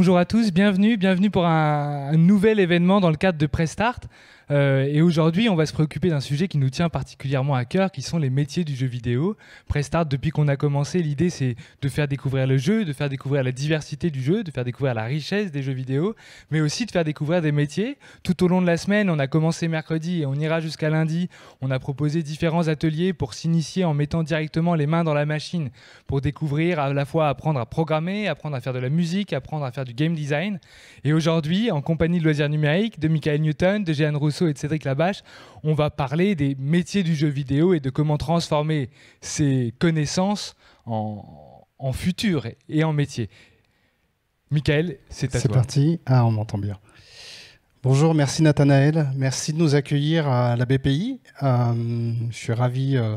Bonjour à tous, bienvenue, bienvenue pour un, nouvel événement dans le cadre de Prestart. Euh, et aujourd'hui, on va se préoccuper d'un sujet qui nous tient particulièrement à cœur, qui sont les métiers du jeu vidéo. Prestart, depuis qu'on a commencé, l'idée c'est de faire découvrir le jeu, de faire découvrir la diversité du jeu, de faire découvrir la richesse des jeux vidéo, mais aussi de faire découvrir des métiers. Tout au long de la semaine, on a commencé mercredi et on ira jusqu'à lundi. On a proposé différents ateliers pour s'initier en mettant directement les mains dans la machine, pour découvrir à la fois apprendre à programmer, apprendre à faire de la musique, apprendre à faire du game design. Et aujourd'hui, en compagnie de Loisirs Numériques, de Michael Newton, de Jeanne Rousseau, et de Cédric Labache, on va parler des métiers du jeu vidéo et de comment transformer ces connaissances en, futur et en métier. Michael, c'est à toi. C'est parti. Ah, on m'entend bien. Bonjour, merci Nathanaël. Merci de nous accueillir à la BPI. Euh, je suis ravi euh,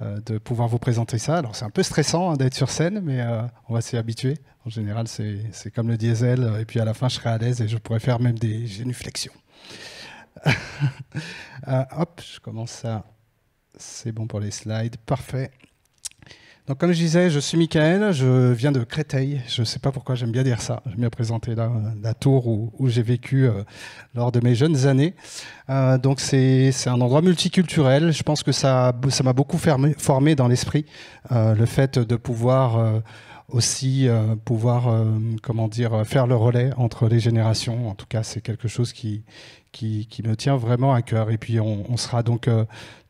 euh, de pouvoir vous présenter ça. Alors, c'est un peu stressant hein, d'être sur scène, mais on va s'y habituer. En général, c'est comme le diesel. Et puis à la fin, je serai à l'aise et je pourrai faire même des génuflexions. Euh, hop, je commence à... C'est bon pour les slides, parfait. Donc comme je disais, je suis Michael, je viens de Créteil. Je ne sais pas pourquoi j'aime bien dire ça. J'aime bien présenter la, la tour où, j'ai vécu euh, lors de mes jeunes années. Euh, donc c'est un endroit multiculturel. Je pense que ça m'a beaucoup formé dans l'esprit, le fait de pouvoir aussi euh, pouvoir euh, comment dire euh, faire le relais entre les générations. En tout cas, c'est quelque chose qui, qui, me tient vraiment à cœur. Et puis, on, sera donc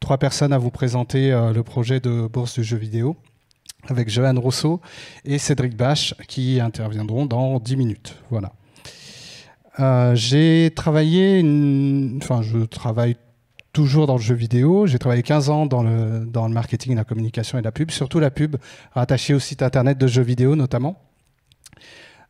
trois personnes à vous présenter le projet de bourse du jeu vidéo avec Johan Rousseau et Cédric Bache qui interviendront dans 10 minutes. Voilà. J'ai travaillé, enfin, je travaille toujours dans le jeu vidéo. J'ai travaillé 15 ans dans le, dans le marketing, la communication et la pub, surtout la pub rattachée au site internet de jeux vidéo notamment.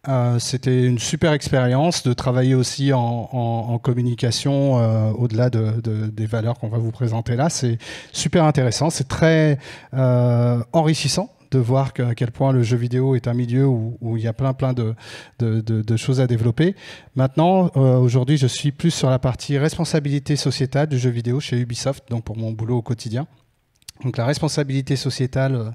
Euh, c'était une super expérience de travailler aussi en, communication euh, au-delà de, des valeurs qu'on va vous présenter là. C'est super intéressant, c'est très euh, enrichissant de voir à quel point le jeu vidéo est un milieu où, il y a plein plein de, choses à développer. Maintenant, euh, aujourd'hui, je suis plus sur la partie responsabilité sociétale du jeu vidéo chez Ubisoft, donc pour mon boulot au quotidien. Donc la responsabilité sociétale,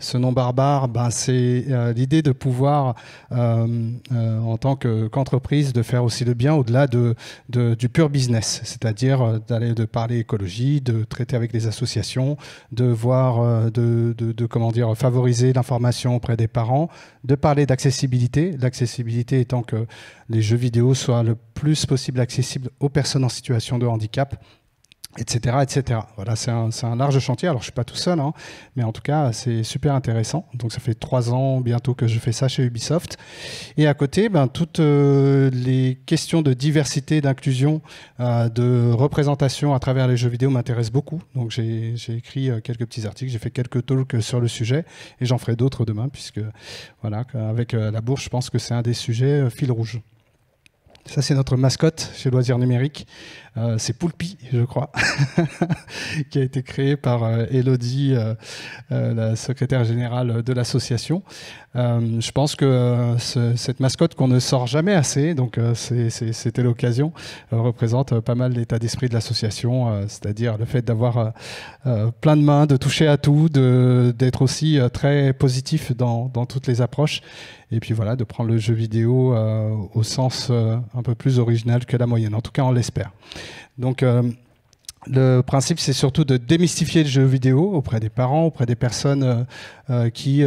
ce euh, nom barbare, ben, c'est euh, l'idée de pouvoir, euh, en tant qu'entreprise, de faire aussi le bien au-delà du pur business, c'est-à-dire d'aller de parler écologie, de traiter avec les associations, de voir, de, de, comment dire, favoriser l'information auprès des parents, de parler d'accessibilité, l'accessibilité étant que les jeux vidéo soient le plus possible accessibles aux personnes en situation de handicap etc. etc. Voilà, c'est un, large chantier. Alors, je suis pas tout seul, hein, mais en tout cas, c'est super intéressant. Donc, ça fait trois ans bientôt que je fais ça chez Ubisoft. Et à côté, ben, toutes euh, les questions de diversité, d'inclusion, euh, de représentation à travers les jeux vidéo m'intéressent beaucoup. Donc, j'ai écrit euh, quelques petits articles, j'ai fait quelques talks sur le sujet, et j'en ferai d'autres demain, puisque voilà, avec la bourse, je pense que c'est un des sujets fil rouge. Ça, c'est notre mascotte chez Loisirs Numériques. Euh, c'est Poulpi, je crois, qui a été créé par euh, Elodie, euh, la secrétaire générale de l'association. je pense que cette mascotte qu'on ne sort jamais assez, donc c'était l'occasion, représente pas mal l'état d'esprit de l'association, c'est-à-dire le fait d'avoir plein de mains, de toucher à tout, d'être aussi très positif dans toutes les approches et puis voilà, de prendre le jeu vidéo euh, au sens euh, un peu plus original que la moyenne. En tout cas, on l'espère. Donc euh, le principe, c'est surtout de démystifier le jeu vidéo auprès des parents, auprès des personnes qui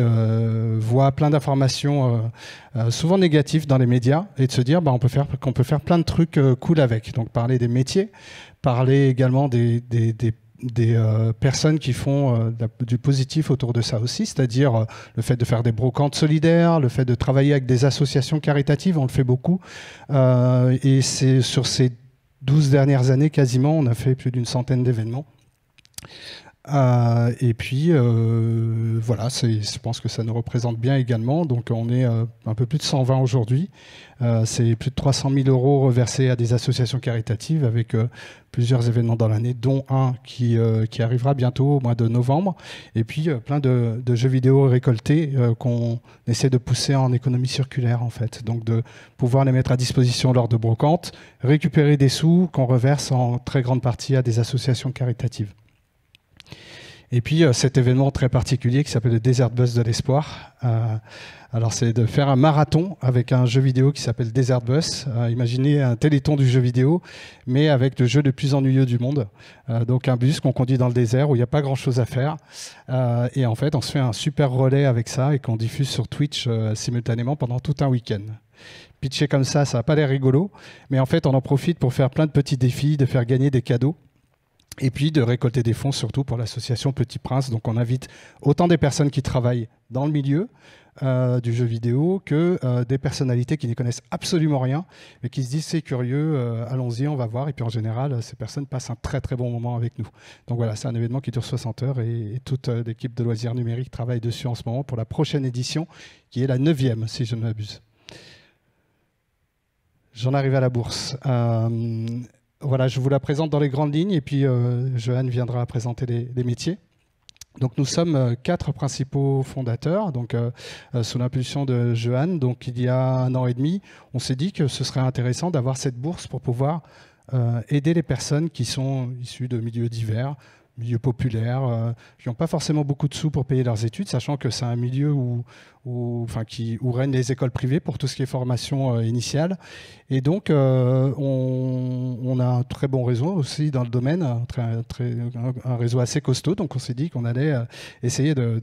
voient plein d'informations souvent négatives dans les médias et de se dire bah, on peut faire, qu'on peut faire plein de trucs cool avec. Donc parler des métiers, parler également des, des des euh, personnes qui font euh, du positif autour de ça aussi, c'est-à-dire euh, le fait de faire des brocantes solidaires, le fait de travailler avec des associations caritatives, on le fait beaucoup. et c'est sur ces 12 dernières années quasiment, on a fait plus d'une centaine d'événements. et puis voilà, je pense que ça nous représente bien également. Donc on est un peu plus de 120 aujourd'hui. Euh, c'est plus de 300 000 euros reversés à des associations caritatives avec euh, plusieurs événements dans l'année, dont un euh, qui, arrivera bientôt au mois de novembre. Et puis plein de, de, jeux vidéo récoltés qu'on essaie de pousser en économie circulaire en fait. Donc de pouvoir les mettre à disposition lors de brocantes, récupérer des sous qu'on reverse en très grande partie à des associations caritatives. Et puis euh, cet événement très particulier qui s'appelle le Desert Bus de l'espoir. Euh, alors c'est de faire un marathon avec un jeu vidéo qui s'appelle Desert Bus. Euh, imaginez un téléthon du jeu vidéo, mais avec le jeu le plus ennuyeux du monde. donc un bus qu'on conduit dans le désert où il n'y a pas grand-chose à faire. et en fait, on se fait un super relais avec ça et qu'on diffuse sur Twitch simultanément pendant tout un week-end pitché comme ça, ça n'a pas l'air rigolo. Mais en fait, on en profite pour faire plein de petits défis, de faire gagner des cadeaux et puis de récolter des fonds surtout pour l'association Petit Prince. Donc on invite autant des personnes qui travaillent dans le milieu euh, du jeu vidéo que euh, des personnalités qui n'y connaissent absolument rien, mais qui se disent c'est curieux, euh, allons-y, on va voir. Et puis en général, ces personnes passent un très très bon moment avec nous. Donc voilà, c'est un événement qui dure 60 heures et, toute l'équipe de loisirs numériques travaille dessus en ce moment pour la prochaine édition, qui est la 9 si je ne m'abuse. J'en arrive à la bourse voilà, je vous la présente dans les grandes lignes et puis euh, Johan viendra présenter les, métiers. Donc nous sommes euh, quatre principaux fondateurs. Donc euh, euh, sous l'impulsion de Johan, donc il y a un an et demi, on s'est dit que ce serait intéressant d'avoir cette bourse pour pouvoir aider les personnes qui sont issues de milieux divers, milieu populaire, euh, qui n'ont pas forcément beaucoup de sous pour payer leurs études, sachant que c'est un milieu où, enfin, qui, où règnent les écoles privées pour tout ce qui est formation euh, initiale. Et donc, euh, on, a un très bon réseau aussi dans le domaine, un, un réseau assez costaud. Donc, on s'est dit qu'on allait essayer de,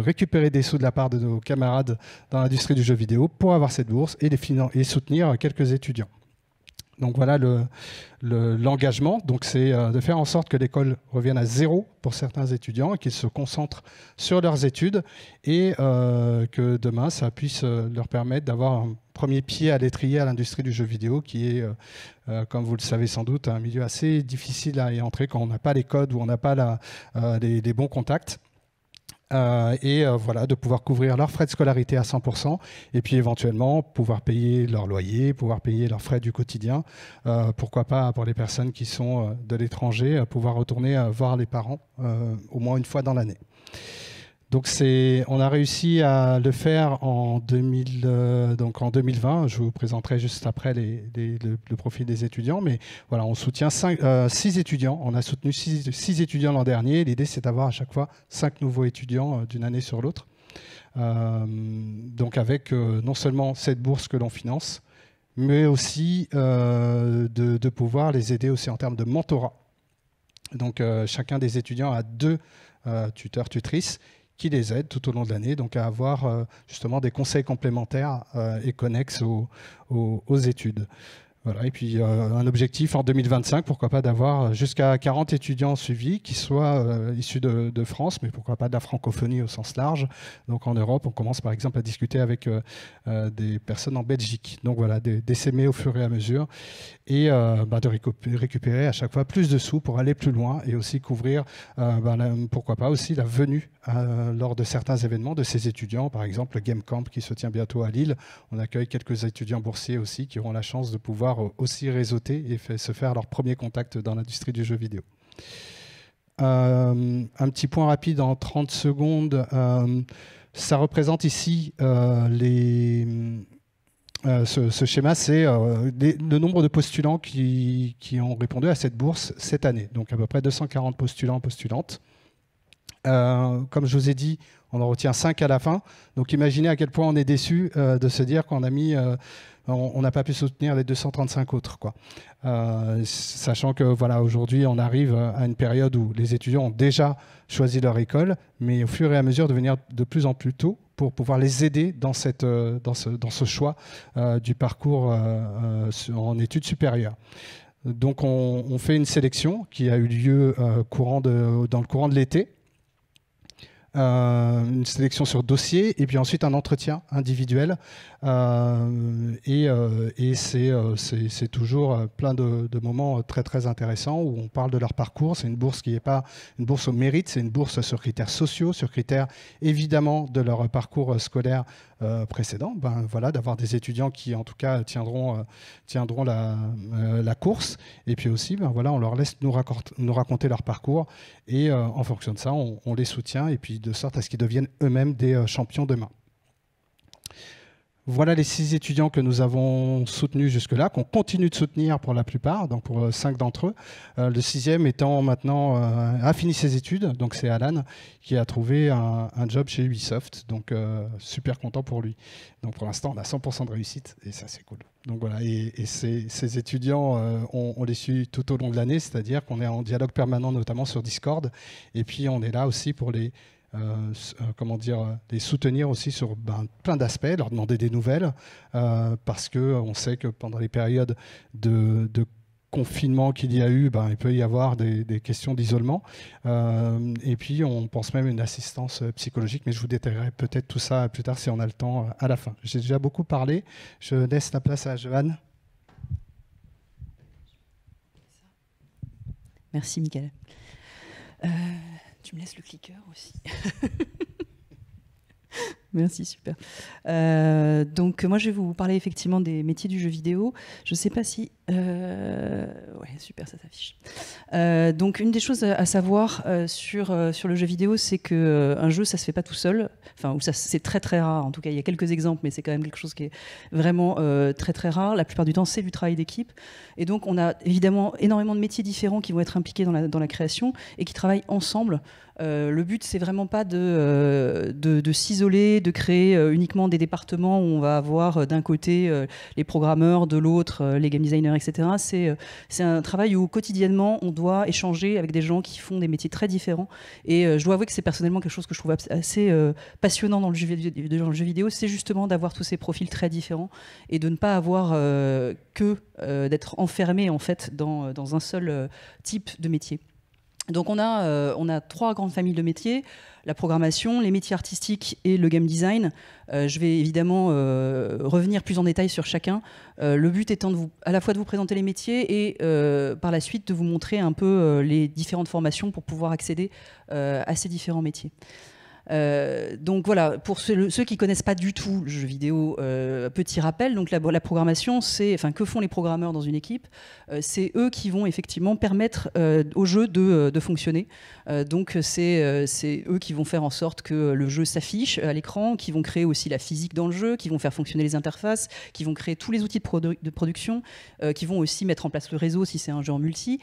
récupérer des sous de la part de nos camarades dans l'industrie du jeu vidéo pour avoir cette bourse et, et soutenir quelques étudiants. Donc voilà l'engagement. Donc c'est euh, de faire en sorte que l'école revienne à zéro pour certains étudiants, qu'ils se concentrent sur leurs études et euh, que demain ça puisse euh, leur permettre d'avoir un premier pied à l'étrier à l'industrie du jeu vidéo, qui est, comme vous le savez sans doute, un milieu assez difficile à y entrer quand on n'a pas les codes ou on n'a pas les bons contacts. Euh, et euh, voilà, de pouvoir couvrir leurs frais de scolarité à 100%, et puis éventuellement pouvoir payer leur loyer, pouvoir payer leurs frais du quotidien. Euh, pourquoi pas pour les personnes qui sont de l'étranger, pouvoir retourner voir les parents au moins une fois dans l'année. Donc on a réussi à le faire en, 2020. Euh, Je vous présenterai juste après le, profil des étudiants. Mais voilà, on soutient 6 euh, étudiants. On a soutenu 6 étudiants l'an dernier. L'idée, c'est d'avoir à chaque fois cinq nouveaux étudiants euh, d'une année sur l'autre. donc avec non seulement cette bourse que l'on finance, mais aussi de, de, pouvoir les aider aussi en termes de mentorat. Donc chacun des étudiants a deux tuteurs, tutrices qui les aident tout au long de l'année donc à avoir euh, justement des conseils complémentaires euh, et connexes aux études et puis euh, un objectif en 2025, pourquoi pas d'avoir jusqu'à 40 étudiants suivis qui soient euh, issus de, France, mais pourquoi pas de la francophonie au sens large. Donc en Europe, on commence par exemple à discuter avec euh, des personnes en Belgique. Donc voilà, d'essaimer au fur et à mesure et bah, de récupérer à chaque fois plus de sous pour aller plus loin et aussi couvrir, bah, pourquoi pas aussi la venue lors de certains événements de ces étudiants, par exemple le Game Camp qui se tient bientôt à Lille. On accueille quelques étudiants boursiers aussi qui auront la chance de pouvoir aussi réseauter et fait, se faire leur premier contact dans l'industrie du jeu vidéo. Euh, un petit point rapide en 30 secondes. Euh, ça représente ici euh, les, ce, schéma, c'est le nombre de postulants qui, qui, ont répondu à cette bourse cette année. Donc à peu près 240 postulants postulantes. comme je vous ai dit, on en retient 5 à la fin. Donc imaginez à quel point on est déçu de se dire qu'on a mis on n'a pas pu soutenir les 235 autres. Quoi. Euh, sachant que voilà, aujourd'hui, on arrive à une période où les étudiants ont déjà choisi leur école, mais au fur et à mesure de venir de plus en plus tôt pour pouvoir les aider dans, cette, euh, ce, dans ce choix euh, du parcours en études supérieures. Donc on, fait une sélection qui a eu lieu dans le courant de l'été. Euh, une sélection sur dossier, et puis ensuite un entretien individuel. Euh, et, euh, et c'est toujours plein de, moments très très intéressants où on parle de leur parcours. C'est une bourse qui n'est pas une bourse au mérite, c'est une bourse sur critères sociaux, sur critères évidemment de leur parcours scolaire précédent. Ben, voilà, d'avoir des étudiants qui en tout cas tiendront, tiendront la, la course. Et puis aussi, ben, voilà, on leur laisse nous, raconter, nous raconter leur parcours et en fonction de ça, on, on les soutient et puis de sorte à ce qu'ils deviennent eux-mêmes des euh, champions demain. Voilà les six étudiants que nous avons soutenus jusque-là, qu'on continue de soutenir pour la plupart, donc pour euh, cinq d'entre eux. Euh, le sixième étant maintenant a fini ses études, donc c'est Alan qui a trouvé un, job chez Ubisoft, donc super content pour lui. Donc pour l'instant, on a 100% de réussite et ça c'est cool. Donc voilà, et, ces, étudiants, on, les suit tout au long de l'année, c'est-à-dire qu'on est en dialogue permanent, notamment sur Discord, et puis on est là aussi pour les euh, euh, comment dire, euh, les soutenir aussi sur ben, plein d'aspects, leur demander des nouvelles, parce parce qu'on sait que pendant les périodes de, confinement qu'il y a eu, ben, il peut y avoir des, questions d'isolement. et puis, on pense même à une assistance psychologique, mais je vous détaillerai peut-être tout ça plus tard si on a le temps à la fin. J'ai déjà beaucoup parlé. Je laisse la place à Joanne. Merci, Mickaël tu me laisses le cliqueur aussi. Merci, super. Euh, donc moi je vais vous parler effectivement des métiers du jeu vidéo. Je ne sais pas si euh, ouais, super, ça s'affiche. Euh, donc, une des choses à, savoir euh, sur, sur le jeu vidéo, c'est que un jeu, ça se fait pas tout seul. Enfin, ou ça, c'est très très rare. En tout cas, il y a quelques exemples, mais c'est quand même quelque chose qui est vraiment très très rare. La plupart du temps, c'est du travail d'équipe. Et donc, on a évidemment énormément de métiers différents qui vont être impliqués dans la, dans la création et qui travaillent ensemble. le but, c'est vraiment pas de, de, de s'isoler, de créer uniquement des départements où on va avoir d'un côté les programmeurs, de l'autre les game designers euh, c'est un travail où quotidiennement on doit échanger avec des gens qui font des métiers très différents. Et euh, je dois avouer que c'est personnellement quelque chose que je trouve assez euh, passionnant dans le jeu, vidéo, c'est justement d'avoir tous ces profils très différents et de ne pas avoir que d'être enfermé en fait dans un seul type de métier. Donc on a, euh, on a trois grandes familles de métiers, la programmation, les métiers artistiques et le game design. Euh, je vais évidemment euh, revenir plus en détail sur chacun, le but étant à la fois de vous présenter les métiers et par la suite de vous montrer un peu les différentes formations pour pouvoir accéder à ces différents métiers. Euh, donc voilà, pour ceux, ceux qui connaissent pas du tout le jeu vidéo, euh, petit rappel, donc la, la programmation, c'est, enfin, que font les programmeurs dans une équipe euh, C'est eux qui vont effectivement permettre au jeu de, de fonctionner. donc c'est c'est eux qui vont faire en sorte que le jeu s'affiche à l'écran, qui vont créer aussi la physique dans le jeu, qui vont faire fonctionner les interfaces, qui vont créer tous les outils de, production, qui vont aussi mettre en place le réseau si c'est un jeu en multi.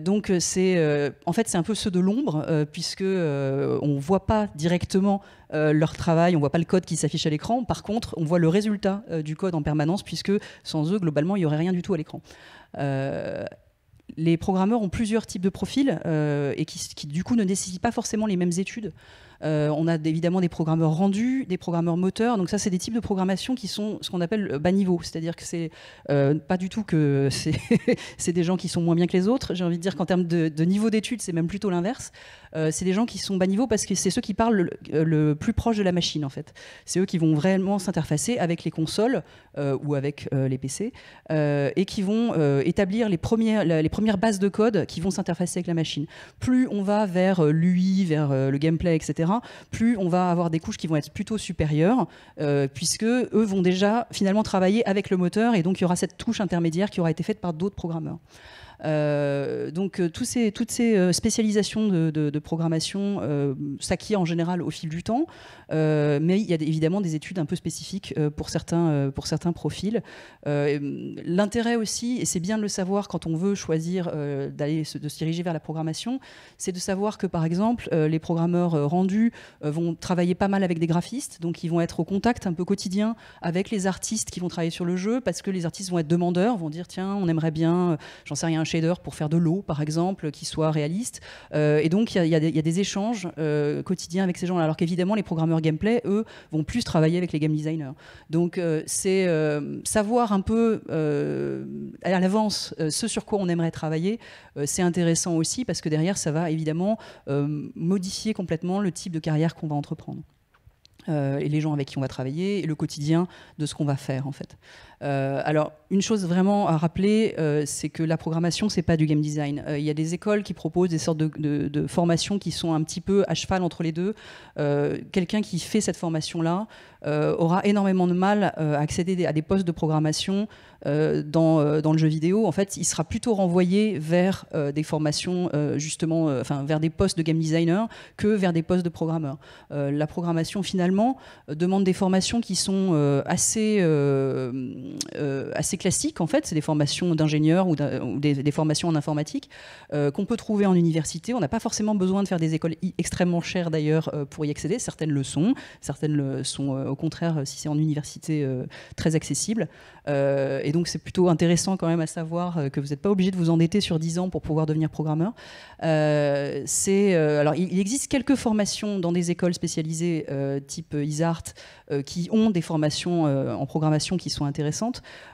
donc c'est, en fait, c'est un peu ceux de l'ombre puisque on voit pas directement directement euh, leur travail, on ne voit pas le code qui s'affiche à l'écran. Par contre, on voit le résultat euh, du code en permanence, puisque sans eux, globalement, il n'y aurait rien du tout à l'écran. Euh, les programmeurs ont plusieurs types de profils et qui, qui, du coup, ne nécessitent pas forcément les mêmes études. Euh, on a évidemment des programmeurs rendus, des programmeurs moteurs. Donc ça, c'est des types de programmation qui sont ce qu'on appelle euh, bas niveau. C'est-à-dire que c'est euh, pas du tout que c'est des gens qui sont moins bien que les autres. J'ai envie de dire qu'en termes de, niveau d'études, c'est même plutôt l'inverse. c'est des gens qui sont bas niveau parce que c'est ceux qui parlent le, plus proche de la machine, en fait. C'est eux qui vont vraiment s'interfacer avec les consoles ou avec les PC et qui vont établir les premières, les premières bases de code qui vont s'interfacer avec la machine. Plus on va vers l'UI, vers le gameplay, etc., plus on va avoir des couches qui vont être plutôt supérieures, euh, puisque eux vont déjà finalement travailler avec le moteur, et donc il y aura cette touche intermédiaire qui aura été faite par d'autres programmeurs. Euh, donc euh, tous toutes ces euh, spécialisations de, programmation s'acquièrent en général au fil du temps, mais il y a évidemment des études un peu spécifiques pour, certains, pour certains profils. Mm, l'intérêt aussi, et c'est bien de le savoir quand on veut choisir d'aller de se diriger vers la programmation, c'est de savoir que par exemple les programmeurs rendus vont travailler pas mal avec des graphistes, donc ils vont être au contact un peu quotidien avec les artistes qui vont travailler sur le jeu, parce que les artistes vont être demandeurs, vont dire tiens on aimerait bien, j'en sais rien, shader pour faire de l'eau, par exemple, qui soit réaliste. Euh, et donc, il y, a des échanges euh, quotidiens avec ces gens-là. Alors qu'évidemment, les programmeurs gameplay, eux, vont plus travailler avec les game designers. Donc, euh, c'est savoir un peu à l'avance ce sur quoi on aimerait travailler, c'est intéressant aussi parce que derrière, ça va évidemment modifier complètement le type de carrière qu'on va entreprendre. et les gens avec qui on va travailler, et le quotidien de ce qu'on va faire en fait. Euh, alors, une chose vraiment à rappeler, euh, c'est que la programmation, c'est pas du game design. Euh, il y a des écoles qui proposent des sortes de, formations qui sont un petit peu à cheval entre les deux. Quelqu'un qui fait cette formation-là aura énormément de mal à accéder à des postes de programmation dans, dans, le jeu vidéo. En fait, il sera plutôt renvoyé vers des formations, justement, enfin, vers des postes de game designer que vers des postes de programmeur. la programmation, finalement, demande des formations qui sont assez euh, assez classiques, en fait. C'est des formations d'ingénieurs ou, des, formations en informatique euh, qu'on peut trouver en université. On n'a pas forcément besoin de faire des écoles extrêmement chères, d'ailleurs, euh, pour y accéder. Certaines le sont. Certaines le sont, au contraire, si c'est en université, très accessible. et donc, c'est plutôt intéressant quand même à savoir que vous n'êtes pas obligé de vous endetter sur 10 ans pour pouvoir devenir programmeur. c'est, alors, il, existe quelques formations dans des écoles spécialisées type ISART qui ont des formations en programmation qui sont intéressantes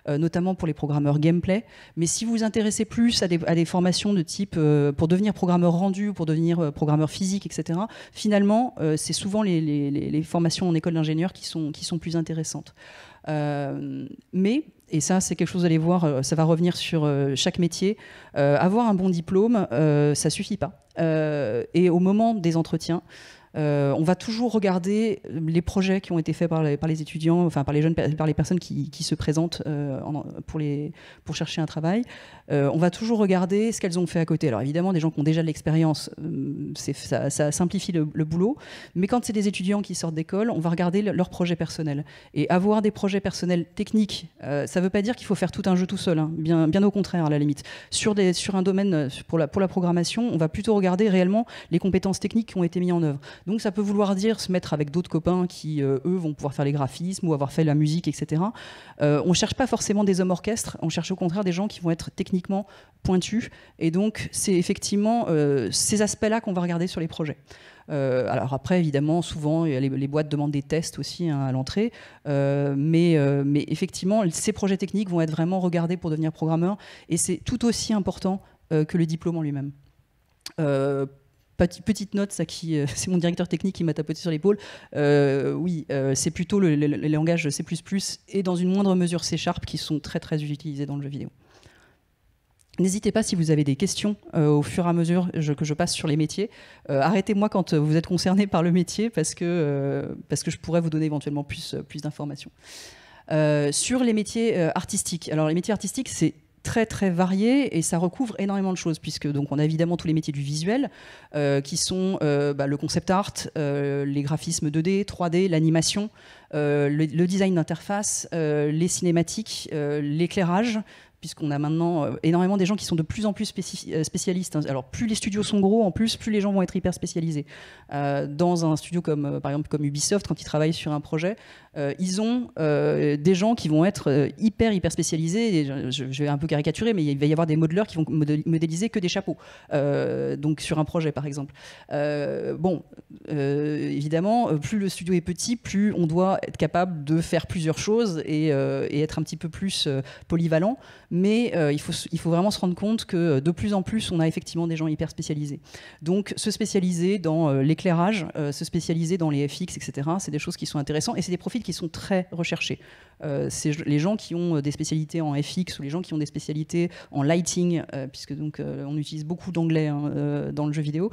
euh, notamment pour les programmeurs gameplay. Mais si vous vous intéressez plus à des, formations de type euh, pour devenir programmeur rendu, pour devenir euh, programmeur physique, etc., finalement, c'est souvent les, formations en école d'ingénieur qui sont, qui sont plus intéressantes. mais et ça, c'est quelque chose aller voir, ça va revenir sur chaque métier. avoir un bon diplôme, ça suffit pas. et au moment des entretiens, euh, on va toujours regarder euh, les projets qui ont été faits par les, étudiants, enfin par les jeunes, par les personnes qui, se présentent euh, pour, chercher un travail. on va toujours regarder ce qu'elles ont fait à côté. Alors évidemment, des gens qui ont déjà de l'expérience, ça, simplifie le, boulot. Mais quand c'est des étudiants qui sortent d'école, on va regarder leurs projets personnels. Et avoir des projets personnels techniques, ça ne veut pas dire qu'il faut faire tout un jeu tout seul. Hein. Bien, au contraire, à la limite. Sur, un domaine, pour la, pour la programmation, on va plutôt regarder réellement les compétences techniques qui ont été mises en œuvre. Donc ça peut vouloir dire se mettre avec d'autres copains qui, euh, eux, vont pouvoir faire les graphismes ou avoir fait la musique, etc. Euh, on ne cherche pas forcément des hommes orchestres, on cherche au contraire des gens qui vont être techniquement pointus. Et donc c'est effectivement euh, ces aspects-là qu'on va regarder sur les projets. alors après, évidemment, souvent, les, boîtes demandent des tests aussi hein, à l'entrée. mais, mais, effectivement, ces projets techniques vont être vraiment regardés pour devenir programmeur. Et c'est tout aussi important que le diplôme en lui-même petite note, euh, c'est mon directeur technique qui m'a tapoté sur l'épaule. Euh, oui, euh, c'est plutôt le, langage les langages C++ et dans une moindre mesure C# qui sont très très utilisés dans le jeu vidéo. N'hésitez pas si vous avez des questions au fur et à mesure que je passe sur les métiers. Arrêtez-moi quand vous êtes concerné par le métier parce que, parce que je pourrais vous donner éventuellement plus, plus d'informations. sur les métiers artistiques. Alors les métiers artistiques, c'est très très varié et ça recouvre énormément de choses puisque donc on a évidemment tous les métiers du visuel euh, qui sont euh, bah, le concept art, euh, les graphismes 2D, 3D, l'animation, le, design d'interface, les cinématiques, l'éclairage, puisqu'on a maintenant euh, énormément des gens qui sont de plus en plus euh, spécialistes. Hein. Alors plus les studios sont gros, en plus, plus les gens vont être hyper spécialisés. Euh, dans un studio comme, par exemple, comme Ubisoft, quand ils travaillent sur un projet, ils ont des gens qui vont être hyper, hyper spécialisés. je, vais un peu caricaturer, mais il va y avoir des modeleurs qui vont modéliser que des chapeaux, donc sur un projet, par exemple. bon, évidemment, plus le studio est petit, plus on doit être capable de faire plusieurs choses et être un petit peu plus polyvalent mais euh, il, faut, il faut vraiment se rendre compte que euh, de plus en plus, on a effectivement des gens hyper spécialisés. Donc, se spécialiser dans euh, l'éclairage, se spécialiser dans les FX, etc., c'est des choses qui sont intéressantes et c'est des profils qui sont très recherchés. les gens qui ont des spécialités en FX ou les gens qui ont des spécialités en lighting, puisque donc on utilise beaucoup d'anglais hein, dans le jeu vidéo,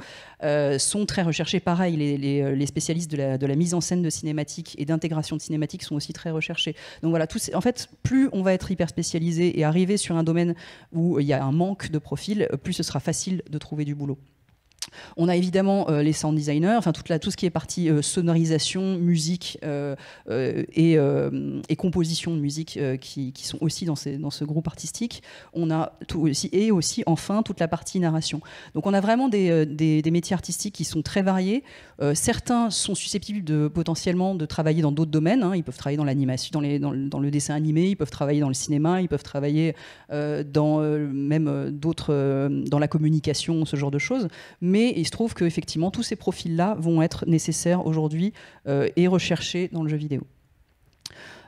sont très recherchés. Pareil, les, spécialistes de la, de la mise en scène de cinématique et d'intégration de cinématique sont aussi très recherchés. Donc voilà, tout, en fait, plus on va être hyper spécialisé et arriver sur un domaine où il y a un manque de profil, euh, plus ce sera facile de trouver du boulot. On a évidemment euh, les sound designers, enfin tout ce qui est partie euh, sonorisation, musique euh, et, composition de musique qui, sont aussi dans, ce groupe artistique. On a tout aussi, et aussi enfin toute la partie narration. Donc on a vraiment des, métiers artistiques qui sont très variés. certains sont susceptibles de potentiellement de travailler dans d'autres domaines. Hein. Ils peuvent travailler dans l'animation, dans, dans, le dessin animé, ils peuvent travailler dans le cinéma, ils peuvent travailler dans même d'autres, dans la communication, ce genre de choses. Mais et il se trouve qu'effectivement, tous ces profils-là vont être nécessaires aujourd'hui euh, et recherchés dans le jeu vidéo.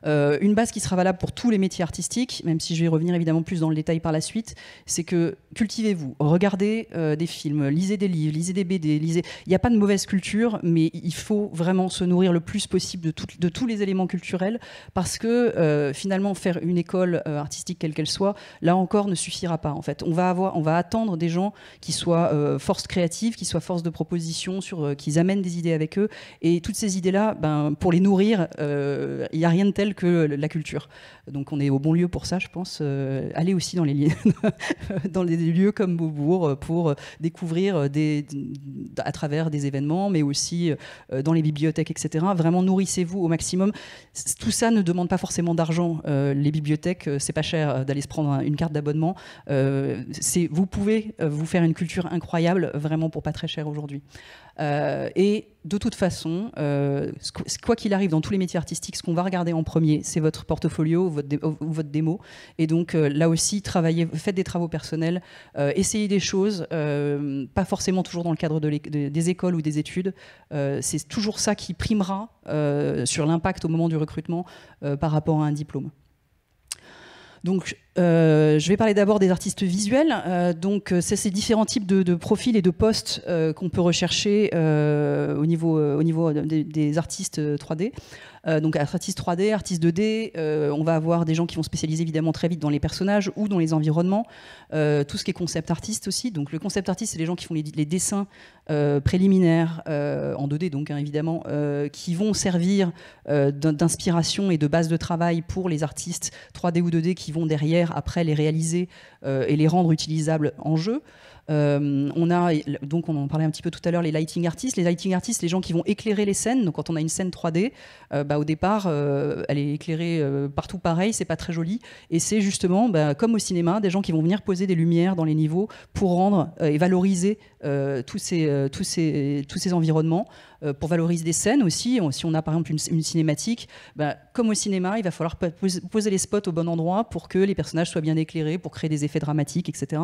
Euh, une base qui sera valable pour tous les métiers artistiques, même si je vais revenir évidemment plus dans le détail par la suite, c'est que cultivez-vous, regardez euh, des films, lisez des livres, lisez des BD, lisez. Il n'y a pas de mauvaise culture, mais il faut vraiment se nourrir le plus possible de, tous les éléments culturels, parce que euh, finalement faire une école artistique quelle qu'elle soit, là encore ne suffira pas. En fait, on va attendre des gens qui soient force créative, qui soient force de proposition, sur, qu'ils amènent des idées avec eux, et toutes ces idées-là, ben, pour les nourrir, il n'y a rien de tel que la culture. Donc on est au bon lieu pour ça, je pense. Aller euh, allez aussi dans les, dans des lieux comme Beaubourg euh, pour euh, découvrir des, à travers des événements, mais aussi dans les bibliothèques, etc. Vraiment nourrissez-vous au maximum. Tout ça ne demande pas forcément d'argent. les bibliothèques, c'est pas cher d'aller se prendre une carte d'abonnement. vous pouvez vous faire une culture incroyable, vraiment pour pas très cher aujourd'hui. Euh, et de toute façon, euh, quoi qu'il arrive dans tous les métiers artistiques, ce qu'on va regarder en premier, c'est votre portfolio votre ou votre démo. Et donc euh, là aussi, travaillez, faites des travaux personnels, essayez des choses, pas forcément toujours dans le cadre des écoles ou des études. c'est toujours ça qui primera sur l'impact au moment du recrutement par rapport à un diplôme. Donc euh, je vais parler d'abord des artistes visuels. Euh, donc, euh, c'est ces différents types de, profils et de postes qu'on peut rechercher au niveau, des, artistes 3D. donc, artistes 3D, artistes 2D, on va avoir des gens qui vont spécialiser évidemment très vite dans les personnages ou dans les environnements. tout ce qui est concept artiste aussi. Donc, le concept artiste, c'est les gens qui font les, dessins préliminaires en 2D, donc hein, évidemment, qui vont servir d'inspiration et de base de travail pour les artistes 3D ou 2D qui vont derrière après les réaliser euh, et les rendre utilisables en jeu. Euh, on a, donc on en parlait un petit peu tout à l'heure, les lighting artists. Les lighting artists, les gens qui vont éclairer les scènes. Donc quand on a une scène 3D, euh, bah, au départ, euh, elle est éclairée partout pareil, c'est pas très joli. Et c'est justement, bah, comme au cinéma, des gens qui vont venir poser des lumières dans les niveaux pour rendre et valoriser tous, ces, tous, ces, tous ces environnements pour valoriser des scènes aussi. Si on a par exemple une, cinématique, bah, comme au cinéma, il va falloir poser les spots au bon endroit pour que les personnages soient bien éclairés, pour créer des effets dramatiques, etc.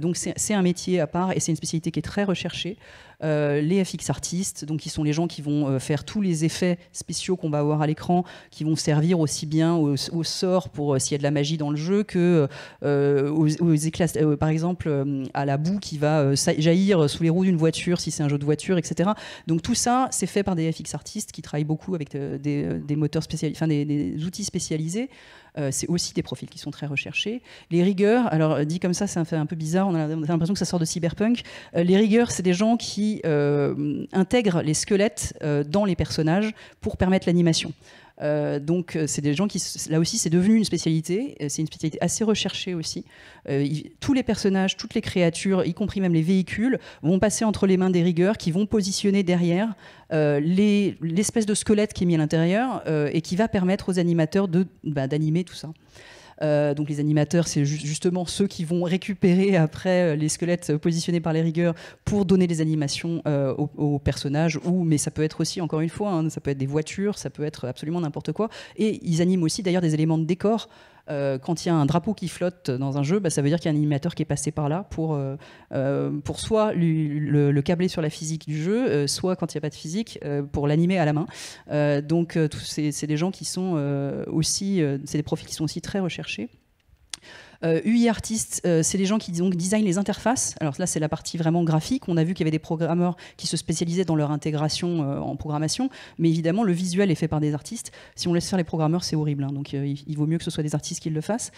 donc c'est un métier à part et c'est une spécialité qui est très recherchée. Euh, les FX artistes, donc qui sont les gens qui vont euh, faire tous les effets spéciaux qu'on va avoir à l'écran, qui vont servir aussi bien au, sort pour euh, s'il y a de la magie dans le jeu que aux, par exemple à la boue qui va jaillir sous les roues d'une voiture si c'est un jeu de voiture, etc. Donc tout ça, c'est fait par des FX artistes qui travaillent beaucoup avec des, moteurs spécialisés, enfin des outils spécialisés. Euh, c'est aussi des profils qui sont très recherchés. Les rigueurs, alors euh, dit comme ça, c'est un, peu bizarre, on a, a l'impression que ça sort de cyberpunk. Euh, les rigueurs, c'est des gens qui intègrent les squelettes dans les personnages pour permettre l'animation. Euh, donc, euh, c'est des gens qui, là aussi, c'est devenu une spécialité. Euh, c'est une spécialité assez recherchée aussi. tous les personnages, toutes les créatures, y compris même les véhicules, vont passer entre les mains des rigueurs qui vont positionner derrière l'espèce de squelette qui est mis à l'intérieur et qui va permettre aux animateurs bah, d'animer tout ça. Euh, donc les animateurs, c'est justement ceux qui vont récupérer après euh, les squelettes positionnés par les rigueurs pour donner des animations euh, aux, personnages. Ou, mais ça peut être aussi, encore une fois, hein, ça peut être des voitures, ça peut être absolument n'importe quoi. Et ils animent aussi d'ailleurs des éléments de décor. Euh, quand il y a un drapeau qui flotte dans un jeu, bah, ça veut dire qu'il y a un animateur qui est passé par là pour, euh, euh, pour soit le, le, câbler sur la physique du jeu, soit quand il n'y a pas de physique, pour l'animer à la main. donc, c'est des gens qui sont aussi, c'est des profils qui sont aussi très recherchés. UI euh, Artist, euh, c'est les gens qui donc, designent les interfaces. Alors là, c'est la partie vraiment graphique. On a vu qu'il y avait des programmeurs qui se spécialisaient dans leur intégration euh, en programmation, mais évidemment, le visuel est fait par des artistes. Si on laisse faire les programmeurs, c'est horrible. Hein. donc il, vaut mieux que ce soit des artistes qui le fassent.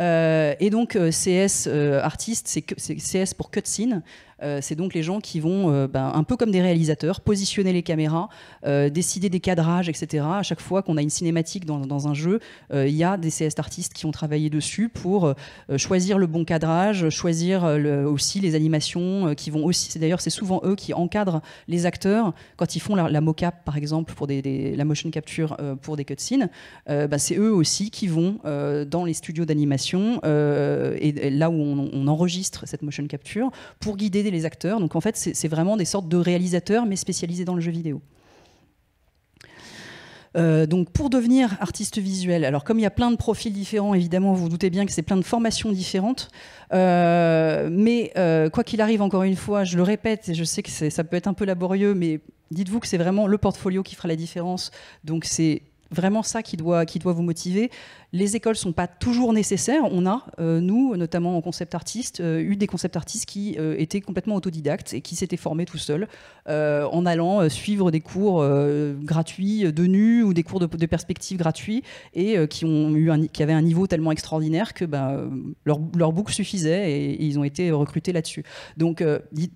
et donc CS Artist, c'est CS pour cutscene. Euh, c'est donc les gens qui vont, euh, ben, un peu comme des réalisateurs, positionner les caméras, euh, décider des cadrages, etc. À chaque fois qu'on a une cinématique dans, un jeu, il y a des CS artistes qui ont travaillé dessus pour choisir le bon cadrage, choisir aussi les animations qui vont aussi. D'ailleurs, c'est souvent eux qui encadrent les acteurs quand ils font la, mocap, par exemple, pour des, la motion capture pour des cutscenes. Ben, c'est eux aussi qui vont dans les studios d'animation et, là où on, on, enregistre cette motion capture pour guider les acteurs. Donc en fait, c'est vraiment des sortes de réalisateurs, mais spécialisés dans le jeu vidéo. Euh, donc pour devenir artiste visuel, alors comme il y a plein de profils différents, évidemment, vous vous doutez bien que c'est plein de formations différentes. Euh, mais euh, quoi qu'il arrive, encore une fois, je le répète, et je sais que ça peut être un peu laborieux, mais dites-vous que c'est vraiment le portfolio qui fera la différence. Donc c'est vraiment ça qui doit, qui doit vous motiver. Les écoles ne sont pas toujours nécessaires. On a, euh, nous, notamment en concept artiste, euh, eu des concept artistes qui euh, étaient complètement autodidactes et qui s'étaient formés tout seuls en allant suivre des cours gratuits de nu ou des cours de, de perspective gratuits et qui, avaient un niveau tellement extraordinaire que bah, leur, leur boucle suffisait et, ils ont été recrutés là-dessus. Donc, dites,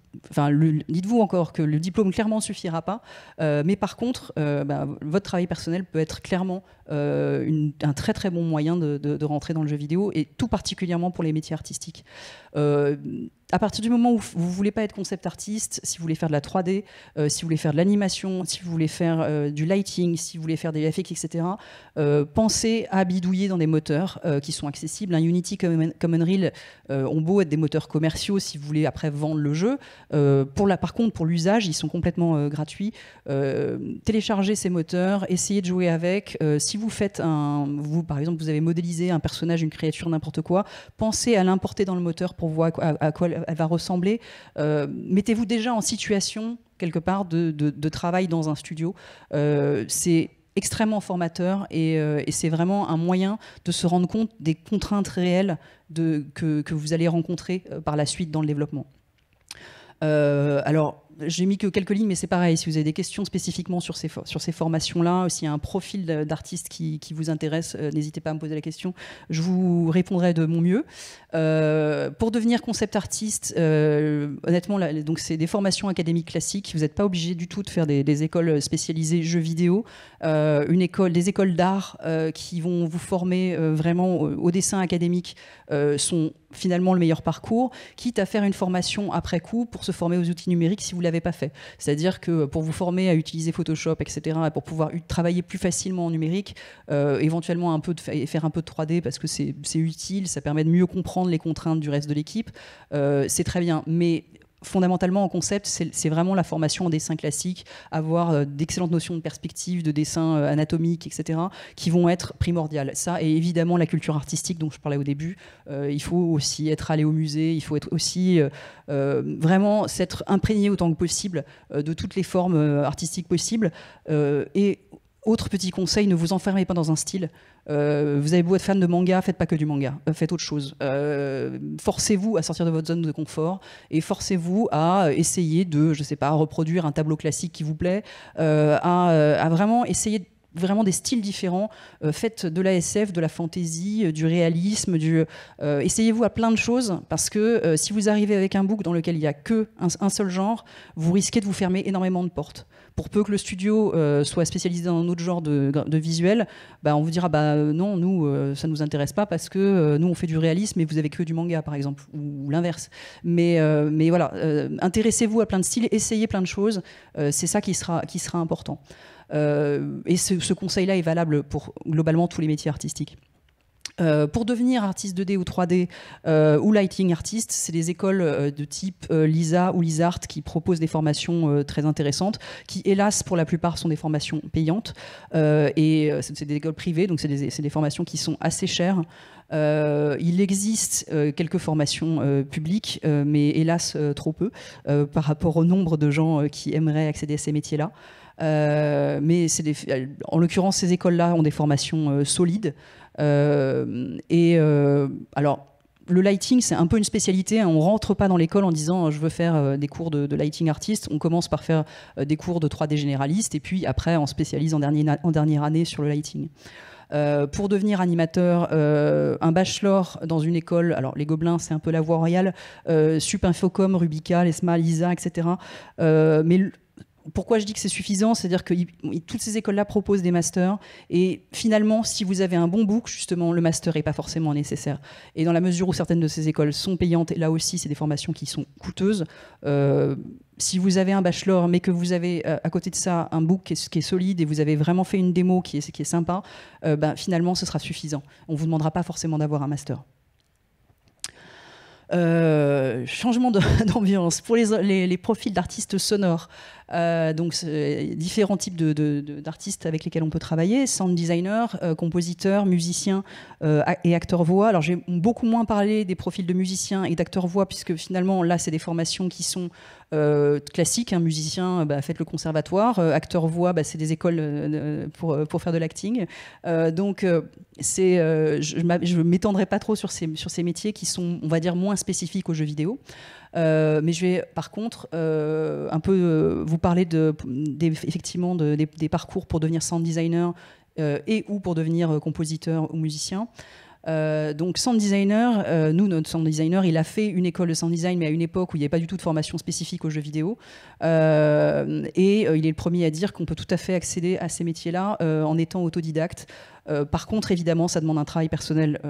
vous encore que le diplôme clairement ne suffira pas, mais par contre, bah, votre travail personnel peut être clairement un très très bon moyen de, rentrer dans le jeu vidéo, et tout particulièrement pour les métiers artistiques. Euh, à partir du moment où vous ne voulez pas être concept artiste, si vous voulez faire de la 3D, euh, si vous voulez faire de l'animation, si vous voulez faire euh, du lighting, si vous voulez faire des effets etc., euh, pensez à bidouiller dans des moteurs qui sont accessibles. Un Unity comme, Reel Unreal ont beau être des moteurs commerciaux si vous voulez après vendre le jeu. pour la, par contre, pour l'usage, ils sont complètement gratuits. téléchargez ces moteurs, essayez de jouer avec. si vous faites un, vous par exemple, vous avez modélisé un personnage, une créature, n'importe quoi, pensez à l'importer dans le moteur pour voir à quoi elle, va ressembler. Euh, mettez-vous déjà en situation, quelque part, de, travail dans un studio. Euh, c'est extrêmement formateur euh, et, c'est vraiment un moyen de se rendre compte des contraintes réelles que, que, vous allez rencontrer par la suite dans le développement. alors, j'ai mis que quelques lignes, mais c'est pareil. Si vous avez des questions spécifiquement sur ces, sur ces formations-là, s'il y a un profil d'artiste qui, vous intéresse, euh, n'hésitez pas à me poser la question. Je vous répondrai de mon mieux. Euh, pour devenir concept artiste, euh, honnêtement, là, donc c'est des formations académiques classiques. Vous n'êtes pas obligé du tout de faire des, écoles spécialisées jeux vidéo. une école, des écoles d'art qui vont vous former vraiment au, au, dessin académique sont finalement le meilleur parcours, quitte à faire une formation après coup pour se former aux outils numériques si vous l'avez pas fait. C'est-à-dire que euh, pour vous former à utiliser Photoshop, etc., pour pouvoir travailler plus facilement en numérique, euh, éventuellement un peu de faire un peu de 3D parce que c'est utile, ça permet de mieux comprendre les contraintes du reste de l'équipe, euh, c'est très bien. Mais fondamentalement en concept, c'est vraiment la formation en dessin classique, avoir euh, d'excellentes notions de perspective, de dessin euh, anatomique, etc., qui vont être primordiales. Ça, et évidemment la culture artistique dont je parlais au début, euh, il faut aussi être allé au musée, il faut être aussi vraiment s'être imprégné autant que possible de toutes les formes artistiques possibles. et autre petit conseil, ne vous enfermez pas dans un style. Euh, vous avez beau être fan de manga, faites pas que du manga, euh, faites autre chose. Euh, forcez-vous à sortir de votre zone de confort et forcez-vous à essayer de, je sais pas, reproduire un tableau classique qui vous plaît, à, vraiment essayer vraiment des styles différents. faites de la SF, de la fantasy, du réalisme, du. Essayez-vous à plein de choses parce que si vous arrivez avec un book dans lequel il n'y a que un, seul genre, vous risquez de vous fermer énormément de portes. Pour peu que le studio euh, soit spécialisé dans un autre genre de, visuel, bah, on vous dira bah euh, non, nous, euh, ça ne nous intéresse pas parce que nous, on fait du réalisme et vous avez que du manga, par exemple, ou, l'inverse. Mais, voilà, intéressez-vous à plein de styles, essayez plein de choses, c'est ça qui sera, important. et ce conseil-là est valable pour globalement tous les métiers artistiques. Euh, pour devenir artiste 2D ou 3D euh, ou lighting artiste, c'est des écoles euh, de type Lisa ou Lisart qui proposent des formations très intéressantes, qui hélas pour la plupart sont des formations payantes et c'est des écoles privées, donc c'est des, formations qui sont assez chères. il existe quelques formations publiques, mais hélas trop peu par rapport au nombre de gens qui aimeraient accéder à ces métiers-là. mais en l'occurrence, ces écoles-là ont des formations solides euh, et euh, alors, le lighting, c'est un peu une spécialité. Hein. On rentre pas dans l'école en disant euh, je veux faire des cours de, lighting artiste. On commence par faire des cours de 3D généraliste et puis après on spécialise en, dernier, en dernière année sur le lighting. pour devenir animateur, un bachelor dans une école, alors les Gobelins, c'est un peu la voie royale, euh, Rubica, l'ESMA, l'ISA, etc. mais pourquoi je dis que c'est suffisant C'est-à-dire que toutes ces écoles-là proposent des masters. Et finalement, si vous avez un bon book, justement, le master n'est pas forcément nécessaire. Et dans la mesure où certaines de ces écoles sont payantes, et là aussi, c'est des formations qui sont coûteuses, euh, si vous avez un bachelor, mais que vous avez euh, à côté de ça un book qui est, solide et vous avez vraiment fait une démo qui est, sympa, euh, ben, finalement, ce sera suffisant. On ne vous demandera pas forcément d'avoir un master. changement d'ambiance. Pour les profils d'artistes sonores, euh, donc, euh, différents types d'artistes avec lesquels on peut travailler sound designer, euh, compositeur, musicien et acteur voix. Alors, j'ai beaucoup moins parlé des profils de musiciens et d'acteurs voix, puisque finalement, là, c'est des formations qui sont classiques, un hein, musicien, bah, faites le conservatoire, acteur voix, bah, c'est des écoles pour, faire de l'acting. donc, je ne m'étendrai pas trop sur ces métiers qui sont, on va dire, moins spécifiques aux jeux vidéo. Euh, mais je vais par contre euh, un peu euh, vous parler de, effectivement des, parcours pour devenir sound designer et ou pour devenir compositeur ou musicien. donc sound designer, nous notre sound designer, il a fait une école de sound design, mais à une époque où il n'y avait pas du tout de formation spécifique aux jeux vidéo. et il est le premier à dire qu'on peut tout à fait accéder à ces métiers-là en étant autodidacte. par contre, évidemment, ça demande un travail personnel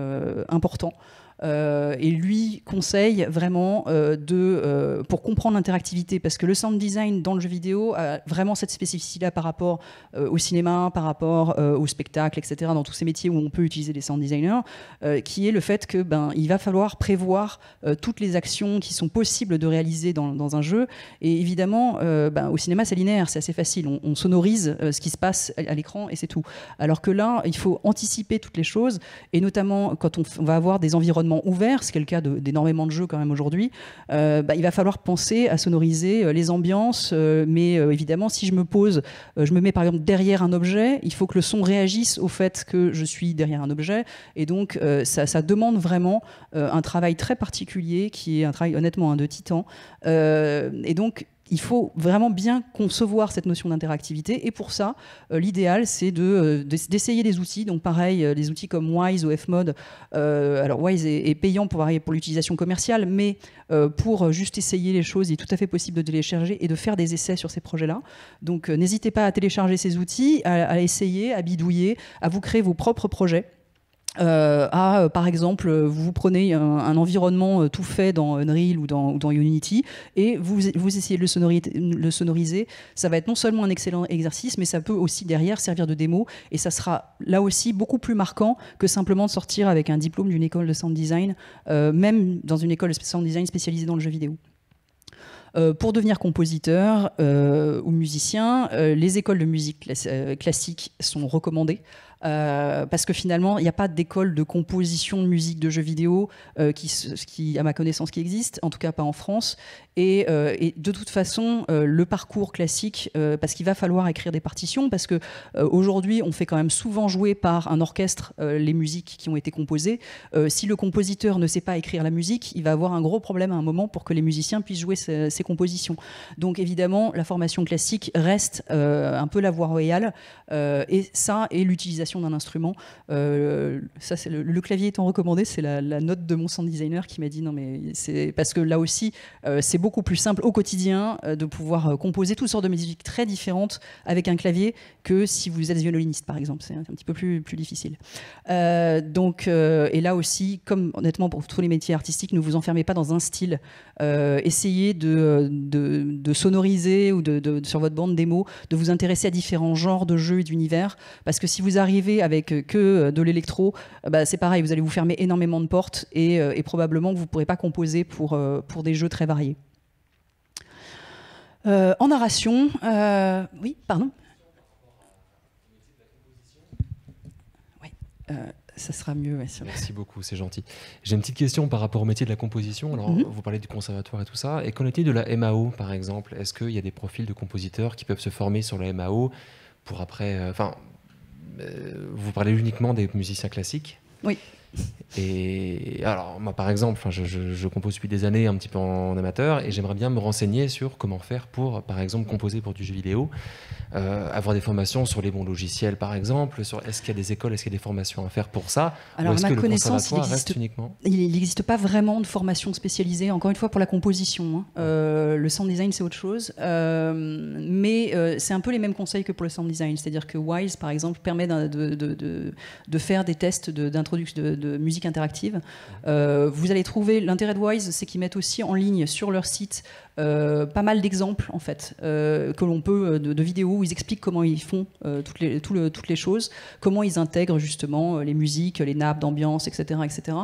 important. Euh, et lui conseille vraiment euh, de, euh, pour comprendre l'interactivité, parce que le sound design dans le jeu vidéo a vraiment cette spécificité-là par rapport au cinéma, par rapport au spectacle, etc., dans tous ces métiers où on peut utiliser des sound designers, qui est le fait que ben, il va falloir prévoir toutes les actions qui sont possibles de réaliser dans, un jeu. Et évidemment, ben, au cinéma, c'est linéaire, c'est assez facile. On, sonorise ce qui se passe à, l'écran et c'est tout. Alors que là, il faut anticiper toutes les choses, et notamment quand on, on va avoir des environnements ouvert, ce qui est le cas d'énormément de, jeux quand même aujourd'hui, euh, bah, il va falloir penser à sonoriser euh, les ambiances. Euh, mais évidemment, si je me pose, je me mets par exemple derrière un objet, il faut que le son réagisse au fait que je suis derrière un objet. Et donc, ça, demande vraiment un travail très particulier qui est un travail honnêtement un hein, de titan. et donc, il faut vraiment bien concevoir cette notion d'interactivité. Et pour ça, euh, l'idéal, c'est euh, d'essayer des outils. Donc pareil, euh, les des outils comme Wise ou Fmod. alors Wise est, payant pour, pour l'utilisation commerciale, mais pour juste essayer les choses, il est tout à fait possible de télécharger et de faire des essais sur ces projets-là. Donc n'hésitez pas à télécharger ces outils, à essayer, à bidouiller, à vous créer vos propres projets. Euh, à, euh, par exemple, euh, vous prenez un, environnement tout fait dans Unreal ou dans, Unity et vous, vous essayez de le, sonoriser. Ça va être non seulement un excellent exercice, mais ça peut aussi derrière servir de démo et ça sera là aussi beaucoup plus marquant que simplement de sortir avec un diplôme d'une école de sound design, même dans une école de sound design spécialisée dans le jeu vidéo. pour devenir compositeur ou musicien, les écoles de musique classique sont recommandées. Euh, parce que finalement, il n'y a pas d'école de composition de musique de jeux vidéo euh, qui, qui, à ma connaissance, qui existe, en tout cas pas en France. Et, euh, de toute façon, le parcours classique, parce qu'il va falloir écrire des partitions, parce que aujourd'hui, on fait quand même souvent jouer par un orchestre les musiques qui ont été composées. si le compositeur ne sait pas écrire la musique, il va avoir un gros problème à un moment pour que les musiciens puissent jouer ces, ces compositions. Donc évidemment, la formation classique reste un peu la voie royale, et ça et l'utilisation d'un instrument. Euh, ça, c'est le, clavier étant recommandé, c'est la, note de mon sound designer qui m'a dit non mais c'est parce que là aussi euh, c'est beaucoup plus simple au quotidien euh, de pouvoir composer toutes sortes de musiques très différentes avec un clavier que si vous êtes violoniste par exemple, c'est un, petit peu plus, plus difficile. donc et là aussi, comme honnêtement pour tous les métiers artistiques, ne vous enfermez pas dans un style. essayez de, de, sonoriser ou de, de, sur votre bande démo, de vous intéresser à différents genres de jeux et d'univers parce que si vous arrivez avec euh, que euh, de l'électro, euh, bah, c'est pareil, vous allez vous fermer énormément de portes et, probablement vous ne pourrez pas composer pour, des jeux très variés. en narration, oui, pardon. Oui, ça sera mieux. Merci beaucoup, c'est gentil. J'ai une petite question par rapport au métier de la composition. Alors, mhm. vous parlez du conservatoire et tout ça. Et qu'en est-il de la MAO, par exemple Est-ce qu'il y a des profils de compositeurs qui peuvent se former sur la MAO pour après, enfin, euh, vous parlez uniquement des musiciens classiques. Oui. Et alors, moi, par exemple, je, compose depuis des années un petit peu en amateur et j'aimerais bien me renseigner sur comment faire pour, par exemple, composer pour du jeu vidéo. Euh, avoir des formations sur les bons logiciels, par exemple sur, Est-ce qu'il y a des écoles, est-ce qu'il y a des formations à faire pour ça Alors, Ou est-ce ma que connaissance, le il existe, uniquement Il n'existe pas vraiment de formation spécialisée, encore une fois, pour la composition. Hein. Euh, le sound design, c'est autre chose. Euh, mais c'est un peu les mêmes conseils que pour le sound design. C'est-à-dire que WISE, par exemple, permet de, de, de, de faire des tests d'introduction de, musique interactive. vous allez trouver, l'intérêt de WISE, c'est qu'ils mettent aussi en ligne sur leur site euh, pas mal d'exemples en fait euh, que l'on peut euh, de, vidéos où ils expliquent comment ils font toutes les, toutes les choses, comment ils intègrent justement les musiques, les nappes d'ambiance, etc., etc.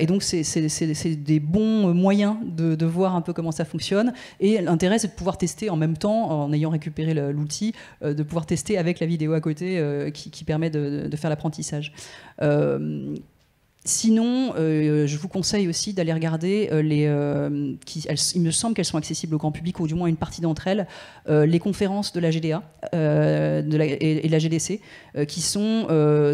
et donc c'est des bons moyens de, voir un peu comment ça fonctionne. Et l'intérêt c'est de pouvoir tester en même temps, en ayant récupéré l'outil, de pouvoir tester avec la vidéo à côté qui, permet de, faire l'apprentissage. Sinon, euh, je vous conseille aussi d'aller regarder euh, les. Euh, il me semble qu'elles sont accessibles au grand public, ou du moins une partie d'entre elles, les conférences de la GDA de et, de la GDC, qui sont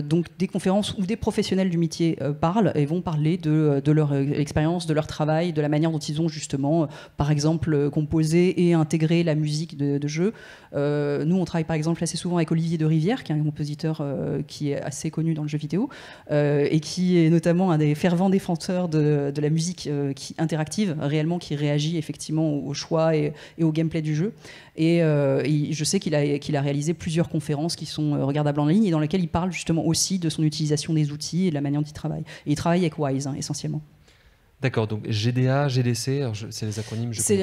donc des conférences où des professionnels du métier parlent et vont parler de, leur expérience, de leur travail, de la manière dont ils ont justement, par exemple, composé et intégré la musique de, de jeu. nous, on travaille par exemple assez souvent avec Olivier de Rivière, qui est un compositeur qui est assez connu dans le jeu vidéo et qui est notamment un des fervents défenseurs de, la musique euh, interactive, réellement qui réagit effectivement aux choix et, au gameplay du jeu. Et, euh, je sais qu'il a, réalisé plusieurs conférences qui sont euh, regardables en ligne et dans lesquelles il parle justement aussi de son utilisation des outils et de la manière dont il travaille. il travaille avec Wise hein, essentiellement. D'accord, donc GDA, GDC, c'est les acronymes. Je c'est,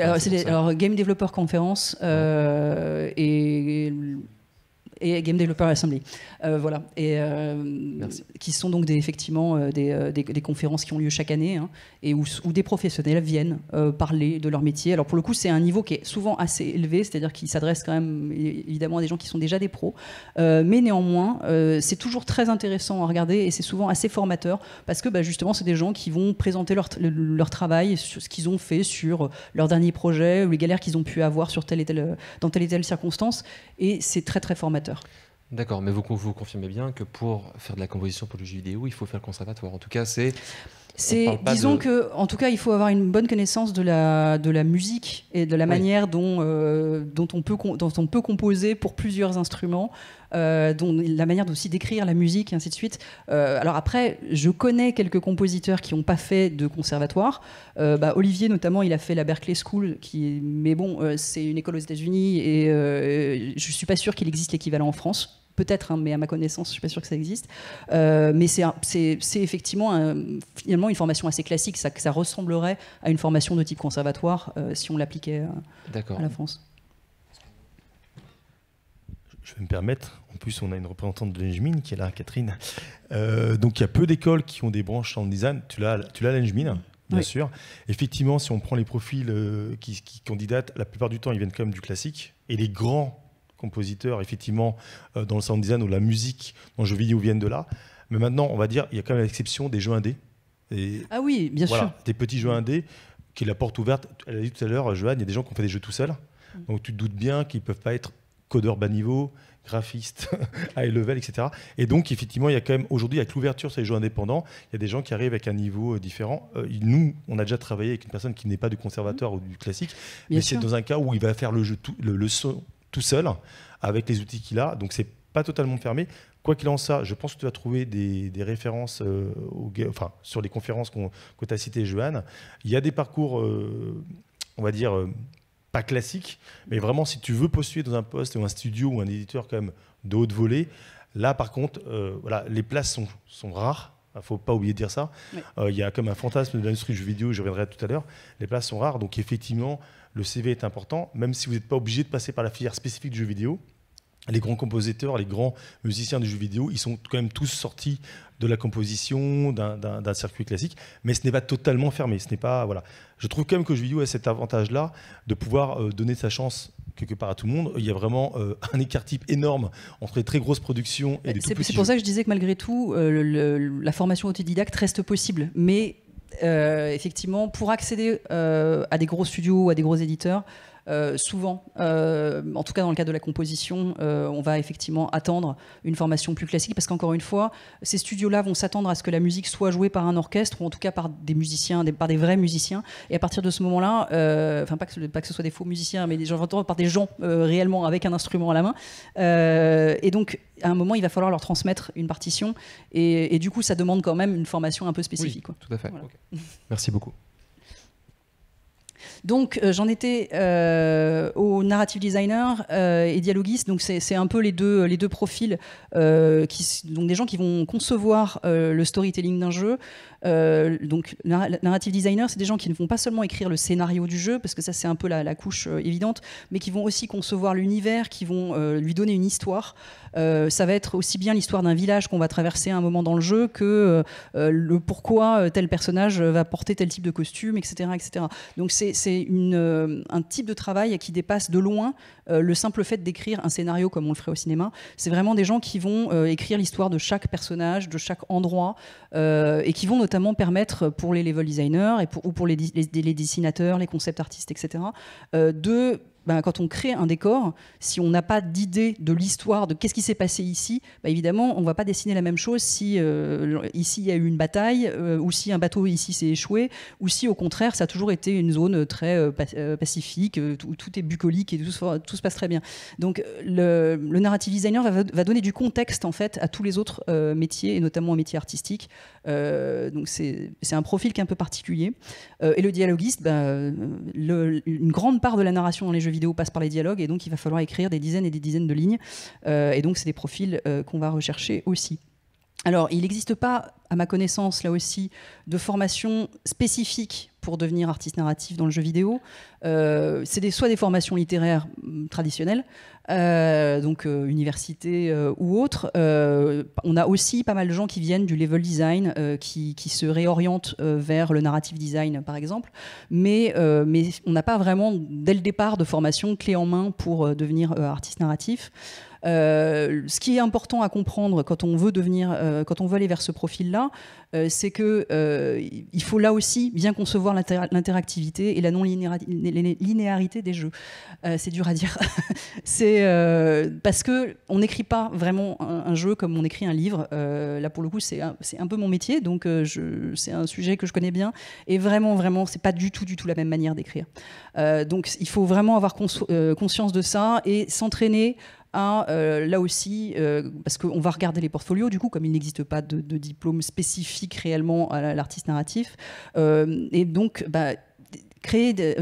Game Developer Conference et et Game Developer Assembly. Euh, voilà. Et, euh, qui sont donc effectivement euh, des, conférences qui ont lieu chaque année hein, et où, des professionnels viennent parler de leur métier. Alors pour le coup, c'est un niveau qui est souvent assez élevé, c'est-à-dire qu'il s'adresse quand même évidemment à des gens qui sont déjà des pros. mais néanmoins, c'est toujours très intéressant à regarder et c'est souvent assez formateur parce que bah, justement, c'est des gens qui vont présenter leur, travail, ce qu'ils ont fait sur leur dernier projet ou les galères qu'ils ont pu avoir sur telle et telle, dans telle et telle circonstance. Et c'est très très formateur. D'accord, mais vous, vous confirmez bien que pour faire de la composition pour le jeu vidéo, il faut faire le conservatoire. En tout cas, c'est c'est, disons que, en tout cas, il faut avoir une bonne connaissance de la, de la musique et de la manière dont, euh, dont, on peut, composer pour plusieurs instruments, euh, dont la manière aussi d'écrire la musique, et ainsi de suite. Euh, alors après, je connais quelques compositeurs qui n'ont pas fait de conservatoire. Bah, Olivier, notamment, il a fait la Berkeley School, qui, mais bon, c'est une école aux États-Unis et je ne suis pas sûr qu'il existe l'équivalent en France peut-être, hein, mais à ma connaissance, je ne suis pas sûre que ça existe. Euh, mais c'est effectivement finalement une formation assez classique, ça, ça ressemblerait à une formation de type conservatoire euh, si on l'appliquait euh, à la France. Je vais me permettre. En plus, on a une représentante de l'Engemine qui est là, Catherine. donc, il y a peu d'écoles qui ont des branches en design. Tu l'as, tu l'as bien sûr. Effectivement, si on prend les profils qui, qui candidatent, la plupart du temps, ils viennent quand même du classique. Et les grands compositeurs, effectivement, euh, dans le sound design ou la musique dans jeux vidéo viennent de là. Mais maintenant, on va dire, il y a quand même l'exception des jeux indés. Et ah oui, bien sûr. Des petits jeux indés qui la porte ouverte. Elle a dit tout à l'heure, Joanne, il y a des gens qui ont fait des jeux tout seuls. Mm. Donc tu te doutes bien qu'ils ne peuvent pas être codeurs bas niveau, graphistes, high level, etc. Et donc, effectivement, il y a quand même, aujourd'hui, avec l'ouverture sur les jeux indépendants, il y a des gens qui arrivent avec un niveau euh, différent. Euh, nous, on a déjà travaillé avec une personne qui n'est pas du conservateur ou du classique, mais c'est dans un cas où il va faire le, jeu tout, le son tout seul avec les outils qu'il a. Donc c'est pas totalement fermé. Quoi qu'il en soit, je pense que tu vas trouver des, références euh, enfin, sur les conférences qu'on, que tu as citées, Johan. Il y a des parcours, euh, on va dire, euh, pas classiques, mais vraiment, si tu veux postuler dans un poste ou un studio ou un éditeur quand même de haute volée, là, par contre, voilà, les places sont, sont rares. Il ah, faut pas oublier de dire ça. Il y a comme un fantasme de l'industrie du jeu vidéo, je reviendrai tout à l'heure. Les places sont rares, donc effectivement, le CV est important, même si vous n'êtes pas obligé de passer par la filière spécifique du jeu vidéo. Les grands compositeurs, les grands musiciens du jeu vidéo, ils sont quand même tous sortis de la composition, d'un circuit classique, mais ce n'est pas totalement fermé. Ce n'est pas voilà. Je trouve quand même que le jeu vidéo a cet avantage-là de pouvoir euh, donner sa chance quelque part à tout le monde. Il y a vraiment euh, un écart-type énorme entre les très grosses productions et bah, les tout petits. C'est pour ça que je disais que malgré tout, euh, la formation autodidacte reste possible, mais euh, effectivement, pour accéder euh, à des gros studios ou à des gros éditeurs, euh, souvent, euh, en tout cas dans le cas de la composition, euh, on va effectivement attendre une formation plus classique parce qu'encore une fois, ces studios-là vont s'attendre à ce que la musique soit jouée par un orchestre ou en tout cas par des musiciens, par des vrais musiciens. Et à partir de ce moment-là, enfin pas que, pas ce soit des faux musiciens, mais par des gens réellement avec un instrument à la main. et donc à un moment, il va falloir leur transmettre une partition. Et, du coup, ça demande quand même une formation un peu spécifique. Tout à fait. Merci beaucoup. Donc euh, j'en étais euh, au narrative designer euh, et dialoguiste. Donc c'est un peu les deux, les deux profils, donc des gens qui vont concevoir le storytelling d'un jeu, euh, donc, narrative designer, c'est des gens qui ne vont pas seulement écrire le scénario du jeu, parce que ça, c'est un peu la, couche euh, évidente, mais qui vont aussi concevoir l'univers, qui vont euh, lui donner une histoire. ça va être aussi bien l'histoire d'un village qu'on va traverser à un moment dans le jeu que le pourquoi tel personnage va porter tel type de costume, etc. etc. Donc, c'est un type de travail qui dépasse de loin euh, le simple fait d'écrire un scénario comme on le ferait au cinéma, c'est vraiment des gens qui vont euh, écrire l'histoire de chaque personnage, de chaque endroit, euh, et qui vont notamment permettre pour les level designers et pour, ou pour les, dessinateurs, les concept artistes, etc., de ben, quand on crée un décor, si on n'a pas d'idée de l'histoire, de qu'est-ce qui s'est passé ici, ben, évidemment, on ne va pas dessiner la même chose si euh, ici il y a eu une bataille, euh, ou si un bateau ici s'est échoué, ou si au contraire ça a toujours été une zone très euh, pacifique, où tout est bucolique et tout, tout, se passe très bien. Donc le, le narrative designer va, donner du contexte en fait à tous les autres métiers, et notamment au métier artistique. donc c'est un profil qui est un peu particulier. et le dialoguiste, ben, une grande part de la narration dans les jeux vidéo passe par les dialogues et donc il va falloir écrire des dizaines et des dizaines de lignes. Euh, et donc c'est des profils euh, qu'on va rechercher aussi. Alors, il n'existe pas, à ma connaissance, là aussi, de formation spécifique pour devenir artiste narratif dans le jeu vidéo. Euh, c'est des, soit des formations littéraires mm, traditionnelles, euh, donc euh, université ou autre. on a aussi pas mal de gens qui viennent du level design, qui, se réorientent vers le narrative design, par exemple. Mais, mais on n'a pas vraiment, dès le départ, de formation clé en main pour devenir artiste narratif. Euh, ce qui est important à comprendre quand on veut devenir, euh, quand on veut aller vers ce profil-là, euh, c'est que il faut là aussi bien concevoir l'interactivité et la non linéarité des jeux. c'est dur à dire. c'est parce que on n'écrit pas vraiment un, jeu comme on écrit un livre. là pour le coup, c'est un, peu mon métier, donc c'est un sujet que je connais bien. Et vraiment, vraiment, c'est pas du tout, du tout la même manière d'écrire. donc, il faut vraiment avoir conscience de ça et s'entraîner euh, là aussi, euh, parce qu'on va regarder les portfolios, du coup, comme il n'existe pas de, diplôme spécifique réellement à l'artiste narratif. Euh, et donc, bah, créer des,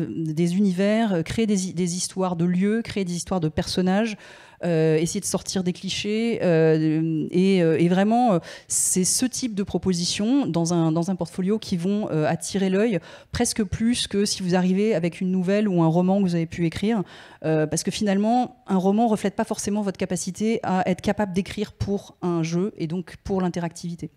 univers, créer des, histoires de lieux, créer des histoires de personnages euh, essayer de sortir des clichés. Euh, euh, et, vraiment, c'est ce type de propositions dans un, dans portfolio qui vont attirer l'œil presque plus que si vous arrivez avec une nouvelle ou un roman que vous avez pu écrire. parce que finalement, un roman reflète pas forcément votre capacité à être capable d'écrire pour un jeu et donc pour l'interactivité.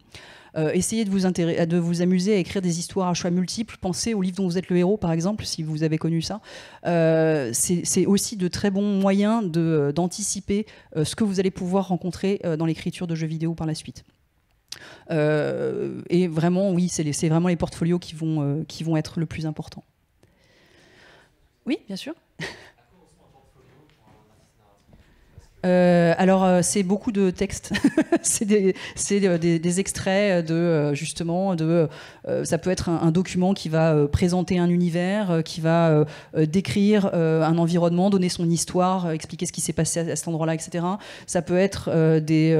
Euh, essayez de vous, de vous amuser à écrire des histoires à choix multiples. Pensez au livre dont vous êtes le héros, par exemple, si vous avez connu ça. Euh, c'est aussi de très bons moyens euh, d'anticiper ce que vous allez pouvoir rencontrer dans l'écriture de jeux vidéo par la suite. et vraiment, oui, c'est vraiment les portfolios qui vont, qui vont être le plus important. Oui, bien sûr. Euh, alors, euh, c'est beaucoup de textes. c'est euh, des, extraits de, justement, de. ça peut être un, document qui va présenter un univers, qui va décrire un environnement, donner son histoire, expliquer ce qui s'est passé à, cet endroit-là, etc. Ça peut être des,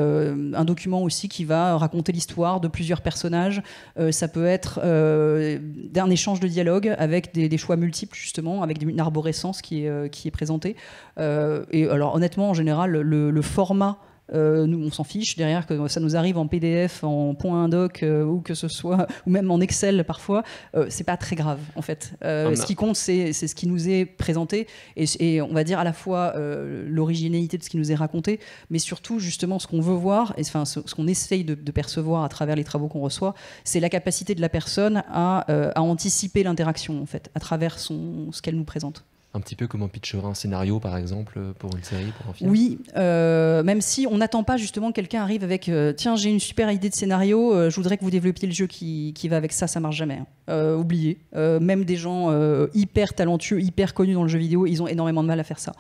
un document aussi qui va raconter l'histoire de plusieurs personnages. ça peut être un échange de dialogue avec des, choix multiples, justement, avec une arborescence qui est, qui est présentée. et alors, honnêtement, en général, le, format euh, nous, on s'en fiche derrière que ça nous arrive en PDF, en point doc euh, ou que ce soit, ou même en Excel parfois, euh, c'est pas très grave en fait. Ah, ce qui compte, c'est ce qui nous est présenté et, on va dire à la fois l'originalité de ce qui nous est raconté, mais surtout justement ce qu'on veut voir et enfin ce, qu'on essaye de, percevoir à travers les travaux qu'on reçoit, c'est la capacité de la personne à, anticiper l'interaction en fait à travers ce qu'elle nous présente un petit peu comme on un scénario, par exemple, pour une série, pour un film Oui, euh, même si on n'attend pas justement que quelqu'un arrive avec euh, Tiens, j'ai une super idée de scénario, euh, je voudrais que vous développiez le jeu qui, va avec ça, ça marche jamais. Hein. oubliez. même des gens hyper talentueux, hyper connus dans le jeu vidéo, ils ont énormément de mal à faire ça.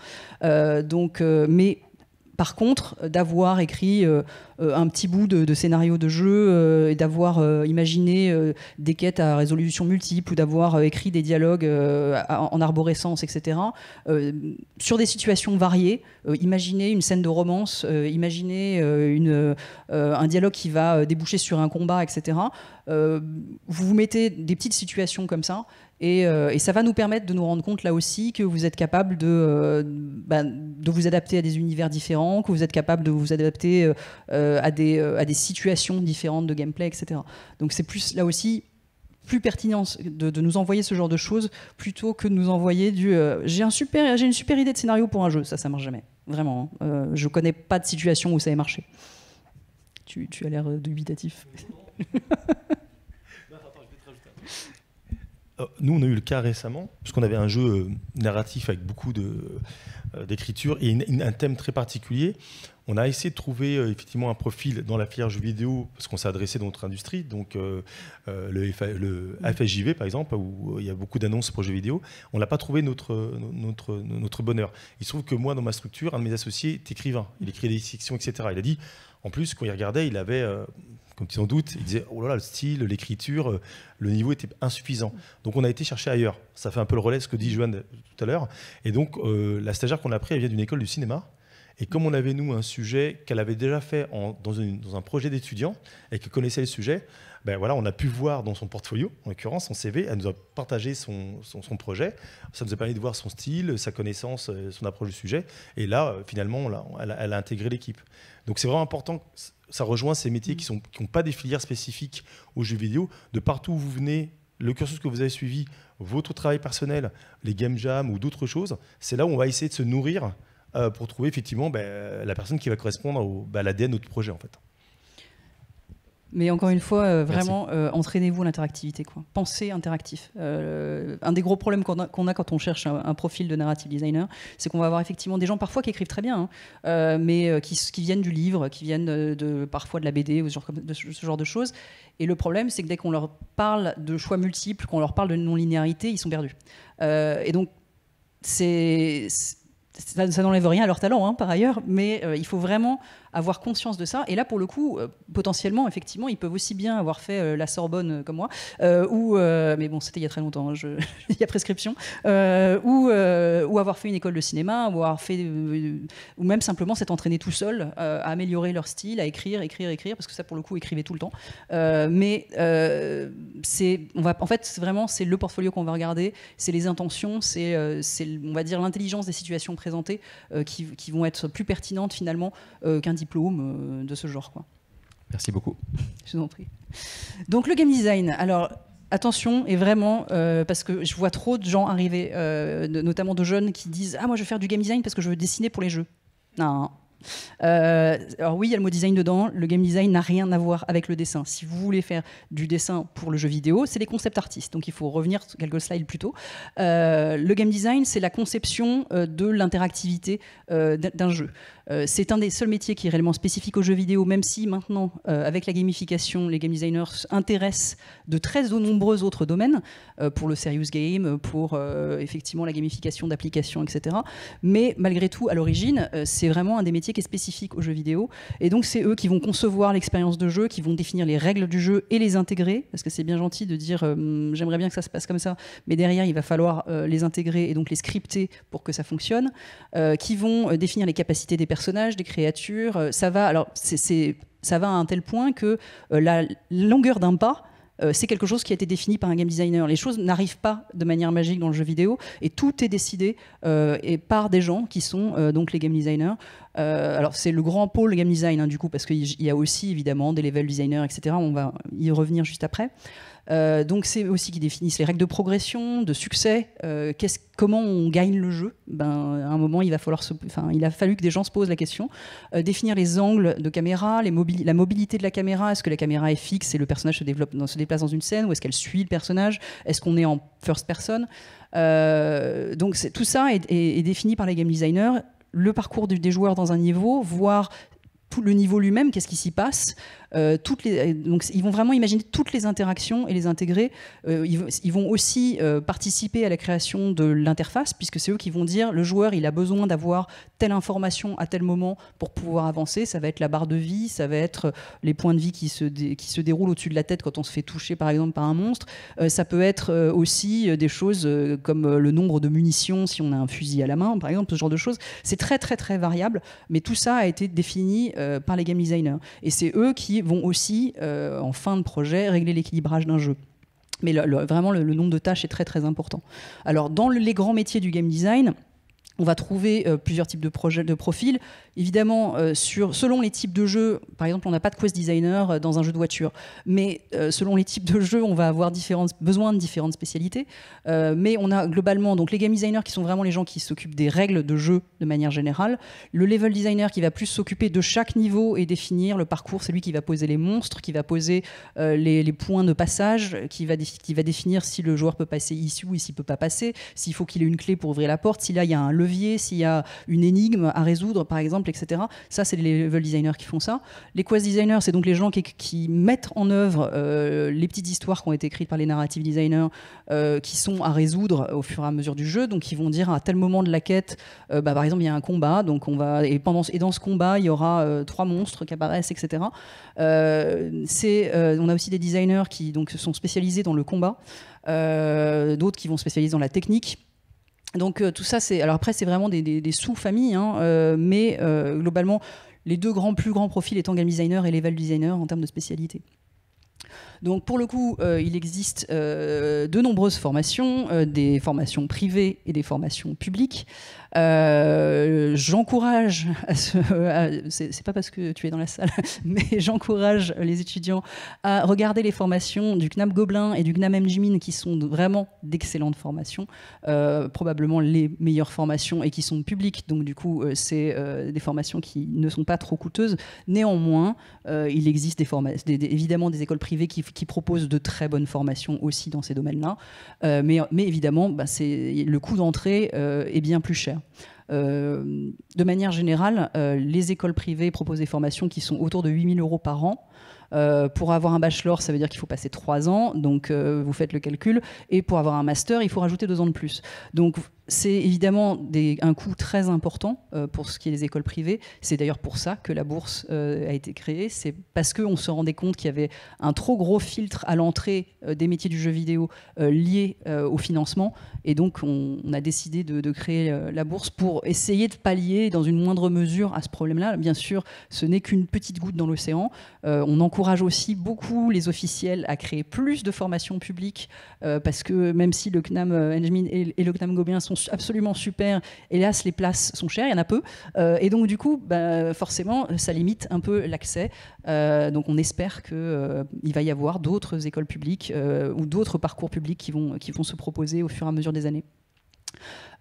donc, mais par contre, euh, d'avoir écrit euh, euh, un petit bout de, scénario de jeu d'avoir imaginé des quêtes à résolution multiple ou d'avoir écrit des dialogues en, arborescence, etc., sur des situations variées, imaginez une scène de romance, imaginez un dialogue qui va déboucher sur un combat, etc., vous vous mettez des petites situations comme ça euh, et, ça va nous permettre de nous rendre compte là aussi que vous êtes capable de, euh, bah, de vous adapter à des univers différents, que vous êtes capable de vous adapter euh, à, des, à des situations différentes de gameplay, etc. Donc c'est plus là aussi plus pertinent de, de, nous envoyer ce genre de choses plutôt que de nous envoyer du j'ai un super j'ai une super idée de scénario pour un jeu ça ça marche jamais vraiment hein. je connais pas de situation où ça ait marché tu, tu as l'air dubitatif euh, nous, on a eu le cas récemment, puisqu'on avait un jeu euh, narratif avec beaucoup euh, d'écriture et un thème très particulier. On a essayé de trouver effectivement un profil dans la filière jeux vidéo, parce qu'on s'est adressé dans notre industrie, donc le, FA, FSJV par exemple, où il y a beaucoup d'annonces pour vidéo. On n'a pas trouvé notre, notre, notre bonheur. Il se trouve que moi, dans ma structure, un de mes associés est écrivain. Il écrit des sections, etc. Il a dit, en plus, quand il regardait, il avait comme ils en doutent, ils disaient oh là là, le style, l'écriture, euh, le niveau était insuffisant. Donc on a été chercher ailleurs. Ça fait un peu le relais ce que dit Joanne tout à l'heure. Et donc euh, la stagiaire qu'on a pris, elle vient d'une école du cinéma. Et comme on avait, nous, un sujet qu'elle avait déjà fait dans, un projet d'étudiant et qu'elle connaissait le sujet, ben voilà, on a pu voir dans son portfolio, en l'occurrence, son CV, elle nous a partagé son, projet. Ça nous a permis de voir son style, sa connaissance, euh, son approche du sujet. Et là, finalement, elle, a, intégré l'équipe. Donc c'est vraiment important ça rejoint ces métiers qui n'ont mm. pas des filières spécifiques aux jeux vidéo. De partout où vous venez, le cursus que vous avez suivi, votre travail personnel, les game jams ou d'autres choses, c'est là où on va essayer de se nourrir euh, pour trouver effectivement ben, la personne qui va correspondre ben, à l'ADN de notre projet en fait. Mais encore une fois, euh, vraiment, euh, entraînez-vous à l'interactivité. Pensez interactif. Euh, un des gros problèmes qu'on a, quand on cherche un, profil de narrative designer, c'est qu'on va avoir effectivement des gens parfois qui écrivent très bien, hein, mais qui, qui, viennent du livre, qui viennent de, parfois de la BD ou ce genre, de, ce genre de choses. Et le problème, c'est que dès qu'on leur parle de choix multiples, qu'on leur parle de non-linéarité, ils sont perdus. et donc, c'est ça, n'enlève rien à leur talent, hein, par ailleurs, mais il faut vraiment avoir conscience de ça. Et là, pour le coup, euh, potentiellement, effectivement, ils peuvent aussi bien avoir fait euh, la Sorbonne euh, comme moi, ou, mais bon, c'était il y a très longtemps, hein, je... il y a prescription, ou, ou avoir fait une école de cinéma, ou avoir fait, ou même simplement s'être entraîné tout seul à améliorer leur style, à écrire, écrire, écrire, parce que ça, pour le coup, écrivait tout le temps. mais c'est, on va, en fait, vraiment, c'est le portfolio qu'on va regarder, c'est les intentions, c'est, on va dire, l'intelligence des situations présentées qui, qui, vont être plus pertinentes finalement qu'un diplôme euh, de ce genre. Quoi. Merci beaucoup. Je vous en prie. Donc le game design. Alors attention et vraiment euh, parce que je vois trop de gens arriver, euh, notamment de jeunes qui disent ah moi je veux faire du game design parce que je veux dessiner pour les jeux. Non. alors oui, il y a le mot design dedans. Le game design n'a rien à voir avec le dessin. Si vous voulez faire du dessin pour le jeu vidéo, c'est les concepts artistes. Donc il faut revenir quelques slides plus tôt. le game design, c'est la conception de l'interactivité d'un jeu. Euh, c'est un des seuls métiers qui est réellement spécifique aux jeux vidéo, même si maintenant, euh, avec la gamification, les game designers intéressent de très nombreux autres domaines, euh, pour le serious game, pour effectivement la gamification d'applications, etc. Mais malgré tout, à l'origine, c'est vraiment un des métiers qui est spécifique aux jeux vidéo. Et donc, c'est eux qui vont concevoir l'expérience de jeu, qui vont définir les règles du jeu et les intégrer. Parce que c'est bien gentil de dire j'aimerais bien que ça se passe comme ça, mais derrière, il va falloir les intégrer et donc les scripter pour que ça fonctionne. qui vont définir les capacités des personnes personnages, des créatures. Euh, ça va. Alors, c'est ça va à un tel point que euh, la longueur d'un pas, euh, c'est quelque chose qui a été défini par un game designer. Les choses n'arrivent pas de manière magique dans le jeu vidéo et tout est décidé et par des gens qui sont donc les game designers. alors c'est le grand pôle game design hein, du coup parce qu'il y a aussi évidemment des level designers etc. On va y revenir juste après. Euh, donc c'est aussi qui définissent les règles de progression, de succès, euh, comment on gagne le jeu. Ben, à un moment, il, va falloir se, il a fallu que des gens se posent la question. Euh, définir les angles de caméra, les la mobilité de la caméra, est-ce que la caméra est fixe et le personnage se, développe se déplace dans une scène ou est-ce qu'elle suit le personnage Est-ce qu'on est en first person Donc tout ça est, défini par les game designers. Le parcours des joueurs dans un niveau, voire tout le niveau lui-même, qu'est-ce qui s'y passe, euh, toutes les, euh, donc ils vont vraiment imaginer toutes les interactions et les intégrer. Euh, ils, vont aussi participer à la création de l'interface, puisque c'est eux qui vont dire le joueur, il a besoin d'avoir telle information à tel moment pour pouvoir avancer. Ça va être la barre de vie, ça va être les points de vie qui se, qui se déroulent au-dessus de la tête quand on se fait toucher, par exemple, par un monstre. ça peut être aussi des choses comme le nombre de munitions si on a un fusil à la main, par exemple, ce genre de choses. C'est très, très, très variable, mais tout ça a été défini par les game designers. Et c'est eux qui vont aussi, euh, en fin de projet, régler l'équilibrage d'un jeu. Mais vraiment, le, nombre de tâches est très très important. Alors, dans les grands métiers du game design, on va trouver euh, plusieurs types de, projets, de profils. Évidemment, euh, selon les types de jeux, par exemple, on n'a pas de quest designer euh, dans un jeu de voiture, mais selon les types de jeux, on va avoir différents besoins de différentes spécialités. mais on a globalement donc les game designers qui sont vraiment les gens qui s'occupent des règles de jeu de manière générale, le level designer qui va plus s'occuper de chaque niveau et définir le parcours, c'est lui qui va poser les monstres, qui va poser les, points de passage, qui va, définir si le joueur peut passer ici ou s'il peut pas passer, s'il faut qu'il ait une clé pour ouvrir la porte, si là y a un s'il y a une énigme à résoudre, par exemple, etc. Ça, c'est les level designers qui font ça. Les quest designers, c'est donc les gens qui, mettent en œuvre euh, les petites histoires qui ont été écrites par les narrative designers, euh, qui sont à résoudre au fur et à mesure du jeu. Donc, ils vont dire à tel moment de la quête, euh, bah, par exemple, il y a un combat, donc on va et pendant et dans ce combat, il y aura trois monstres qui apparaissent, etc. c'est on a aussi des designers qui donc sont spécialisés dans le combat, d'autres qui vont spécialiser dans la technique. Donc euh, tout ça, c'est. Alors après, c'est vraiment des, sous-familles, hein, euh, mais euh, globalement, les deux grands, plus grands profils étant game designer et level designer en termes de spécialité. Donc pour le coup, il existe de nombreuses formations, des formations privées et des formations publiques. Euh, j'encourage, c'est, pas parce que tu es dans la salle, mais j'encourage les étudiants à regarder les formations du CNAM Gobelin et du CNAM MJMIN qui sont vraiment d'excellentes formations, euh, probablement les meilleures formations et qui sont publiques. Donc du coup, euh, c'est des formations qui ne sont pas trop coûteuses. Néanmoins, il existe des évidemment des écoles privées qui, proposent de très bonnes formations aussi dans ces domaines-là, mais, mais, évidemment, bah, le coût d'entrée est bien plus cher. Euh, de manière générale, euh, les écoles privées proposent des formations qui sont autour de 8000 euros par an. Euh, pour avoir un bachelor, ça veut dire qu'il faut passer 3 ans, donc vous faites le calcul. Et pour avoir un master, il faut rajouter 2 ans de plus. Donc c'est évidemment un coût très important euh, pour ce qui est des écoles privées. C'est d'ailleurs pour ça que la bourse euh, a été créée. C'est parce qu'on se rendait compte qu'il y avait un trop gros filtre à l'entrée euh, des métiers du jeu vidéo liés au financement. Et donc, on, a décidé de, créer la bourse pour essayer de pallier dans une moindre mesure à ce problème-là. Bien sûr, ce n'est qu'une petite goutte dans l'océan. on encourage aussi beaucoup les officiels à créer plus de formations publiques parce que même si le CNAM Engmin et le CNAM Gobien sont absolument super. Hélas, les places sont chères, il y en a peu. Euh, et donc, du coup, bah, forcément, ça limite un peu l'accès. Euh, donc, on espère qu'il euh, il va y avoir d'autres écoles publiques ou d'autres parcours publics qui vont, qui vont se proposer au fur et à mesure des années.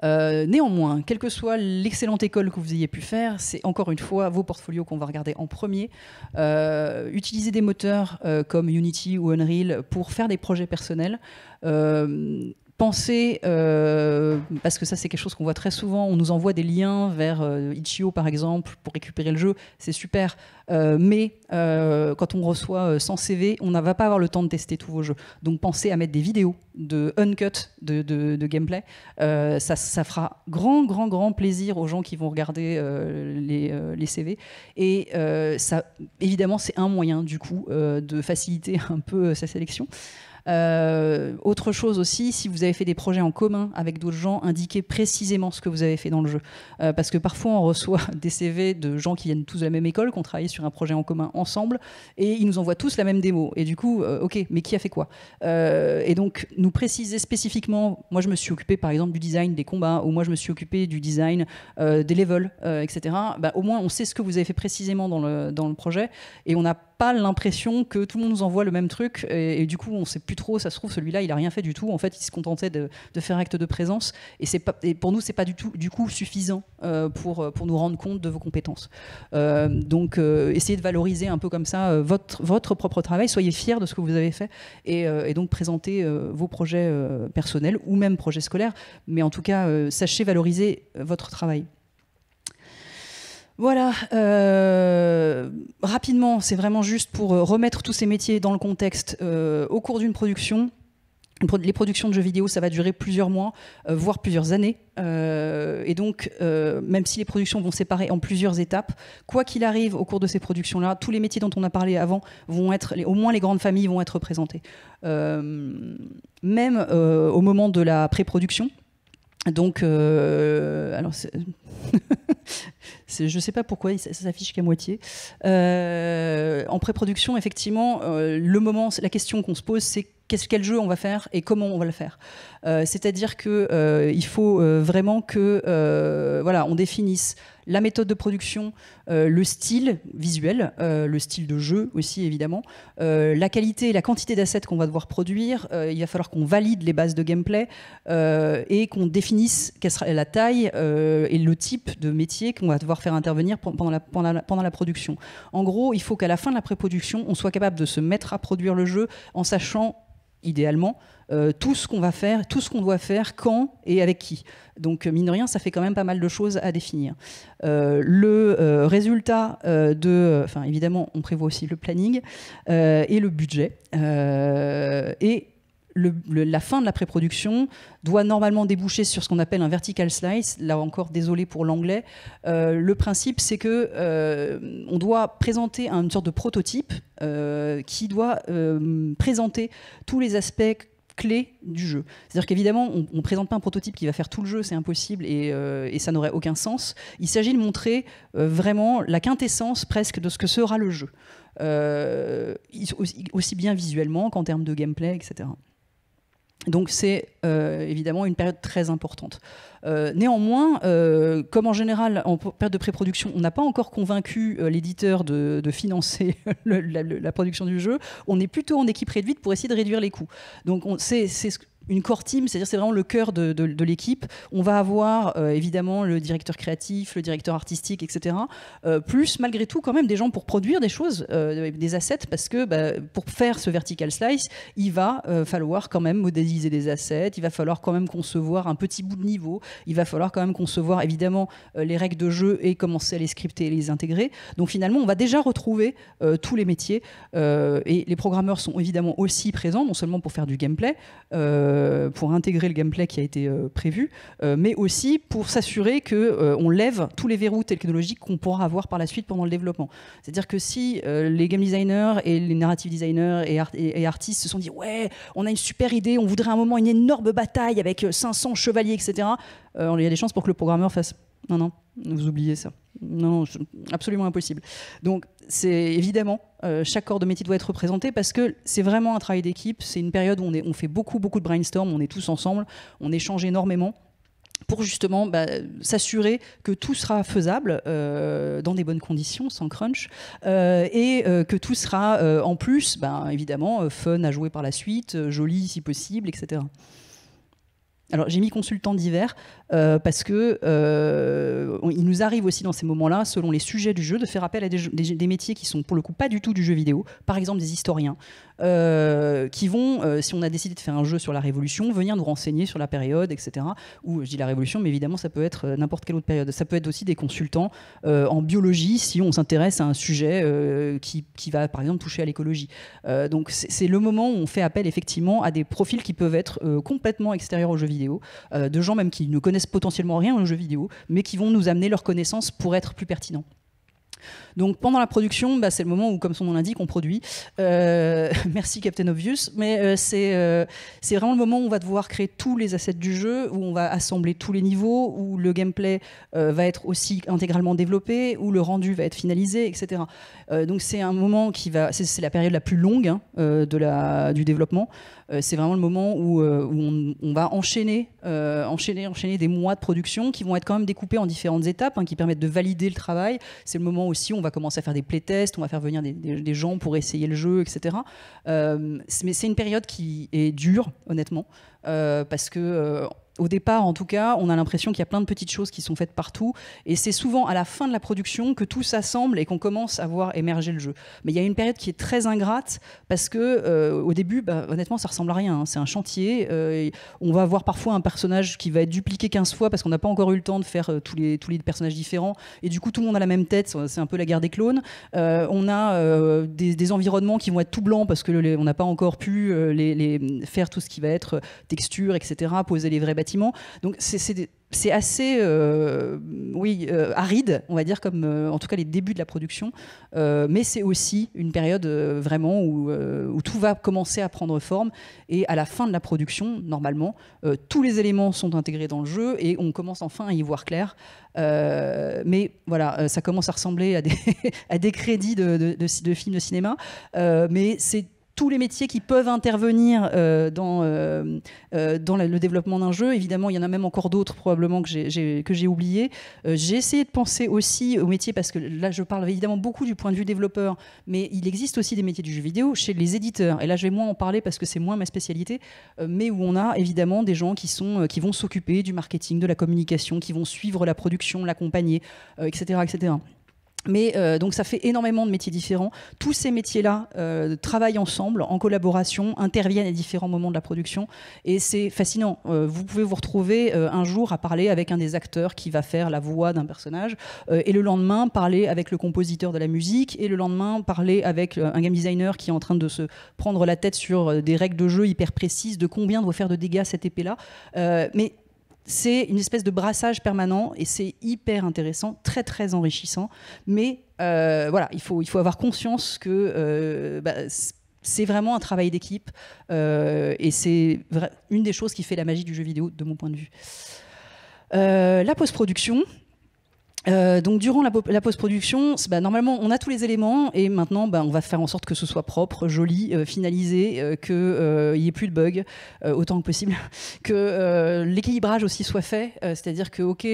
néanmoins, quelle que soit l'excellente école que vous ayez pu faire, c'est encore une fois vos portfolios qu'on va regarder en premier. Euh, utiliser des moteurs comme Unity ou Unreal pour faire des projets personnels penser, euh, parce que ça c'est quelque chose qu'on voit très souvent, on nous envoie des liens vers euh, Itch.io par exemple pour récupérer le jeu, c'est super, euh, mais quand on reçoit sans CV, on ne va pas avoir le temps de tester tous vos jeux. Donc pensez à mettre des vidéos de uncut de, de, gameplay, ça, fera grand, grand, grand plaisir aux gens qui vont regarder les, CV. Et ça, évidemment, c'est un moyen du coup de faciliter un peu sa sélection. Euh, autre chose aussi, si vous avez fait des projets en commun avec d'autres gens, indiquez précisément ce que vous avez fait dans le jeu. Euh, parce que parfois, on reçoit des CV de gens qui viennent tous de la même école, qu'on travaille sur un projet en commun ensemble, et ils nous envoient tous la même démo. Et du coup, euh, ok, mais qui a fait quoi Et donc, nous préciser spécifiquement, moi je me suis occupé par exemple du design des combats, ou moi je me suis occupé du design des levels, etc. Bah, au moins on sait ce que vous avez fait précisément dans le, dans le projet, et on a pas l'impression que tout le monde nous envoie le même truc et, du coup on sait plus trop ça se trouve celui-là il a rien fait du tout en fait il se contentait de, faire acte de présence et c'est pas et pour nous c'est pas du tout du coup suffisant euh, pour euh, pour nous rendre compte de vos compétences euh, donc essayez de valoriser un peu comme ça votre votre propre travail soyez fiers de ce que vous avez fait et, et donc présentez vos projets personnels ou même projets scolaires mais en tout cas sachez valoriser votre travail voilà, euh, rapidement, c'est vraiment juste pour euh, remettre tous ces métiers dans le contexte euh, au cours d'une production. Les productions de jeux vidéo, ça va durer plusieurs mois, voire plusieurs années. et donc, même si les productions vont séparer en plusieurs étapes, quoi qu'il arrive au cours de ces productions-là, tous les métiers dont on a parlé avant vont être, au moins les grandes familles vont être représentées. même au moment de la pré-production, donc, euh, alors, je ne sais pas pourquoi, ça, s'affiche qu'à moitié. Euh, en pré-production, effectivement, euh, le moment, la question qu'on se pose, c'est quel jeu on va faire et comment on va le faire. C'est-à-dire qu'il faut vraiment que voilà, on définisse la méthode de production, euh, le style visuel, euh, le style de jeu aussi évidemment, euh, la qualité et la quantité d'assets qu'on va devoir produire. il va falloir qu'on valide les bases de gameplay et qu'on définisse quelle sera la taille et le type de métier qu'on va devoir faire intervenir pendant la, pendant la production. En gros, il faut qu'à la fin de la pré-production, on soit capable de se mettre à produire le jeu en sachant idéalement, euh, tout ce qu'on va faire, tout ce qu'on doit faire, quand et avec qui. Donc, euh, mine de rien, ça fait quand même pas mal de choses à définir. Euh, le résultat de. Enfin, évidemment, on prévoit aussi le planning et le budget. et la fin de la pré-production doit normalement déboucher sur ce qu'on appelle un vertical slice. Là encore, désolé pour l'anglais. Euh, le principe, c'est que euh, on doit présenter une sorte de prototype euh, qui doit présenter tous les aspects clés du jeu. C'est-à-dire qu'évidemment, on ne présente pas un prototype qui va faire tout le jeu, c'est impossible et, ça n'aurait aucun sens. Il s'agit de montrer vraiment la quintessence presque de ce que sera le jeu, aussi bien visuellement qu'en termes de gameplay, etc. Donc c'est euh, évidemment une période très importante. Euh, néanmoins, euh, comme en général en période de pré-production, on n'a pas encore convaincu l'éditeur de, financer la, production du jeu, on est plutôt en équipe réduite pour essayer de réduire les coûts. Donc c'est ce une core team, c'est-à-dire c'est vraiment le cœur de, l'équipe. On va avoir euh, évidemment le directeur créatif, le directeur artistique, etc. Euh, plus malgré tout quand même des gens pour produire des choses, euh, des assets, parce que bah, pour faire ce vertical slice, il va falloir quand même modéliser des assets, il va falloir quand même concevoir un petit bout de niveau, il va falloir quand même concevoir évidemment les règles de jeu et commencer à les scripter et les intégrer. Donc finalement, on va déjà retrouver tous les métiers et les programmeurs sont évidemment aussi présents, non seulement pour faire du gameplay. Euh, pour intégrer le gameplay qui a été euh, prévu, euh, mais aussi pour s'assurer que on lève tous les verrous technologiques qu'on pourra avoir par la suite pendant le développement. C'est-à-dire que si les game designers et les narrative designers et, et, artistes se sont dit ouais, on a une super idée, on voudrait un moment une énorme bataille avec 500 chevaliers, etc. il y a des chances pour que le programmeur fasse non non, vous oubliez ça non, absolument impossible. Donc, c'est évidemment, euh, chaque corps de métier doit être représenté parce que c'est vraiment un travail d'équipe. C'est une période où on, fait beaucoup, beaucoup de brainstorm, on est tous ensemble, on échange énormément pour justement bah, s'assurer que tout sera faisable euh, dans des bonnes conditions, sans crunch, euh, et que tout sera en plus, bah, évidemment, fun à jouer par la suite, joli si possible, etc. Alors j'ai mis consultants divers euh, parce que euh, il nous arrive aussi dans ces moments-là, selon les sujets du jeu, de faire appel à des, des, métiers qui sont pour le coup pas du tout du jeu vidéo. Par exemple des historiens, euh, qui vont, euh, si on a décidé de faire un jeu sur la Révolution, venir nous renseigner sur la période, etc. Ou je dis la Révolution, mais évidemment, ça peut être euh, n'importe quelle autre période. Ça peut être aussi des consultants en biologie si on s'intéresse à un sujet qui, qui, va, par exemple, toucher à l'écologie. donc, c'est le moment où on fait appel effectivement à des profils qui peuvent être complètement extérieurs aux jeux vidéo, de gens même qui ne connaissent potentiellement rien aux jeux vidéo, mais qui vont nous amener leurs connaissances pour être plus pertinents. Donc pendant la production, bah, c'est le moment où, comme son nom l'indique, on produit. Euh, merci Captain Obvious, mais euh, c'est euh, c'est vraiment le moment où on va devoir créer tous les assets du jeu, où on va assembler tous les niveaux, où le gameplay va être aussi intégralement développé, où le rendu va être finalisé, etc. donc c'est un moment qui va, c'est la période la plus longue hein, de la du développement. c'est vraiment le moment où, où on, va enchaîner, enchaîner, enchaîner des mois de production qui vont être quand même découpés en différentes étapes, hein, qui permettent de valider le travail. C'est le moment aussi où on va va commencer à faire des playtests, on va faire venir des, gens pour essayer le jeu, etc. Euh, mais c'est une période qui est dure, honnêtement, euh, parce que euh, au départ, en tout cas, on a l'impression qu'il y a plein de petites choses qui sont faites partout. Et c'est souvent à la fin de la production que tout s'assemble et qu'on commence à voir émerger le jeu. Mais il y a une période qui est très ingrate parce que euh, au début, bah, honnêtement, ça ressemble à rien. Hein. C'est un chantier. Euh, on va avoir parfois un personnage qui va être dupliqué 15 fois parce qu'on n'a pas encore eu le temps de faire euh, tous, les, tous les personnages différents. Et du coup, tout le monde a la même tête. C'est un peu la guerre des clones. on a des, environnements qui vont être tout blancs parce qu'on n'a pas encore pu les, faire tout ce qui va être texture, etc., poser les vrais donc c'est assez euh, oui, euh, aride, on va dire, comme euh, en tout cas les débuts de la production. mais c'est aussi une période vraiment où, où, tout va commencer à prendre forme. Et à la fin de la production, normalement, tous les éléments sont intégrés dans le jeu et on commence enfin à y voir clair. mais voilà, ça commence à ressembler à des, des crédits de, de films de cinéma. mais c'est tous les métiers qui peuvent intervenir euh, dans, euh, euh, le développement d'un jeu. Évidemment, il y en a même encore d'autres probablement que j'ai oublié. j'ai essayé de penser aussi aux métiers, parce que là, je parle évidemment beaucoup du point de vue développeur, mais il existe aussi des métiers du jeu vidéo chez les éditeurs. Et là, je vais moins en parler parce que c'est moins ma spécialité, mais où on a évidemment des gens qui, sont, qui vont s'occuper du marketing, de la communication, qui vont suivre la production, l'accompagner, etc., etc. Mais euh, donc ça fait énormément de métiers différents. Tous ces métiers-là euh, travaillent ensemble, en collaboration, interviennent à différents moments de la production. Et c'est fascinant. Euh, vous pouvez vous retrouver un jour à parler avec un des acteurs qui va faire la voix d'un personnage, et le lendemain parler avec le compositeur de la musique, et le lendemain parler avec un game designer qui est en train de se prendre la tête sur des règles de jeu hyper précises, de combien doit faire de dégâts cette épée-là. mais c'est une espèce de brassage permanent et c'est hyper intéressant, très très enrichissant. Mais euh, voilà, il faut, il faut avoir conscience que euh, bah, c'est vraiment un travail d'équipe euh, et c'est une des choses qui fait la magie du jeu vidéo de mon point de vue. la post-production, euh, donc durant la, post-production, bah, normalement on a tous les éléments et maintenant bah, on va faire en sorte que ce soit propre, joli, euh, finalisé, euh, qu'il n'y ait plus de bugs autant que possible, que l'équilibrage aussi soit fait, c'est-à-dire que ok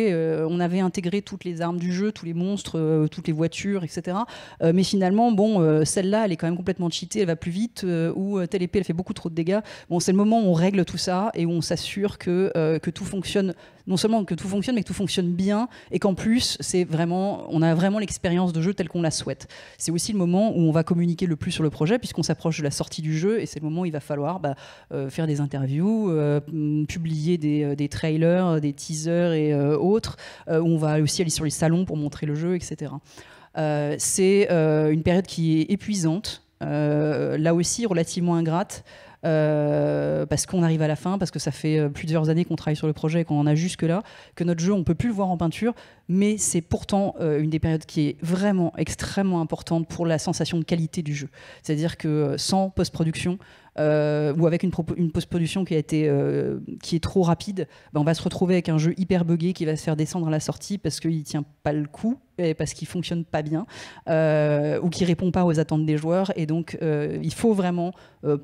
on avait intégré toutes les armes du jeu, tous les monstres, toutes les voitures, etc. mais finalement bon celle-là elle est quand même complètement cheatée, elle va plus vite ou telle épée elle fait beaucoup trop de dégâts. Bon c'est le moment où on règle tout ça et où on s'assure que que tout fonctionne non seulement que tout fonctionne mais que tout fonctionne bien et qu'en plus c'est vraiment, on a vraiment l'expérience de jeu telle qu'on la souhaite. C'est aussi le moment où on va communiquer le plus sur le projet, puisqu'on s'approche de la sortie du jeu, et c'est le moment où il va falloir bah, euh, faire des interviews, euh, mm, publier des, euh, des, trailers, des teasers et autres. on va aussi aller sur les salons pour montrer le jeu, etc. c'est une période qui est épuisante, là aussi relativement ingrate. Euh, parce qu'on arrive à la fin, parce que ça fait euh, plusieurs années qu'on travaille sur le projet et qu'on en a jusque-là, que notre jeu, on peut plus le voir en peinture, mais c'est pourtant euh, une des périodes qui est vraiment extrêmement importante pour la sensation de qualité du jeu. C'est-à-dire que sans post-production, euh, ou avec une, une post-production qui, a été, euh, qui est trop rapide, ben, on va se retrouver avec un jeu hyper buggé qui va se faire descendre à la sortie parce qu'il ne tient pas le coup, et parce qu'il fonctionne pas bien, euh, ou qui répond pas aux attentes des joueurs. Et donc, euh, il faut vraiment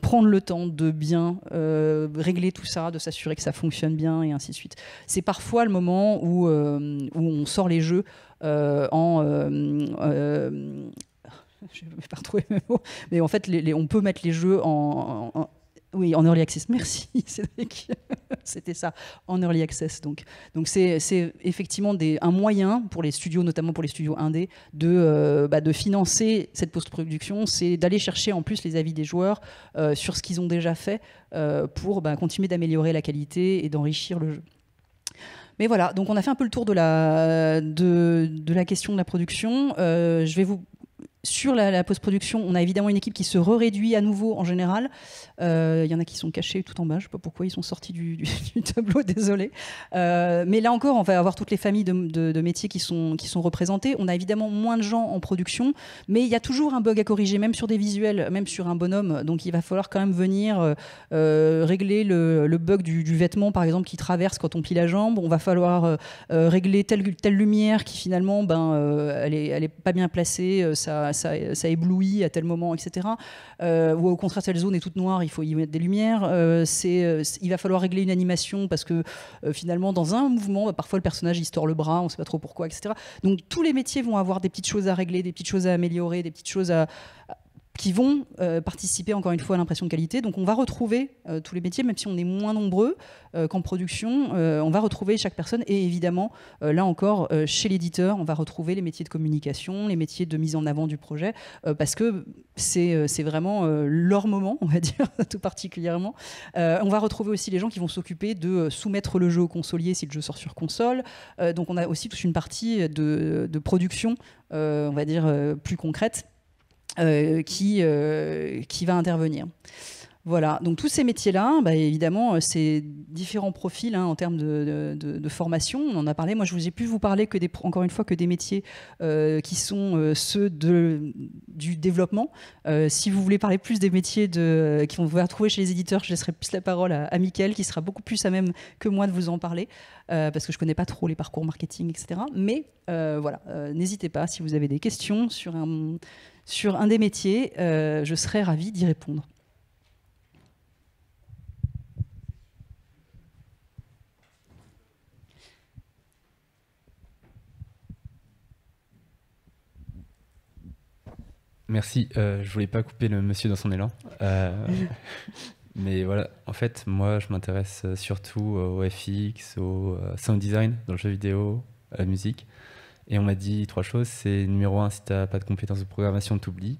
prendre le temps de bien régler tout ça, de s'assurer que ça fonctionne bien, et ainsi de suite. C'est parfois le moment où, où on sort les jeux. en, je ne vais pas retrouver mes mots, mais en fait, les, on peut mettre les jeux en, oui, en early access. Merci, C'était ça, en early access. Donc, donc c'est, effectivement des, un moyen pour les studios, notamment pour les studios indés, de, euh, bah, de financer cette post-production. C'est d'aller chercher en plus les avis des joueurs euh, sur ce qu'ils ont déjà fait euh, pour bah, continuer d'améliorer la qualité et d'enrichir le jeu. Mais voilà, donc on a fait un peu le tour de la, de, de la question de la production. je vais vous sur la, post-production, on a évidemment une équipe qui se réduit à nouveau en général. Il euh, y en a qui sont cachés tout en bas, je ne sais pas pourquoi ils sont sortis du, tableau, désolé. Euh, mais là encore, on va avoir toutes les familles de, métiers qui sont, qui représentées. On a évidemment moins de gens en production, mais il y a toujours un bug à corriger, même sur des visuels, même sur un bonhomme. Donc il va falloir quand même venir euh, régler le, bug du, vêtement, par exemple, qui traverse quand on plie la jambe. On va falloir régler telle, lumière qui finalement, ben, elle n'est est pas bien placée. ça bah, ça, éblouit à tel moment, etc. Euh, ou au contraire, telle zone est toute noire, il faut y mettre des lumières. Euh, euh, c'est, il va falloir régler une animation parce que finalement, dans un mouvement, bah, parfois le personnage il le bras, on ne sait pas trop pourquoi, etc. Donc tous les métiers vont avoir des petites choses à régler, des petites choses à améliorer, des petites choses à qui vont euh, participer encore une fois à l'impression de qualité. Donc on va retrouver euh, tous les métiers, même si on est moins nombreux euh, qu'en production, on va retrouver chaque personne. Et évidemment, là encore, chez l'éditeur, on va retrouver les métiers de communication, les métiers de mise en avant du projet, parce que c'est vraiment leur moment, on va dire, tout particulièrement. on va retrouver aussi les gens qui vont s'occuper de soumettre le jeu au consolier si le jeu sort sur console. donc on a aussi toute une partie de production, on va dire, plus concrète euh, qui, euh, qui va intervenir. Voilà, donc tous ces métiers-là, bah, évidemment, euh, c'est différents profils hein, en termes de, formation. On en a parlé. Moi, je vous ai pu vous parler que des, encore une fois que des métiers qui sont ceux de, du développement. si vous voulez parler plus des métiers de, qui vont vous retrouver chez les éditeurs, je laisserai plus la parole à, à Mickaël, qui sera beaucoup plus à même que moi de vous en parler, parce que je ne connais pas trop les parcours marketing, etc. Mais voilà, n'hésitez pas si vous avez des questions sur un sur un des métiers, euh, je serais ravi d'y répondre. Merci. Euh, je voulais pas couper le monsieur dans son élan. Euh, mais voilà, en fait, moi, je m'intéresse surtout au FX, au sound design dans le jeu vidéo, à la musique. Et on m'a dit trois choses. C'est numéro un, si tu n'as pas de compétences de programmation, t'oublies.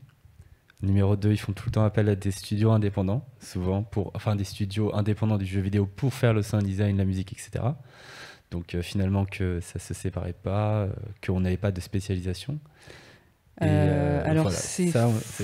Numéro deux, ils font tout le temps appel à des studios indépendants, souvent, pour, enfin des studios indépendants du jeu vidéo pour faire le sound design, la musique, etc. Donc euh, finalement que ça se séparait pas, euh, qu'on n'avait pas de spécialisation. Euh, alors c'est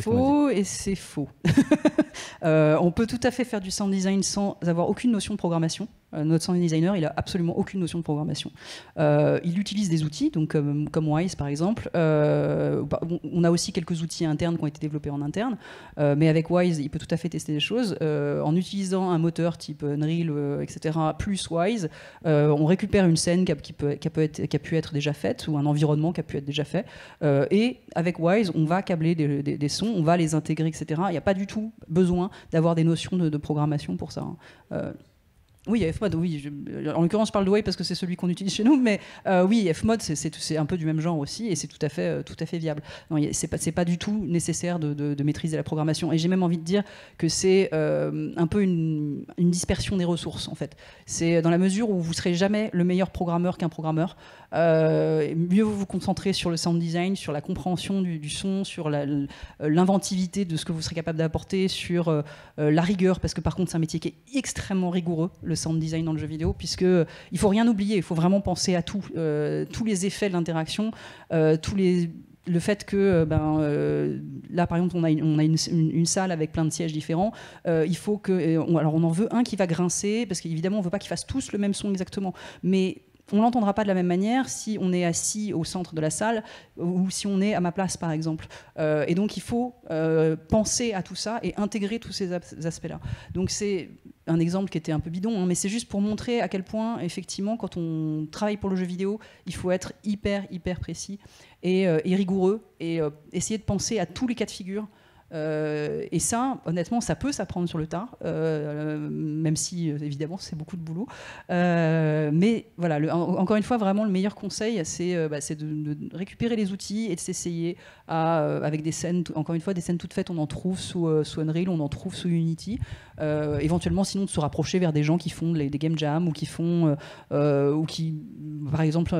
faux et c'est faux. on peut tout à fait faire du sound design sans avoir aucune notion de programmation. Euh, notre sound designer, il n'a absolument aucune notion de programmation. Euh, il utilise des outils, donc euh, comme, Wise par exemple. Bah, on a aussi quelques outils internes qui ont été développés en interne, mais avec Wise, il peut tout à fait tester des choses. en utilisant un moteur type Unreal, etc., plus Wise, on récupère une scène qui a, peut, être, pu être déjà faite ou un environnement qui a pu être déjà fait. et avec Wise, on va câbler des, sons, on va les intégrer, etc. Il n'y a pas du tout besoin d'avoir des notions de, programmation pour ça. Hein. Oui, Fmod, oui. en l'occurrence, je parle de Way parce que c'est celui qu'on utilise chez nous, mais euh, oui, Fmod, c'est un peu du même genre aussi, et c'est tout à fait, euh, tout à fait viable. Non, c'est pas, pas du tout nécessaire de, maîtriser la programmation, et j'ai même envie de dire que c'est euh, un peu une, une, dispersion des ressources en fait. C'est dans la mesure où vous serez jamais le meilleur programmeur qu'un programmeur. Euh, mieux vous concentrer sur le sound design, sur la compréhension du, son, sur euh, l'inventivité de ce que vous serez capable d'apporter, sur euh, la rigueur, parce que par contre c'est un métier qui est extrêmement rigoureux, le sound design dans le jeu vidéo, puisque il faut rien oublier, il faut vraiment penser à tout, tous les effets de l'interaction, tous les le fait que ben, là par exemple on a, une, on a une, salle avec plein de sièges différents il faut que alors on en veut un qui va grincer parce qu'évidemment on veut pas qu'ils fassent tous le même son exactement mais on l'entendra pas de la même manière si on est assis au centre de la salle ou si on est à ma place, par exemple. Euh, et donc, il faut euh, penser à tout ça et intégrer tous ces aspects-là. Donc, c'est un exemple qui était un peu bidon, hein, mais c'est juste pour montrer à quel point, effectivement, quand on travaille pour le jeu vidéo, il faut être hyper, hyper précis et euh, rigoureux et essayer de penser à tous les cas de figure euh, et ça, honnêtement, ça peut s'apprendre sur le tas euh, euh, même si, évidemment, c'est beaucoup de boulot. mais voilà, encore une fois, vraiment, le meilleur conseil, c'est bah, de, récupérer les outils et de s'essayer avec des scènes, encore une fois, des scènes toutes faites, on en trouve sous, sous Unreal, on en trouve sous Unity. Euh, éventuellement, sinon, de se rapprocher vers des gens qui font des game jams ou qui font, euh, euh, ou qui, par exemple,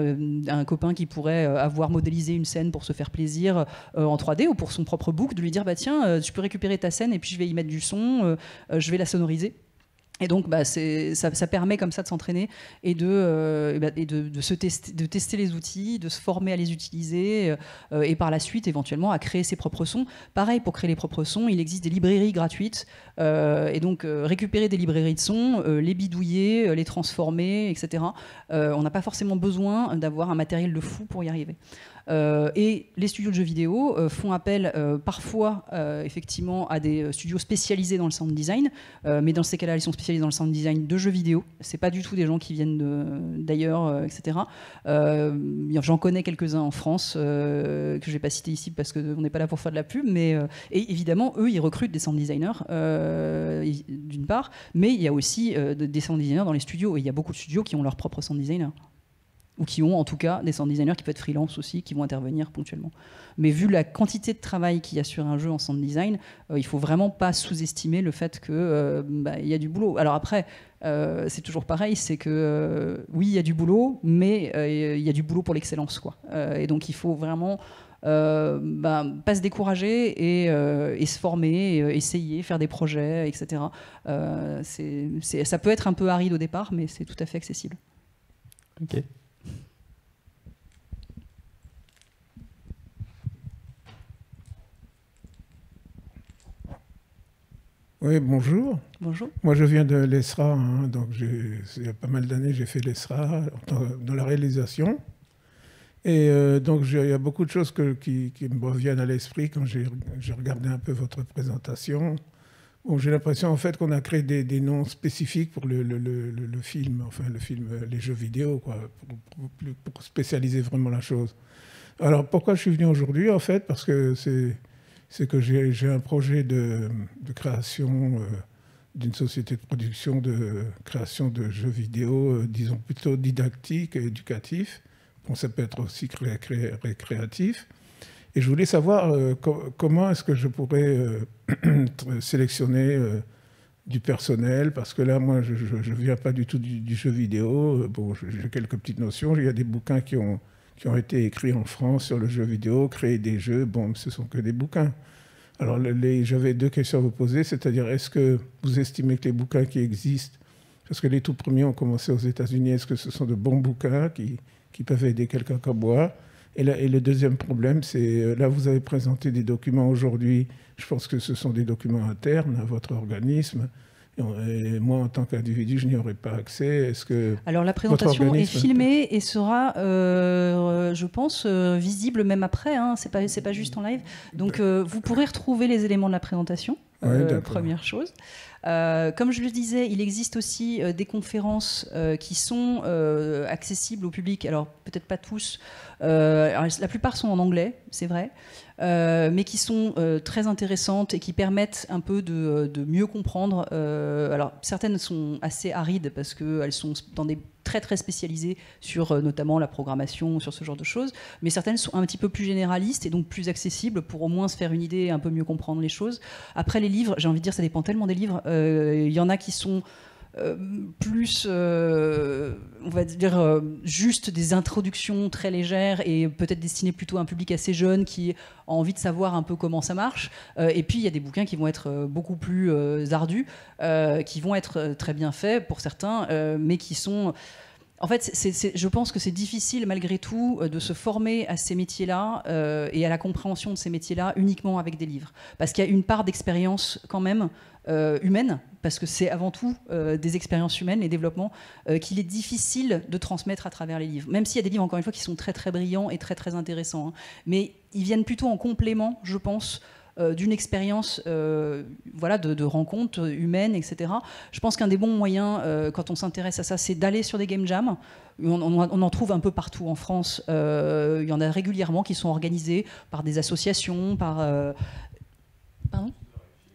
un copain qui pourrait avoir modélisé une scène pour se faire plaisir en 3D ou pour son propre book, de lui dire bah tiens, tu peux récupérer ta scène et puis je vais y mettre du son, je vais la sonoriser. Et donc, bah, ça, permet comme ça de s'entraîner et, euh, bah, de, tester, les outils, de se former à les utiliser euh, et par la suite, éventuellement, à créer ses propres sons. Pareil, pour créer les propres sons, il existe des librairies gratuites. Euh, et donc, récupérer des librairies de sons, les bidouiller, les transformer, etc. on n'a pas forcément besoin d'avoir un matériel de fou pour y arriver. Euh, et les studios de jeux vidéo euh, font appel euh, parfois effectivement à des studios spécialisés dans le sound design, mais dans ces cas-là, ils sont spécialisés dans le sound design de jeux vidéo. C'est pas du tout des gens qui viennent d'ailleurs, etc. J'en connais quelques-uns en France que je vais pas citer ici parce qu'on n'est pas là pour faire de la pub, mais et évidemment, eux, ils recrutent des sound designers d'une part, mais il y a aussi des sound designers dans les studios et il y a beaucoup de studios qui ont leur propre sound designer ou qui ont en tout cas des sound designers qui peuvent être freelance aussi, qui vont intervenir ponctuellement. Mais vu la quantité de travail qu'il y a sur un jeu en sound design, il euh, il faut vraiment pas sous-estimer le fait qu'il euh, bah, y a du boulot. Alors après, euh, c'est toujours pareil, c'est que oui, il y a du boulot, mais il y a du boulot pour l'excellence, quoi. et donc il faut vraiment bah, pas se décourager et, se former, essayer, faire des projets, etc. ça peut être un peu aride au départ, mais c'est tout à fait accessible. Ok. Oui, bonjour. Bonjour. Moi, je viens de l'ESRA, hein, donc il y a pas mal d'années, j'ai fait l'ESRA dans la réalisation. Et euh, donc, il y a beaucoup de choses qui, me reviennent à l'esprit quand j'ai regardé un peu votre présentation. Bon, j'ai l'impression en fait qu'on a créé des, noms spécifiques pour le, film, enfin le film, euh, les jeux vidéo, quoi, pour spécialiser vraiment la chose. Alors pourquoi je suis venu aujourd'hui en fait Parce que c'est c'est que j'ai un projet de, création euh, d'une société de production de création de jeux vidéo, euh, disons plutôt didactique et éducatif. Bon, ça peut être aussi cré récréatif. Et je voulais savoir euh, comment est-ce que je pourrais sélectionner du personnel, parce que là, moi, je ne viens pas du tout du, du jeu vidéo. Bon, j'ai quelques petites notions. Il y a des bouquins qui ont qui ont été écrits en France sur le jeu vidéo, créer des jeux, bon, ce sont que des bouquins. Alors, j'avais deux questions à vous poser, c'est-à-dire, est-ce que vous estimez que les bouquins qui existent, parce que les tout premiers ont commencé aux États-Unis, est-ce que ce sont de bons bouquins qui, qui peuvent aider quelqu'un à boire et, et, le deuxième problème, c'est, euh, là, vous avez présenté des documents aujourd'hui, je pense que ce sont des documents internes à votre organisme, moi, en tant qu'individu, je n'y aurais pas accès. Est-ce que Alors la présentation est filmée et sera, euh, je pense, euh, visible même après. Hein. C'est pas, c'est pas juste en live. Donc euh, vous pourrez retrouver les éléments de la présentation. première chose. comme je le disais, il existe aussi des conférences qui sont accessibles au public. Alors peut-être pas tous. la plupart sont en anglais, c'est vrai. Euh, mais qui sont euh, très intéressantes et qui permettent un peu de, euh, mieux comprendre. alors, certaines sont assez arides parce qu'elles sont dans des très très spécialisées sur notamment la programmation, sur ce genre de choses, mais certaines sont un petit peu plus généralistes et donc plus accessibles pour au moins se faire une idée et un peu mieux comprendre les choses. Après les livres, j'ai envie de dire ça dépend tellement des livres, il y en a qui sont euh, plus, euh, on va dire, euh, juste des introductions très légères et peut-être destinées plutôt à un public assez jeune qui a envie de savoir un peu comment ça marche. et puis, il y a des bouquins qui vont être beaucoup plus ardus, qui vont être très bien faits pour certains, mais qui sont... En fait, je pense que c'est difficile malgré tout euh, de se former à ces métiers-là euh, et à la compréhension de ces métiers-là uniquement avec des livres. Parce qu'il y a une part d'expérience quand même euh, humaine, parce que c'est avant tout des expériences humaines, les développements, qu'il est difficile de transmettre à travers les livres. Même s'il y a des livres, encore une fois, qui sont très très brillants et très très intéressants. Hein. Mais ils viennent plutôt en complément, je pense, euh, d'une expérience euh, voilà, de, de rencontre humaine, etc. Je pense qu'un des bons moyens, euh, quand on s'intéresse à ça, c'est d'aller sur des game jams. On, en trouve un peu partout en France. Il y en a régulièrement qui sont organisés par des associations, par...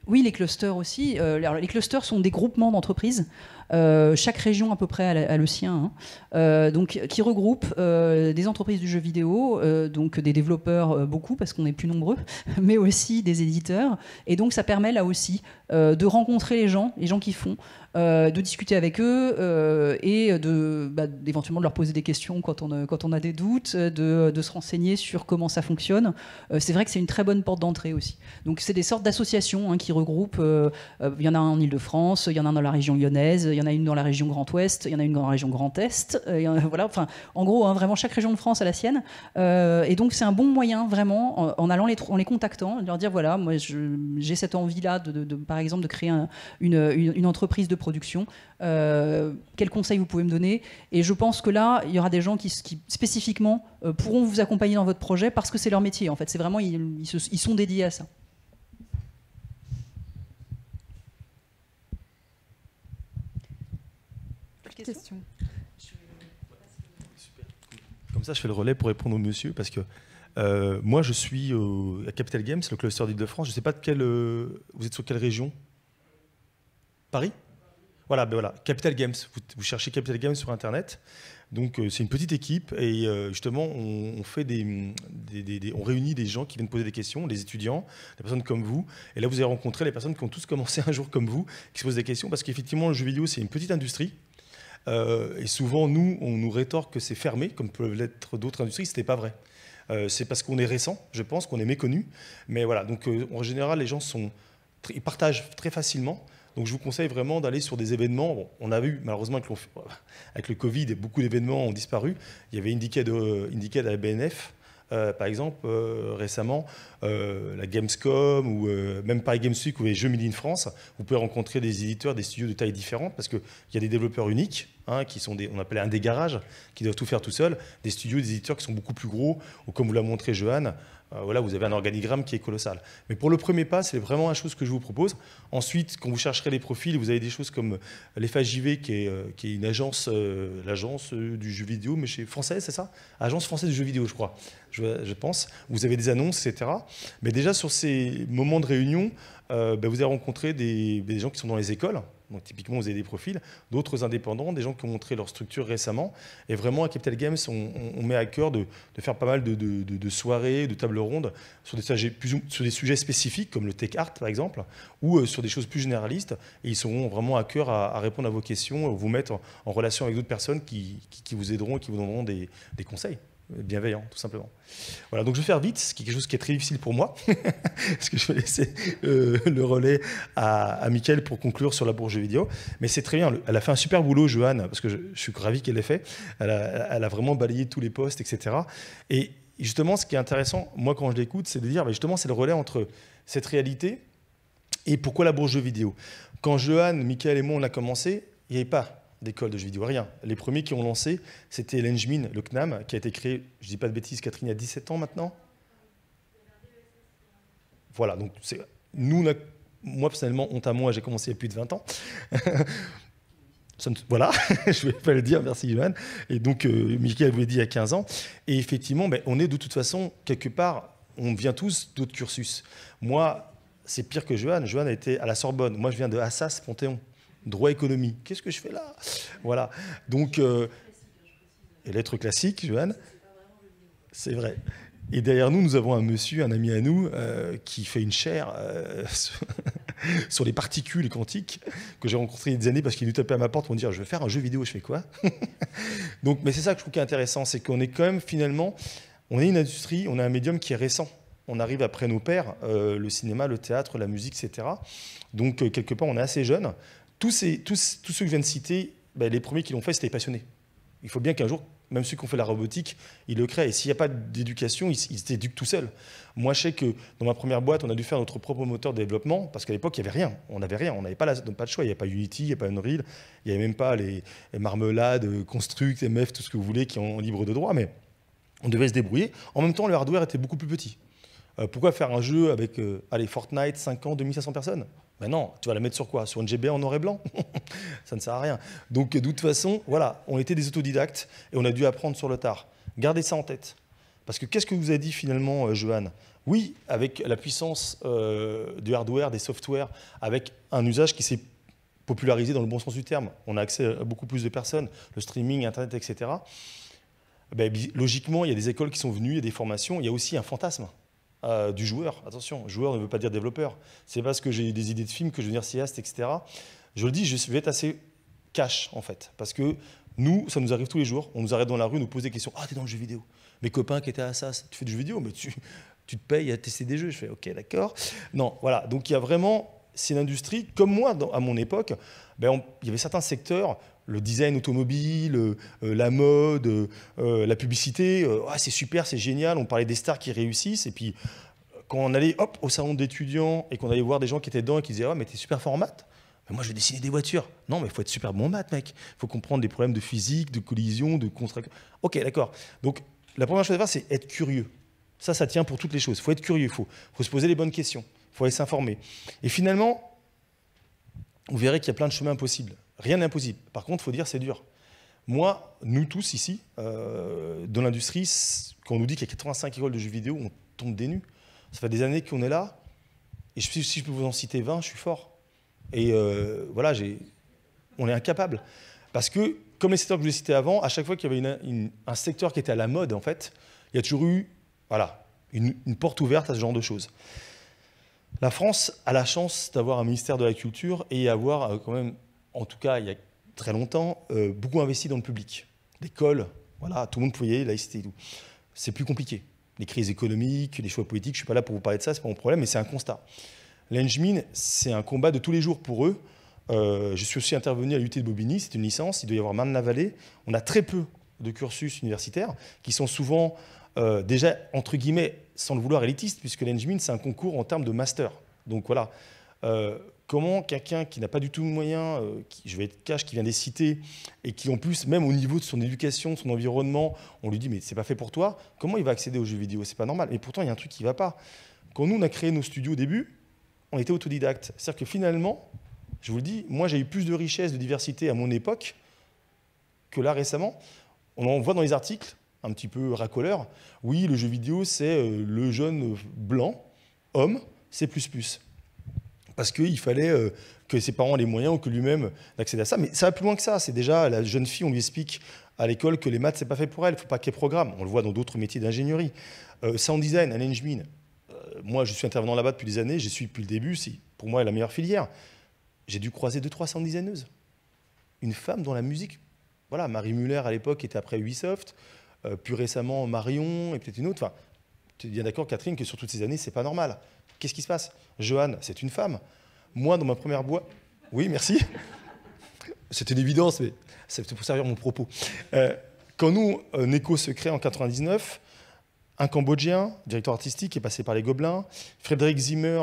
oui, les clusters aussi. les clusters sont des groupements d'entreprises euh, chaque région à peu près a, le sien, hein. euh, donc qui regroupe euh, des entreprises du jeu vidéo, donc des développeurs beaucoup parce qu'on est plus nombreux, mais aussi des éditeurs. Et donc ça permet là aussi de rencontrer les gens, les gens qui font, de discuter avec eux et de bah, éventuellement de leur poser des questions quand on, quand on a des doutes, de, se renseigner sur comment ça fonctionne. c'est vrai que c'est une très bonne porte d'entrée aussi. Donc c'est des sortes d'associations hein, qui regroupent. Il y en a un en Ile-de-France, il y en a un dans la région lyonnaise, il il y en a une dans la région Grand Ouest, il y en a une dans la région Grand Est. Euh, en, voilà, enfin, en gros, hein, vraiment, chaque région de France a la sienne. Euh, et donc, c'est un bon moyen, vraiment, en, allant les, en les contactant, de leur dire voilà, moi, j'ai cette envie-là, de, par exemple, de créer une, entreprise de production. Euh, quels conseils vous pouvez me donner Et je pense que là, il y aura des gens qui, qui spécifiquement pourront vous accompagner dans votre projet parce que c'est leur métier, en fait. C'est vraiment, ils, ils sont dédiés à ça. question, Comme ça, je fais le relais pour répondre au monsieur, parce que euh, moi, je suis à Capital Games, le cluster d'Île-de-France. Je ne sais pas de quelle. Euh, vous êtes sur quelle région Paris voilà, ben voilà, Capital Games. Vous, cherchez Capital Games sur Internet. Donc, euh, c'est une petite équipe et justement, on, fait des, des, on réunit des gens qui viennent poser des questions, des étudiants, des personnes comme vous. Et là, vous avez rencontré les personnes qui ont tous commencé un jour comme vous, qui se posent des questions parce qu'effectivement, le jeu vidéo, c'est une petite industrie. Euh, et souvent, nous, on nous rétorque que c'est fermé, comme peuvent l'être d'autres industries. Ce n'était pas vrai. Euh, c'est parce qu'on est récent, je pense, qu'on est méconnu. Mais voilà, donc euh, en général, les gens partagent très facilement. Donc je vous conseille vraiment d'aller sur des événements. on a vu, malheureusement, avec, le Covid, beaucoup d'événements ont disparu. Il y avait une Indicaid à la BNF. Euh, par exemple, euh, récemment, euh, la Gamescom ou même Paris Games Week ou les Jeux Midi in France, vous pouvez rencontrer des éditeurs, des studios de taille différentes parce qu'il y a des développeurs uniques, hein, qui sont des, on appelle un des garages, qui doivent tout faire tout seul, des studios, des éditeurs qui sont beaucoup plus gros, ou comme vous l'a montré Johan, euh, vous avez un organigramme qui est colossal. Mais pour le premier pas, c'est vraiment la chose que je vous propose. Ensuite, quand vous chercherez les profils, vous avez des choses comme euh, l'EFAJV, euh, qui est, une agence, l'agence du jeu vidéo, mais chez français, c'est ça Agence française du jeu vidéo, je crois, je, pense. Vous avez des annonces, etc. Mais déjà, sur ces moments de réunion, ben, vous allez rencontrer des gens qui sont dans les écoles, donc typiquement, vous avez des profils, d'autres indépendants, des gens qui ont montré leur structure récemment. Et vraiment, à Capital Games, on, met à cœur de, faire pas mal de, soirées, de tables rondes sur des, sujets spécifiques, comme le tech art par exemple, ou euh, sur des choses plus généralistes. Et ils seront vraiment à cœur à, répondre à vos questions, vous mettre en, relation avec d'autres personnes qui, vous aideront et qui vous donneront des conseils bienveillant, tout simplement. Voilà, donc je vais faire vite, ce qui est quelque chose qui est très difficile pour moi, parce que je vais laisser euh, le relais à, à Mickaël pour conclure sur la bourge vidéo. Mais c'est très bien, elle a fait un super boulot, Johan, parce que je, suis ravi qu'elle l'ait fait. Elle a, vraiment balayé tous les postes, etc. Et justement, ce qui est intéressant, moi, quand je l'écoute, c'est de dire, mais bah, justement, c'est le relais entre cette réalité et pourquoi la bourge vidéo. Quand Johan, Mickaël et moi, on a commencé, il n'y avait pas d'école de jeux vidéo rien. Les premiers qui ont lancé, c'était l'Engmin, le CNAM, qui a été créé, je dis pas de bêtises, Catherine, il y a 17 ans maintenant. Voilà, donc nous, moi personnellement, honte à moi, j'ai commencé il y a plus de 20 ans. voilà, je ne vais pas le dire, merci Johan. Et donc, euh, Michael vous l'a dit il a 15 ans. Et effectivement, ben, on est de toute façon, quelque part, on vient tous d'autres cursus. Moi, c'est pire que Johan. Johan a été à la Sorbonne. Moi, je viens de Assas, Panthéon droit économie. Qu'est-ce que je fais là Voilà. Donc, euh, et lettres classiques, Johan. C'est vrai. Et derrière nous, nous avons un monsieur, un ami à nous, euh, qui fait une chaire euh, sur les particules quantiques que j'ai rencontré il y a des années parce qu'il nous tapait à ma porte pour me dire je vais faire un jeu vidéo, je fais quoi Donc, mais c'est ça que je trouve intéressant, c'est qu'on est quand même finalement, on est une industrie, on a un médium qui est récent. On arrive après nos pères, le cinéma, le théâtre, la musique, etc. Donc quelque part, on est assez jeune tous, ceux que je viens de citer, ben, les premiers qui l'ont fait, c'était passionnés. Il faut bien qu'un jour, même ceux qui ont fait la robotique, ils le créent. Et s'il n'y a pas d'éducation, ils, s'éduquent tout seuls. Moi, je sais que dans ma première boîte, on a dû faire notre propre moteur de développement parce qu'à l'époque, il n'y avait rien. On n'avait rien. On n'avait pas, de choix. Il n'y avait pas Unity, il n'y avait pas Unreal, il n'y avait même pas les, marmelades, euh, Construct, MF, tout ce que vous voulez qui ont libre de droit. Mais on devait se débrouiller. En même temps, le hardware était beaucoup plus petit. Euh, pourquoi faire un jeu avec euh, allez, Fortnite, 5 ans, 2500 personnes ben non, tu vas la mettre sur quoi Sur une GB en noir et blanc Ça ne sert à rien. Donc de toute façon, voilà, on était des autodidactes et on a dû apprendre sur le tard. Gardez ça en tête. Parce que qu'est-ce que vous avez dit finalement euh, Johan Oui, avec la puissance euh, du hardware, des softwares, avec un usage qui s'est popularisé dans le bon sens du terme, on a accès à beaucoup plus de personnes, le streaming, Internet, etc. Bah, logiquement, il y a des écoles qui sont venues, il y a des formations, il y a aussi un fantasme du joueur. Attention, joueur ne veut pas dire développeur. C'est parce que j'ai des idées de films que je veux dire cinéaste, etc. Je le dis, je vais être assez cash en fait, parce que nous, ça nous arrive tous les jours. On nous arrête dans la rue, nous pose des questions. Ah, t'es dans le jeu vidéo. Mes copains qui étaient à ça tu fais du jeu vidéo, mais tu, tu te payes à tester des jeux. Je fais, ok, d'accord. Non, voilà. Donc il y a vraiment, c'est l'industrie. Comme moi, à mon époque, ben, il y avait certains secteurs le design automobile, euh, la mode, euh, la publicité. Euh, ah, c'est super, c'est génial. On parlait des stars qui réussissent. Et puis, quand on allait au salon d'étudiants et qu'on allait voir des gens qui étaient dedans et qui disaient Ah, mais t'es super fort en maths moi, je vais dessiner des voitures. Non, mais il faut être super bon en maths, mec. Il faut comprendre des problèmes de physique, de collision, de contraintes. Ok, d'accord. Donc, la première chose à faire, c'est être curieux. Ça, ça tient pour toutes les choses. Il faut être curieux, il faut, se poser les bonnes questions, il faut aller s'informer. Et finalement, vous verrez qu'il y a plein de chemins possibles. Rien n'est impossible. Par contre, il faut dire c'est dur. Moi, nous tous ici, euh, dans l'industrie, quand on nous dit qu'il y a 85 écoles de jeux vidéo, on tombe des nues. Ça fait des années qu'on est là. Et si je peux vous en citer 20, je suis fort. Et euh, voilà, on est incapable. Parce que, comme les secteurs que je vous ai cités avant, à chaque fois qu'il y avait un secteur qui était à la mode, en fait, il y a toujours eu voilà, une, porte ouverte à ce genre de choses. La France a la chance d'avoir un ministère de la Culture et avoir euh, quand même en tout cas il y a très longtemps, euh, beaucoup investi dans le public. L'école, voilà, tout le monde pouvait y aller, laïcité et tout. C'est plus compliqué. Les crises économiques, les choix politiques, je ne suis pas là pour vous parler de ça, c'est pas mon problème, mais c'est un constat. L'Engmin, c'est un combat de tous les jours pour eux. Euh, je suis aussi intervenu à l'UT de Bobigny, c'est une licence, il doit y avoir Marne-la-Vallée. On a très peu de cursus universitaires qui sont souvent euh, déjà, entre guillemets, sans le vouloir élitistes, puisque l'Engmin, c'est un concours en termes de master. Donc voilà, Comment quelqu'un qui n'a pas du tout le moyens, euh, qui, je vais être cash, qui vient des cités, et qui en plus, même au niveau de son éducation, de son environnement, on lui dit mais c'est pas fait pour toi, comment il va accéder aux jeux vidéo C'est pas normal. Et pourtant, il y a un truc qui va pas. Quand nous, on a créé nos studios au début, on était autodidacte. C'est-à-dire que finalement, je vous le dis, moi j'ai eu plus de richesse, de diversité à mon époque que là récemment. On en voit dans les articles, un petit peu racoleur, oui, le jeu vidéo, c'est euh, le jeune blanc, homme, c'est plus plus parce qu'il fallait euh, que ses parents aient les moyens ou que lui-même accède à ça. Mais ça va plus loin que ça. C'est déjà la jeune fille, on lui explique à l'école que les maths, c'est pas fait pour elle, il faut pas qu'elle programme. On le voit dans d'autres métiers d'ingénierie. Euh, sound design, un engine. moi, je suis intervenant là-bas depuis des années, Je suis depuis le début, c'est pour moi la meilleure filière. J'ai dû croiser deux, trois sound designeuses. Une femme dans la musique. Voilà, Marie Muller à l'époque était après Ubisoft, euh, plus récemment Marion et peut-être une autre. Enfin, tu es bien d'accord, Catherine, que sur toutes ces années, c'est pas normal. Qu'est-ce qui se passe Johan, c'est une femme. Moi, dans ma première boîte. Oui, merci. C'était une évidence, mais c'était pour servir mon propos. Euh, quand nous, euh, Neko se crée en 99, un Cambodgien, directeur artistique, est passé par les Gobelins, Frédéric Zimmer,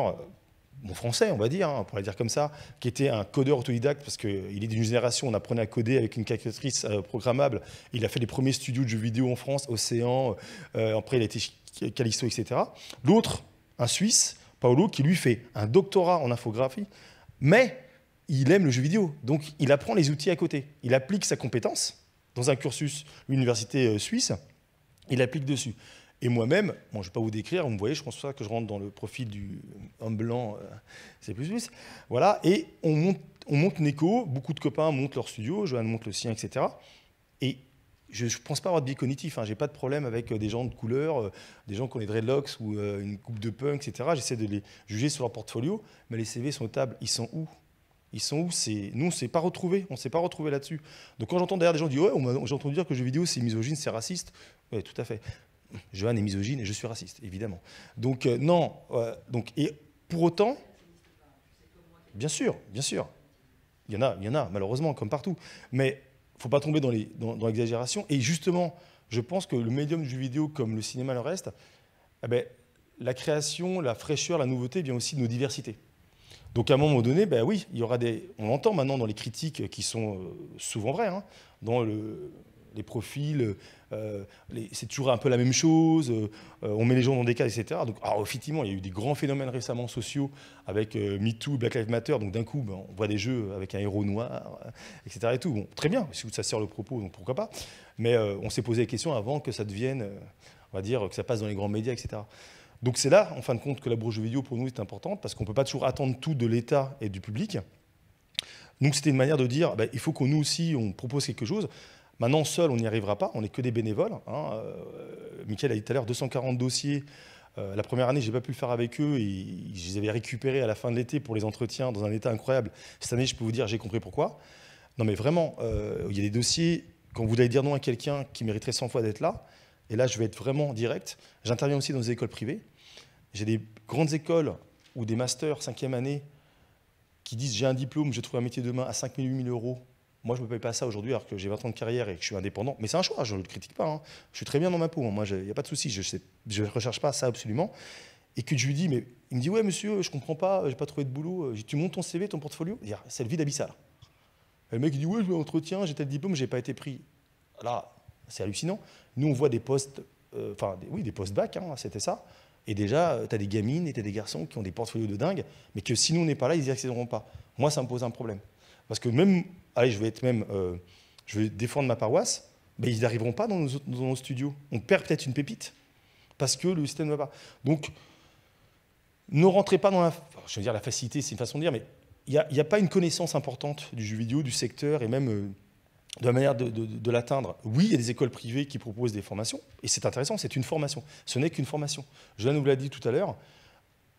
mon français, on va dire, hein, on pourrait le dire comme ça, qui était un codeur autodidacte, parce qu'il est d'une génération, on apprenait à coder avec une calculatrice euh, programmable. Il a fait les premiers studios de jeux vidéo en France, Océan, après il a été Calisto, etc. L'autre, un Suisse, Paolo, qui lui fait un doctorat en infographie, mais il aime le jeu vidéo. Donc il apprend les outils à côté. Il applique sa compétence dans un cursus université euh, suisse, il applique dessus. Et moi-même, je ne vais pas vous décrire, vous me voyez, je pense que je rentre dans le profil du homme blanc, euh, c'est plus suisse. Voilà, et on monte, on monte Neko, beaucoup de copains montent leur studio, Johan monte le sien, etc. Et je ne pense pas avoir de biais cognitif. Hein. J'ai pas de problème avec euh, des gens de couleur, euh, des gens qui ont des dreadlocks ou euh, une coupe de punk, etc. J'essaie de les juger sur leur portfolio, mais les CV sont tables. Ils sont où Ils sont où nous, on ne pas retrouvé. On s'est pas retrouvé là-dessus. Donc quand j'entends derrière des gens dire ouais, j'ai entendu dire que je vidéo c'est misogyne, c'est raciste. Oui, tout à fait. Johan est misogyne et je suis raciste, évidemment. Donc non. donc et pour autant, bien sûr, bien sûr. Il y en a, il y en a, malheureusement, comme partout. Mais ne faut pas tomber dans l'exagération. Dans, et justement, je pense que le médium du jeu vidéo, comme le cinéma le reste, eh ben, la création, la fraîcheur, la nouveauté vient aussi de nos diversités. Donc à un moment donné, ben oui, il y aura des. On entend maintenant dans les critiques qui sont euh, souvent vraies, hein, dans le les profils, euh, c'est toujours un peu la même chose, euh, on met les gens dans des cas, etc. Donc, alors, effectivement, il y a eu des grands phénomènes récemment sociaux avec euh, MeToo, Black Lives Matter, donc d'un coup, ben, on voit des jeux avec un héros noir, etc. Et tout. très bien, si ça sert le propos, donc pourquoi pas. Mais on s'est posé la question avant que ça devienne, on va dire, que ça passe dans les grands médias, etc. Donc c'est là, en fin de compte, que la broche vidéo pour nous est importante, parce qu'on ne peut pas toujours attendre tout de l'État et du public. Donc c'était une manière de dire, ben, il faut qu'on nous aussi, on propose quelque chose. Maintenant, seul, on n'y arrivera pas, on n'est que des bénévoles. Hein. Euh, Michael a dit tout à l'heure 240 dossiers. Euh, la première année, je n'ai pas pu le faire avec eux. Et, je les avais récupérés à la fin de l'été pour les entretiens dans un état incroyable. Cette année, je peux vous dire, j'ai compris pourquoi. Non, mais vraiment, euh, il y a des dossiers, quand vous allez dire non à quelqu'un qui mériterait 100 fois d'être là, et là, je vais être vraiment direct. J'interviens aussi dans des écoles privées. J'ai des grandes écoles ou des masters, cinquième année, qui disent j'ai un diplôme, je trouve un métier demain à 5 000, 8 000 euros moi, je ne me paye pas ça aujourd'hui alors que j'ai 20 ans de carrière et que je suis indépendant. Mais c'est un choix, je ne le critique pas. Hein. Je suis très bien dans ma peau. Hein. Moi, il n'y a pas de souci. Je ne recherche pas ça absolument. Et que je lui dis, mais il me dit, ouais, monsieur, je ne comprends pas, j'ai pas trouvé de boulot. Euh, tu montes ton CV, ton portfolio ah, C'est le vide abyssal. le mec, il dit, ouais, je l'entretien, j'ai tel diplôme, j'ai pas été pris. Là, c'est hallucinant. Nous, on voit des postes, euh, enfin, oui, des postes bac, hein, c'était ça. Et déjà, euh, tu as des gamines et des garçons qui ont des portfolios de dingue, mais que si nous, on n'est pas là, ils n'y accéderont pas. Moi, ça me pose un problème. Parce que même allez, je vais être même, euh, je vais défendre ma paroisse, mais ils n'arriveront pas dans nos, studios. On perd peut-être une pépite parce que le système ne va pas. Donc, ne rentrez pas dans la, je veux dire la facilité, c'est une façon de dire, mais il n'y a, pas une connaissance importante du jeu vidéo, du secteur et même euh, de la manière de, de l'atteindre. Oui, il y a des écoles privées qui proposent des formations et c'est intéressant, c'est une formation. Ce n'est qu'une formation. Jeanne vous l'a dit tout à l'heure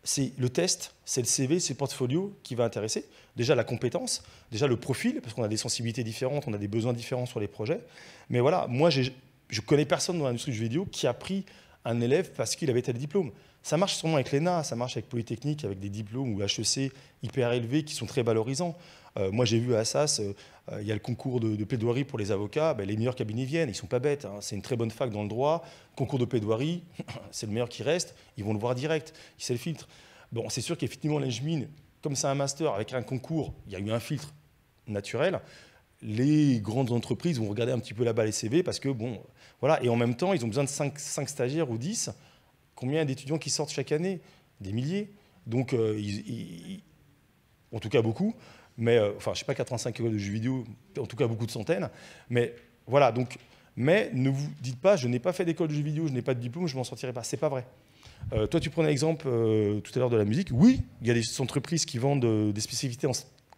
c'est le test, c'est le CV, c'est le portfolio qui va intéresser. Déjà la compétence, déjà le profil, parce qu'on a des sensibilités différentes, on a des besoins différents sur les projets. Mais voilà, moi, je connais personne dans l'industrie du vidéo qui a pris un élève parce qu'il avait tel diplôme. Ça marche sûrement avec l'ENA, ça marche avec Polytechnique, avec des diplômes ou HEC hyper élevés qui sont très valorisants. Euh, moi, j'ai vu à Assas, euh, euh, il y a le concours de, de plaidoirie pour les avocats. Ben, les meilleurs cabinets viennent, ils sont pas bêtes. Hein. C'est une très bonne fac dans le droit. Concours de plaidoirie, c'est le meilleur qui reste. Ils vont le voir direct. C'est le filtre. Bon, c'est sûr qu'effectivement, l'Engemine, comme c'est un master avec un concours, il y a eu un filtre naturel. Les grandes entreprises vont regarder un petit peu là-bas les CV parce que, bon, voilà. Et en même temps, ils ont besoin de 5, stagiaires ou 10. Combien d'étudiants qui sortent chaque année Des milliers. Donc, en tout cas, beaucoup mais euh, enfin, je sais pas, 85 euros de jeux vidéo, en tout cas beaucoup de centaines. Mais voilà, donc, mais ne vous dites pas, je n'ai pas fait d'école de jeux vidéo, je n'ai pas de diplôme, je m'en sortirai pas. C'est pas vrai. Euh, toi, tu prenais l'exemple euh, tout à l'heure de la musique. Oui, il y a des entreprises qui vendent des spécificités en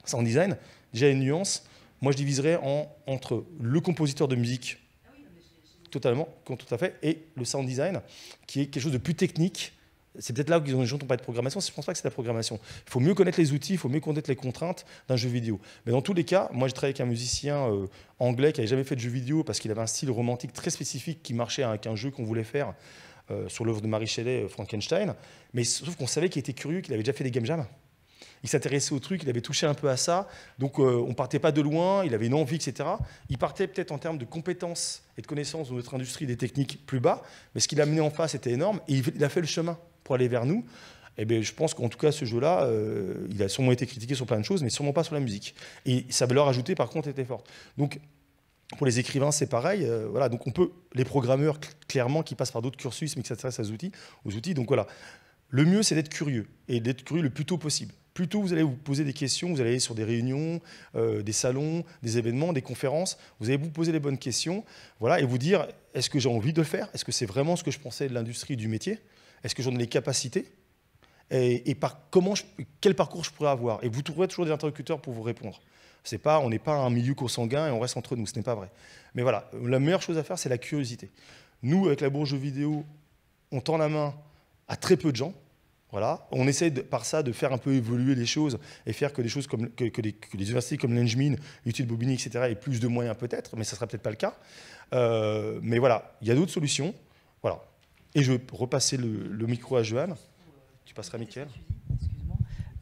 sound design. Déjà, une nuance. Moi, je diviserais en, entre le compositeur de musique, ah totalement, tout à fait, et le sound design, qui est quelque chose de plus technique c'est peut-être là où les gens n'ont pas de programmation. Je ne pense pas que c'est la programmation. Il faut mieux connaître les outils, il faut mieux connaître les contraintes d'un jeu vidéo. Mais dans tous les cas, moi, j'ai travaillé avec un musicien euh, anglais qui n'avait jamais fait de jeu vidéo parce qu'il avait un style romantique très spécifique qui marchait avec un jeu qu'on voulait faire euh, sur l'œuvre de Marie Shelley, euh, Frankenstein. Mais sauf qu'on savait qu'il était curieux, qu'il avait déjà fait des game jams. Il s'intéressait au truc, il avait touché un peu à ça. Donc, on ne partait pas de loin, il avait une envie, etc. Il partait peut-être en termes de compétences et de connaissances de notre industrie des techniques plus bas, mais ce qu'il a mené en face était énorme et il a fait le chemin pour aller vers nous. et eh bien, je pense qu'en tout cas, ce jeu-là, euh, il a sûrement été critiqué sur plein de choses, mais sûrement pas sur la musique. Et sa valeur ajoutée, par contre, était forte. Donc, pour les écrivains, c'est pareil. Euh, voilà, donc on peut, les programmeurs, clairement, qui passent par d'autres cursus, mais qui s'intéressent aux outils, aux outils. Donc voilà, le mieux, c'est d'être curieux, et d'être curieux le plus tôt possible. Plus tôt vous allez vous poser des questions, vous allez aller sur des réunions, euh, des salons, des événements, des conférences, vous allez vous poser les bonnes questions, voilà, et vous dire, est-ce que j'ai envie de le faire Est-ce que c'est vraiment ce que je pensais de l'industrie, du métier est-ce que j'en ai les capacités et, par, comment quel parcours je pourrais avoir Et vous trouverez toujours des interlocuteurs pour vous répondre. C'est pas, on n'est pas un milieu consanguin et on reste entre nous, ce n'est pas vrai. Mais voilà, la meilleure chose à faire, c'est la curiosité. Nous, avec la bourse vidéo, on tend la main à très peu de gens. Voilà. On essaie par ça de faire un peu évoluer les choses et faire que des choses comme que, les, universités comme l'Engmin, l'Utile Bobigny, etc. aient plus de moyens peut-être, mais ça ne sera peut-être pas le cas. Euh, mais voilà, il y a d'autres solutions. Voilà. Et je vais repasser le, micro à Johan. Tu passeras à Mickaël.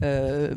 Euh,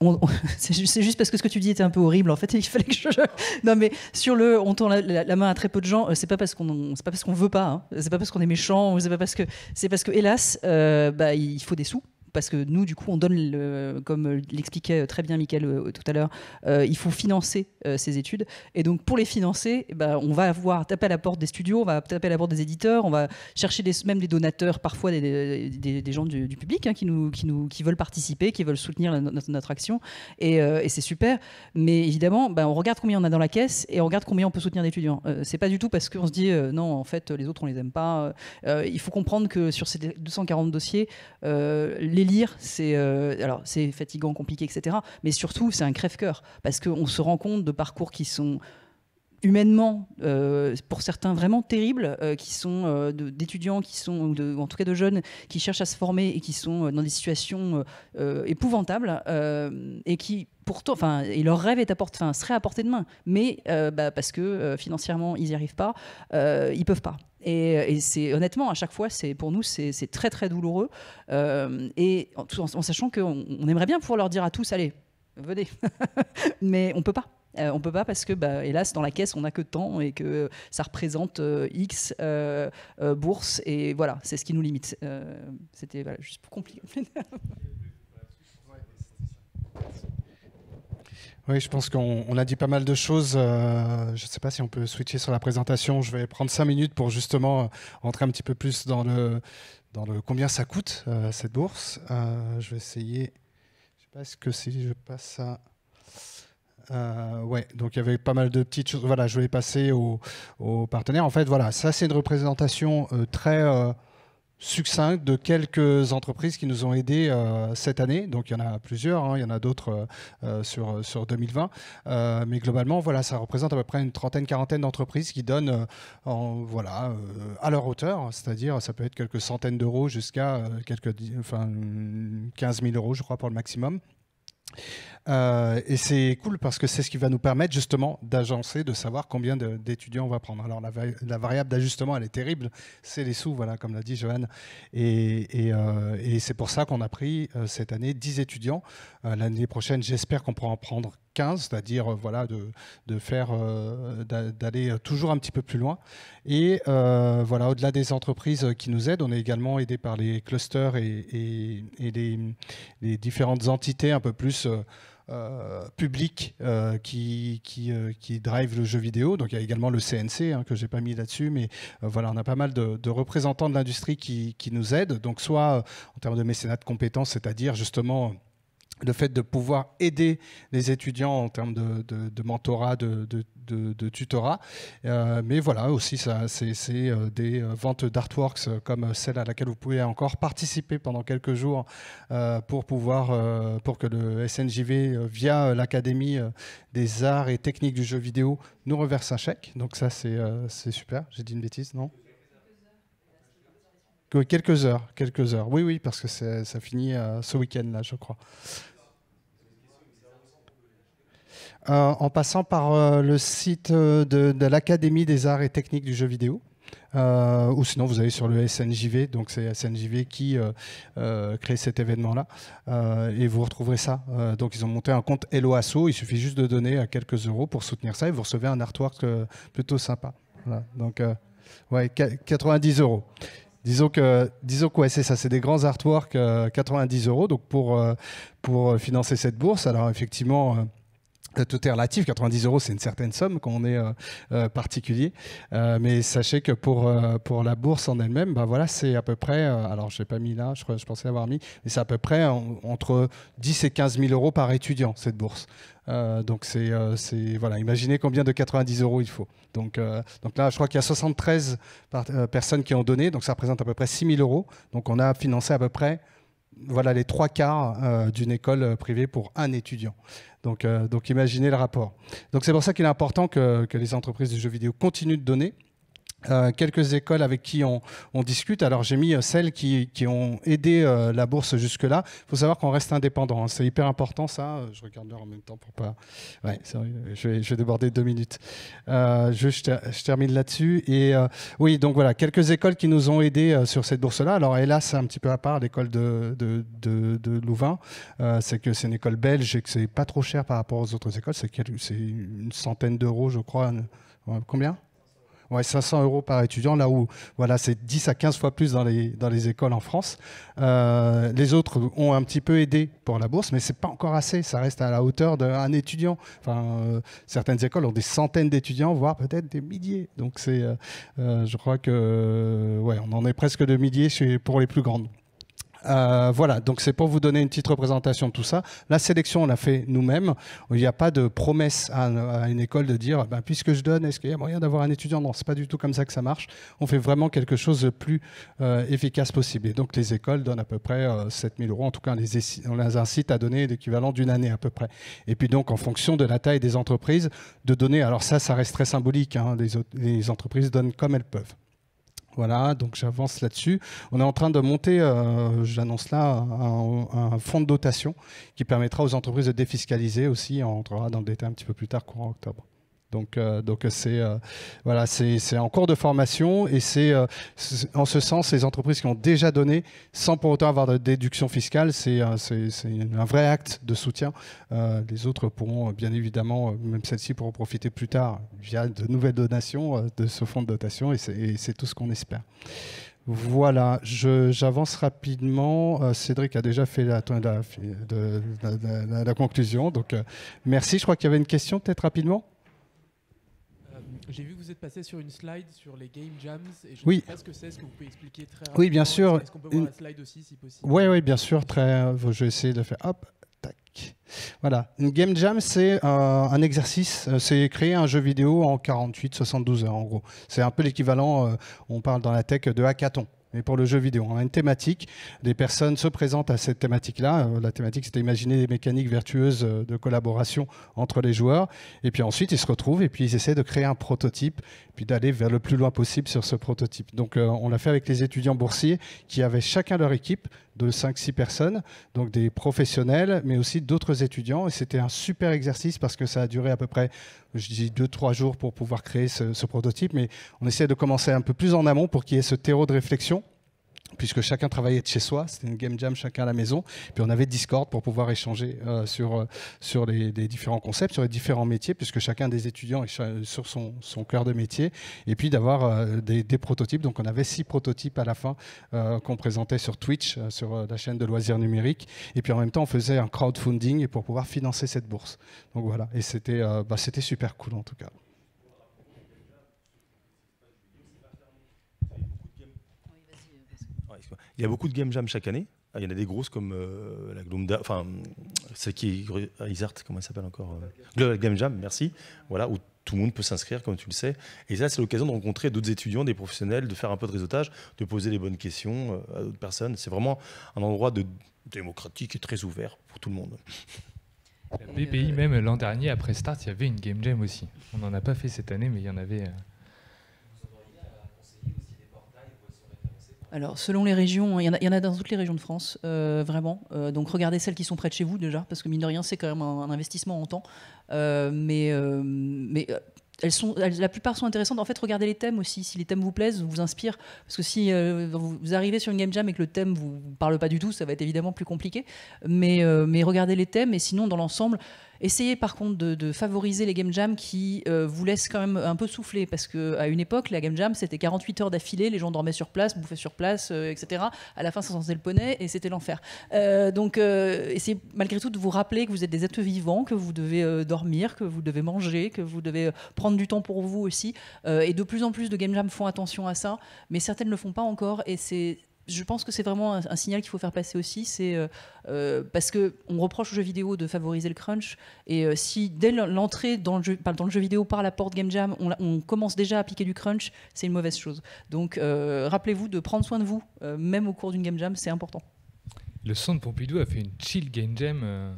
c'est juste parce que ce que tu dis était un peu horrible en fait il fallait que je non mais sur le on tend la, main à très peu de gens euh, c'est pas parce qu'on c'est pas parce qu'on veut pas hein. c'est pas parce qu'on est méchant c'est pas parce que c'est parce que hélas euh, bah, il faut des sous parce que nous, du coup, on donne, comme l'expliquait euh, très bien Michael euh, tout à l'heure, euh, il faut financer ces études. Et donc, pour les financer, eh ben, on va avoir tapé à la porte des studios, on va taper à la porte des éditeurs, on va chercher des, même des donateurs, parfois des, gens du, public hein, qui, nous, qui, nous, qui veulent participer, qui veulent soutenir notre, action. Et, c'est super. Mais évidemment, ben, on regarde combien on a dans la caisse et on regarde combien on peut soutenir d'étudiants. c'est pas du tout parce qu'on se dit non, en fait, les autres, on les aime pas. il faut comprendre que sur ces 240 dossiers, les lire, c'est euh, alors c'est fatigant, compliqué, etc. Mais surtout, c'est un crève-cœur parce qu'on se rend compte de parcours qui sont humainement, euh, pour certains vraiment terribles, euh, qui sont euh, d'étudiants, qui sont, ou, en tout cas de jeunes, qui cherchent à se former et qui sont dans des situations épouvantables et qui pourtant, enfin, et leur rêve est à serait à portée de main, mais bah, parce que financièrement ils n'y arrivent pas, ils peuvent pas. Et, c'est honnêtement, à chaque fois, c'est pour nous, c'est très très douloureux. et en, sachant qu'on on aimerait bien pouvoir leur dire à tous, allez, venez, mais on peut pas. Euh, on peut pas parce que, bah, hélas, dans la caisse, on n'a que temps et que euh, ça représente euh, X euh, bourse. Et voilà, c'est ce qui nous limite. C'était juste pour compliquer. Oui, je pense qu'on a dit pas mal de choses. je ne sais pas si on peut switcher sur la présentation. Je vais prendre cinq minutes pour justement rentrer un petit peu plus dans le, dans le combien ça coûte cette bourse. je vais essayer. Je ne sais pas que si je passe à. Euh, ouais, donc il y avait pas mal de petites choses. Voilà, je vais passer aux partenaires. En fait, voilà, ça c'est une représentation euh, très euh, succincte de quelques entreprises qui nous ont aidés euh, cette année. Donc il y en a plusieurs, hein. il y en a d'autres sur, sur 2020. mais globalement, voilà, ça représente à peu près une trentaine, quarantaine d'entreprises qui donnent en, voilà, à leur hauteur, c'est-à-dire ça peut être quelques centaines d'euros jusqu'à quelques, enfin, 15 000 euros, je crois, pour le maximum. Euh, et c'est cool parce que c'est ce qui va nous permettre justement d'agencer, de savoir combien d'étudiants on va prendre. Alors la, variable d'ajustement, elle est terrible, c'est les sous, voilà, comme l'a dit Johan. Et, euh, c'est pour ça qu'on a pris euh, cette année 10 étudiants. L'année prochaine, j'espère qu'on pourra en prendre 15, c'est-à-dire voilà, de, faire d'aller toujours un petit peu plus loin. Et voilà, au-delà des entreprises qui nous aident, on est également aidé par les clusters et, les, différentes entités un peu plus euh, public euh, qui, qui, euh, qui, drive le jeu vidéo. Donc il y a également le CNC hein, que n'ai pas mis là-dessus, mais voilà, on a pas mal de, représentants de l'industrie qui, nous aident. Donc soit en termes de mécénat de compétences, c'est-à-dire justement le fait de pouvoir aider les étudiants en termes de, de, de mentorat, de, de, tutorat. Euh, mais voilà, aussi, c'est euh, des euh, ventes d'artworks comme celle à laquelle vous pouvez encore participer pendant quelques jours pour pouvoir, pour que le SNJV, via l'Académie des arts et techniques du jeu vidéo, nous reverse un chèque. Donc ça, c'est super. J'ai dit une bêtise, non Quelques heures, quelques heures. Oui, oui, parce que ça finit ce week-end, là, je crois. Euh, en passant par euh, le site euh, de, l'Académie des arts et techniques du jeu vidéo. ou sinon vous allez sur le SNJV, donc c'est SNJV qui crée cet événement-là, et vous retrouverez ça. donc ils ont monté un compte Hello il suffit juste de donner quelques euros pour soutenir ça, et vous recevez un artwork plutôt sympa. Donc ouais, 90 euros. Disons que, disons que c'est ça, c'est des grands artworks, 90 euros, donc pour, pour financer cette bourse. Alors effectivement tout est relatif. 90 euros, c'est une certaine somme quand on est euh, euh, particulier. Euh, mais sachez que pour, pour la bourse en elle-même, bah voilà, c'est à peu près, alors je n'ai pas mis là, je, je pensais l'avoir mis, mais c'est à peu près entre 10 et 15 000 euros par étudiant, cette bourse. donc c'est voilà, imaginez combien de 90 euros il faut. Donc, donc là, je crois qu'il y a 73 personnes qui ont donné, donc ça représente à peu près 6 000 euros. Donc on a financé à peu près voilà les trois quarts euh, d'une école euh, privée pour un étudiant. Donc, euh, donc imaginez le rapport. Donc c'est pour ça qu'il est important que, que, les entreprises de jeux vidéo continuent de donner euh, quelques écoles avec qui on, discute. Alors j'ai mis euh, celles qui, ont aidé euh, la bourse jusque-là. Il faut savoir qu'on reste indépendant. Hein. C'est hyper important ça. Je regarde l'heure en même temps pour pas. Ouais, vrai, je, vais, déborder deux minutes. Je, termine là-dessus. Et oui, donc voilà, quelques écoles qui nous ont aidés sur cette bourse-là. Alors hélas, c'est un petit peu à part l'école de, de, de, Louvain. c'est que c'est une école belge et que c'est pas trop cher par rapport aux autres écoles. C'est une centaine d'euros, je crois. Combien ouais, 500 euros par étudiant, là où voilà, c'est 10 à 15 fois plus dans les, dans les écoles en France. Euh, les autres ont un petit peu aidé pour la bourse, mais ce n'est pas encore assez. Ça reste à la hauteur d'un étudiant. Enfin, euh, certaines écoles ont des centaines d'étudiants, voire peut-être des milliers. Donc c'est, euh, je crois que ouais, on en est presque de milliers pour les plus grandes. Euh, voilà, donc c'est pour vous donner une petite représentation de tout ça. La sélection, on l'a fait nous-mêmes. Il n'y a pas de promesse à, une école de dire, ben, puisque je donne, est-ce qu'il y a moyen d'avoir un étudiant Non, c'est pas du tout comme ça que ça marche. On fait vraiment quelque chose de plus euh, efficace possible. Et donc les écoles donnent à peu près 7000 euh, euros. En tout cas, on les, incite à donner l'équivalent d'une année à peu près. Et puis donc, en fonction de la taille des entreprises, de donner, alors ça, ça reste très symbolique, hein. les entreprises donnent comme elles peuvent. Voilà, donc j'avance là-dessus. On est en train de monter, euh, j'annonce là, un, un, fonds de dotation qui permettra aux entreprises de défiscaliser aussi. On rentrera dans le détail un petit peu plus tard, courant octobre. Donc, euh, euh, c'est euh, voilà, c'est en cours de formation et c'est en ce sens les entreprises qui ont déjà donné sans pour autant avoir de déduction fiscale, c'est un vrai acte de soutien. les autres pourront bien évidemment, même celles-ci pourront profiter plus tard via de nouvelles donations de ce fonds de dotation et c'est tout ce qu'on espère. Voilà, j'avance rapidement. Cédric a déjà fait la, la conclusion. Donc, merci. Je crois qu'il y avait une question peut-être rapidement. J'ai vu que vous êtes passé sur une slide sur les game jams et je oui. sais pas ce que c'est, ce que vous pouvez expliquer très rapidement. Oui, bien sûr. Est-ce qu'on peut voir la slide aussi si possible Oui, oui, bien sûr, très euh, je vais essayer de faire hop, tac. Voilà, une game jam c'est euh, un exercice, euh, c'est créer un jeu vidéo en 48 72 heures en gros. C'est un peu l'équivalent on parle dans la tech de hackathon mais pour le jeu vidéo. On a une thématique, des personnes se présentent à cette thématique-là. Euh, la thématique, c'était imaginer des mécaniques vertueuses euh, de collaboration entre les joueurs. Et puis ensuite, ils se retrouvent et puis ils essaient de créer un prototype, puis d'aller vers le plus loin possible sur ce prototype. Donc, euh, on l'a fait avec les étudiants boursiers qui avaient chacun leur équipe de 5-6 personnes, donc des professionnels, mais aussi d'autres étudiants. Et c'était un super exercice parce que ça a duré à peu près, je dis, 2-3 jours pour pouvoir créer ce, ce prototype. Mais on essaie de commencer un peu plus en amont pour qu'il y ait ce terreau de réflexion puisque chacun travaillait de chez soi, c'était une game jam chacun à la maison, puis on avait Discord pour pouvoir échanger euh, sur, euh, sur les, différents concepts, sur les différents métiers, puisque chacun des étudiants est sur son, son cœur de métier, et puis d'avoir euh, des, prototypes. Donc on avait six prototypes à la fin qu'on présentait sur Twitch, sur la chaîne de loisirs numériques, et puis en même temps on faisait un crowdfunding pour pouvoir financer cette bourse. Donc voilà, et c'était bah, c'était super cool en tout cas. Il y a beaucoup de game Jam chaque année. Ah, il y en a des grosses comme euh, la Gloomda, enfin, celle qui est Isart, comment elle s'appelle encore euh, Global Game Jam, merci. Voilà, où tout le monde peut s'inscrire, comme tu le sais. Et ça, c'est l'occasion de rencontrer d'autres étudiants, des professionnels, de faire un peu de réseautage, de poser les bonnes questions euh, à d'autres personnes. C'est vraiment un endroit de démocratique et très ouvert pour tout le monde. La BPI, même l'an dernier, après Start, il y avait une Game Jam aussi. On n'en a pas fait cette année, mais il y en avait. alors, selon les régions, hein, il y, en a dans toutes les régions de France, euh, vraiment. Euh, donc, regardez celles qui sont près de chez vous déjà, parce que mine de rien, c'est quand même un, investissement en temps. Euh, mais, mais elles sont, la plupart sont intéressantes. En fait, regardez les thèmes aussi. Si les thèmes vous plaisent, vous inspirent. Parce que si vous arrivez sur une game jam et que le thème vous parle pas du tout, ça va être évidemment plus compliqué. Mais, mais regardez les thèmes. Et sinon, dans l'ensemble, Essayez par contre de, favoriser les game jams qui euh, vous laissent quand même un peu souffler parce qu'à une époque, la game jam c'était 48 heures d'affilée, les gens dormaient sur place, bouffaient sur place, euh, etc. À la fin, ça sentait le poney et c'était l'enfer. Euh, donc essayez malgré tout de vous rappeler que vous êtes des êtres vivants, que vous devez dormir, que vous devez manger, que vous devez prendre du temps pour vous aussi. et de plus en plus de game jams font attention à ça, mais certaines ne le font pas encore et c'est je pense que c'est vraiment un, signal qu'il faut faire passer aussi, c'est euh, euh, parce que on reproche aux jeux vidéo de favoriser le crunch, et euh, si dès l'entrée dans le jeu, dans le jeu vidéo par la porte Game Jam, on, commence déjà à piquer du crunch, c'est une mauvaise chose. Donc rappelez-vous de prendre soin de vous, même au cours d'une Game Jam, c'est important. Le Centre Pompidou a fait une chill Game Jam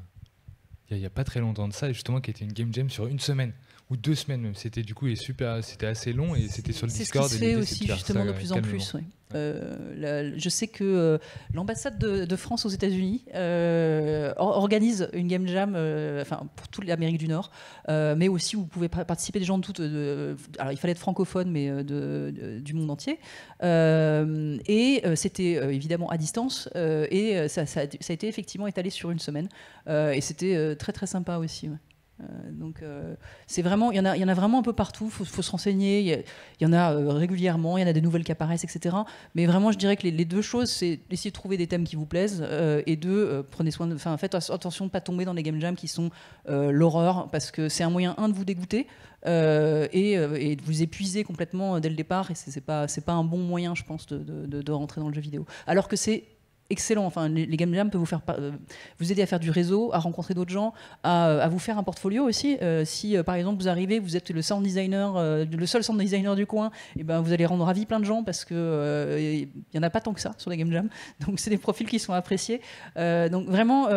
il n'y a, pas très longtemps de ça, justement, qui était une Game Jam sur une semaine ou deux semaines même. C'était du coup et super, c'était assez long et c'était sur le Discord. C'est ce qui se fait aussi justement de, plus en plus. Euh, je sais que euh, l'ambassade de, France aux États-Unis euh, organise une game jam, enfin pour toute l'Amérique du Nord, mais aussi où vous pouvez participer des gens de toutes. alors il fallait être francophone, mais de, du monde entier. et c'était évidemment à distance et ça, a été effectivement étalé sur une semaine. et c'était très très sympa aussi. Euh, donc euh, c'est vraiment, il y, en a, en a vraiment un peu partout, il faut, se renseigner, il y, en a euh, régulièrement, il y en a des nouvelles qui apparaissent, etc. Mais vraiment, je dirais que les, deux choses, c'est essayer de trouver des thèmes qui vous plaisent, et deux, prenez soin, enfin faites attention de pas tomber dans les game jams qui sont l'horreur, parce que c'est un moyen, un, de vous dégoûter, et, de vous épuiser complètement dès le départ. Et c'est pas pas un bon moyen, je pense, de, rentrer dans le jeu vidéo. Alors que c'est excellent. Enfin, les, game jams peuvent vous faire euh, vous aider à faire du réseau, à rencontrer d'autres gens, à, euh, vous faire un portfolio aussi. Euh, si par exemple vous arrivez, vous êtes le sound designer, le seul sound designer du coin, et eh ben vous allez rendre ravi plein de gens parce que il y en a pas tant que ça sur les game jams. Donc c'est des profils qui sont appréciés. donc vraiment,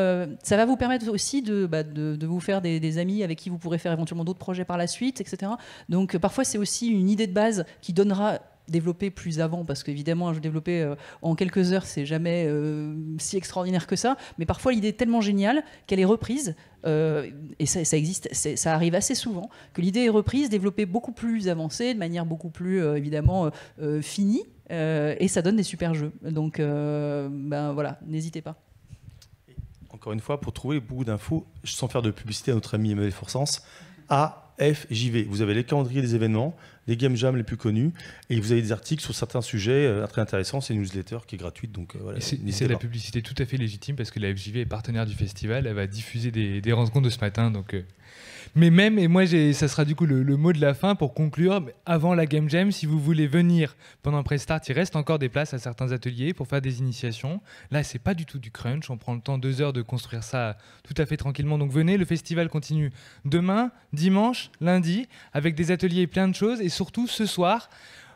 ça va vous permettre aussi de, bah, vous faire des, amis avec qui vous pourrez faire éventuellement d'autres projets par la suite, etc. Donc parfois c'est aussi une idée de base qui donnera développer plus avant, parce qu'évidemment, un jeu développé euh, en quelques heures, c'est jamais euh, si extraordinaire que ça, mais parfois l'idée est tellement géniale qu'elle est reprise, euh, et ça, existe, ça arrive assez souvent, que l'idée est reprise, développée beaucoup plus avancée, de manière beaucoup plus, évidemment, finie, et ça donne des super jeux. Donc, ben voilà, n'hésitez pas. Encore une fois, pour trouver beaucoup d'infos, sans faire de publicité à notre ami Emmanuel Forsens, à FJV. Vous avez les calendriers des événements, les game jams les plus connus, et vous avez des articles sur certains sujets euh, très intéressants. C'est une newsletter qui est gratuite. Donc, euh, c'est la publicité tout à fait légitime parce que la FJV est partenaire du festival. Elle va diffuser des, des rencontres de ce matin. Donc, euh, mais même, et moi, ça sera du coup le, mot de la fin pour conclure. Avant la Game Jam, si vous voulez venir pendant Start, il reste encore des places à certains ateliers pour faire des initiations. Là, c'est pas du tout du crunch. On prend le temps, deux heures, de construire ça tout à fait tranquillement. Donc venez, le festival continue demain, dimanche, lundi, avec des ateliers et plein de choses. Et surtout, ce soir,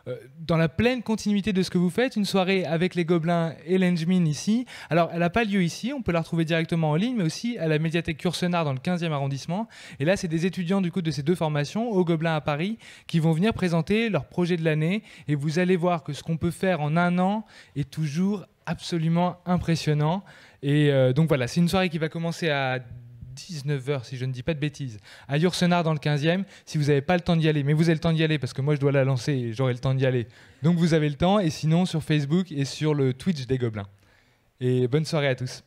euh, dans la pleine continuité de ce que vous faites, une soirée avec les Gobelins et l'Engmin ici. Alors, elle n'a pas lieu ici, on peut la retrouver directement en ligne, mais aussi à la médiathèque Cursenard dans le 15e arrondissement. Et là, c'est des étudiants du coup de ces deux formations, aux Gobelins à Paris, qui vont venir présenter leur projet de l'année. Et vous allez voir que ce qu'on peut faire en un an est toujours absolument impressionnant. Et euh, donc voilà, c'est une soirée qui va commencer à 19h, si je ne dis pas de bêtises, à Yursenard dans le 15e. Si vous n'avez pas le temps d'y aller, mais vous avez le temps d'y aller parce que moi je dois la lancer et j'aurai le temps d'y aller. Donc vous avez le temps et sinon sur Facebook et sur le Twitch des Gobelins. Et bonne soirée à tous.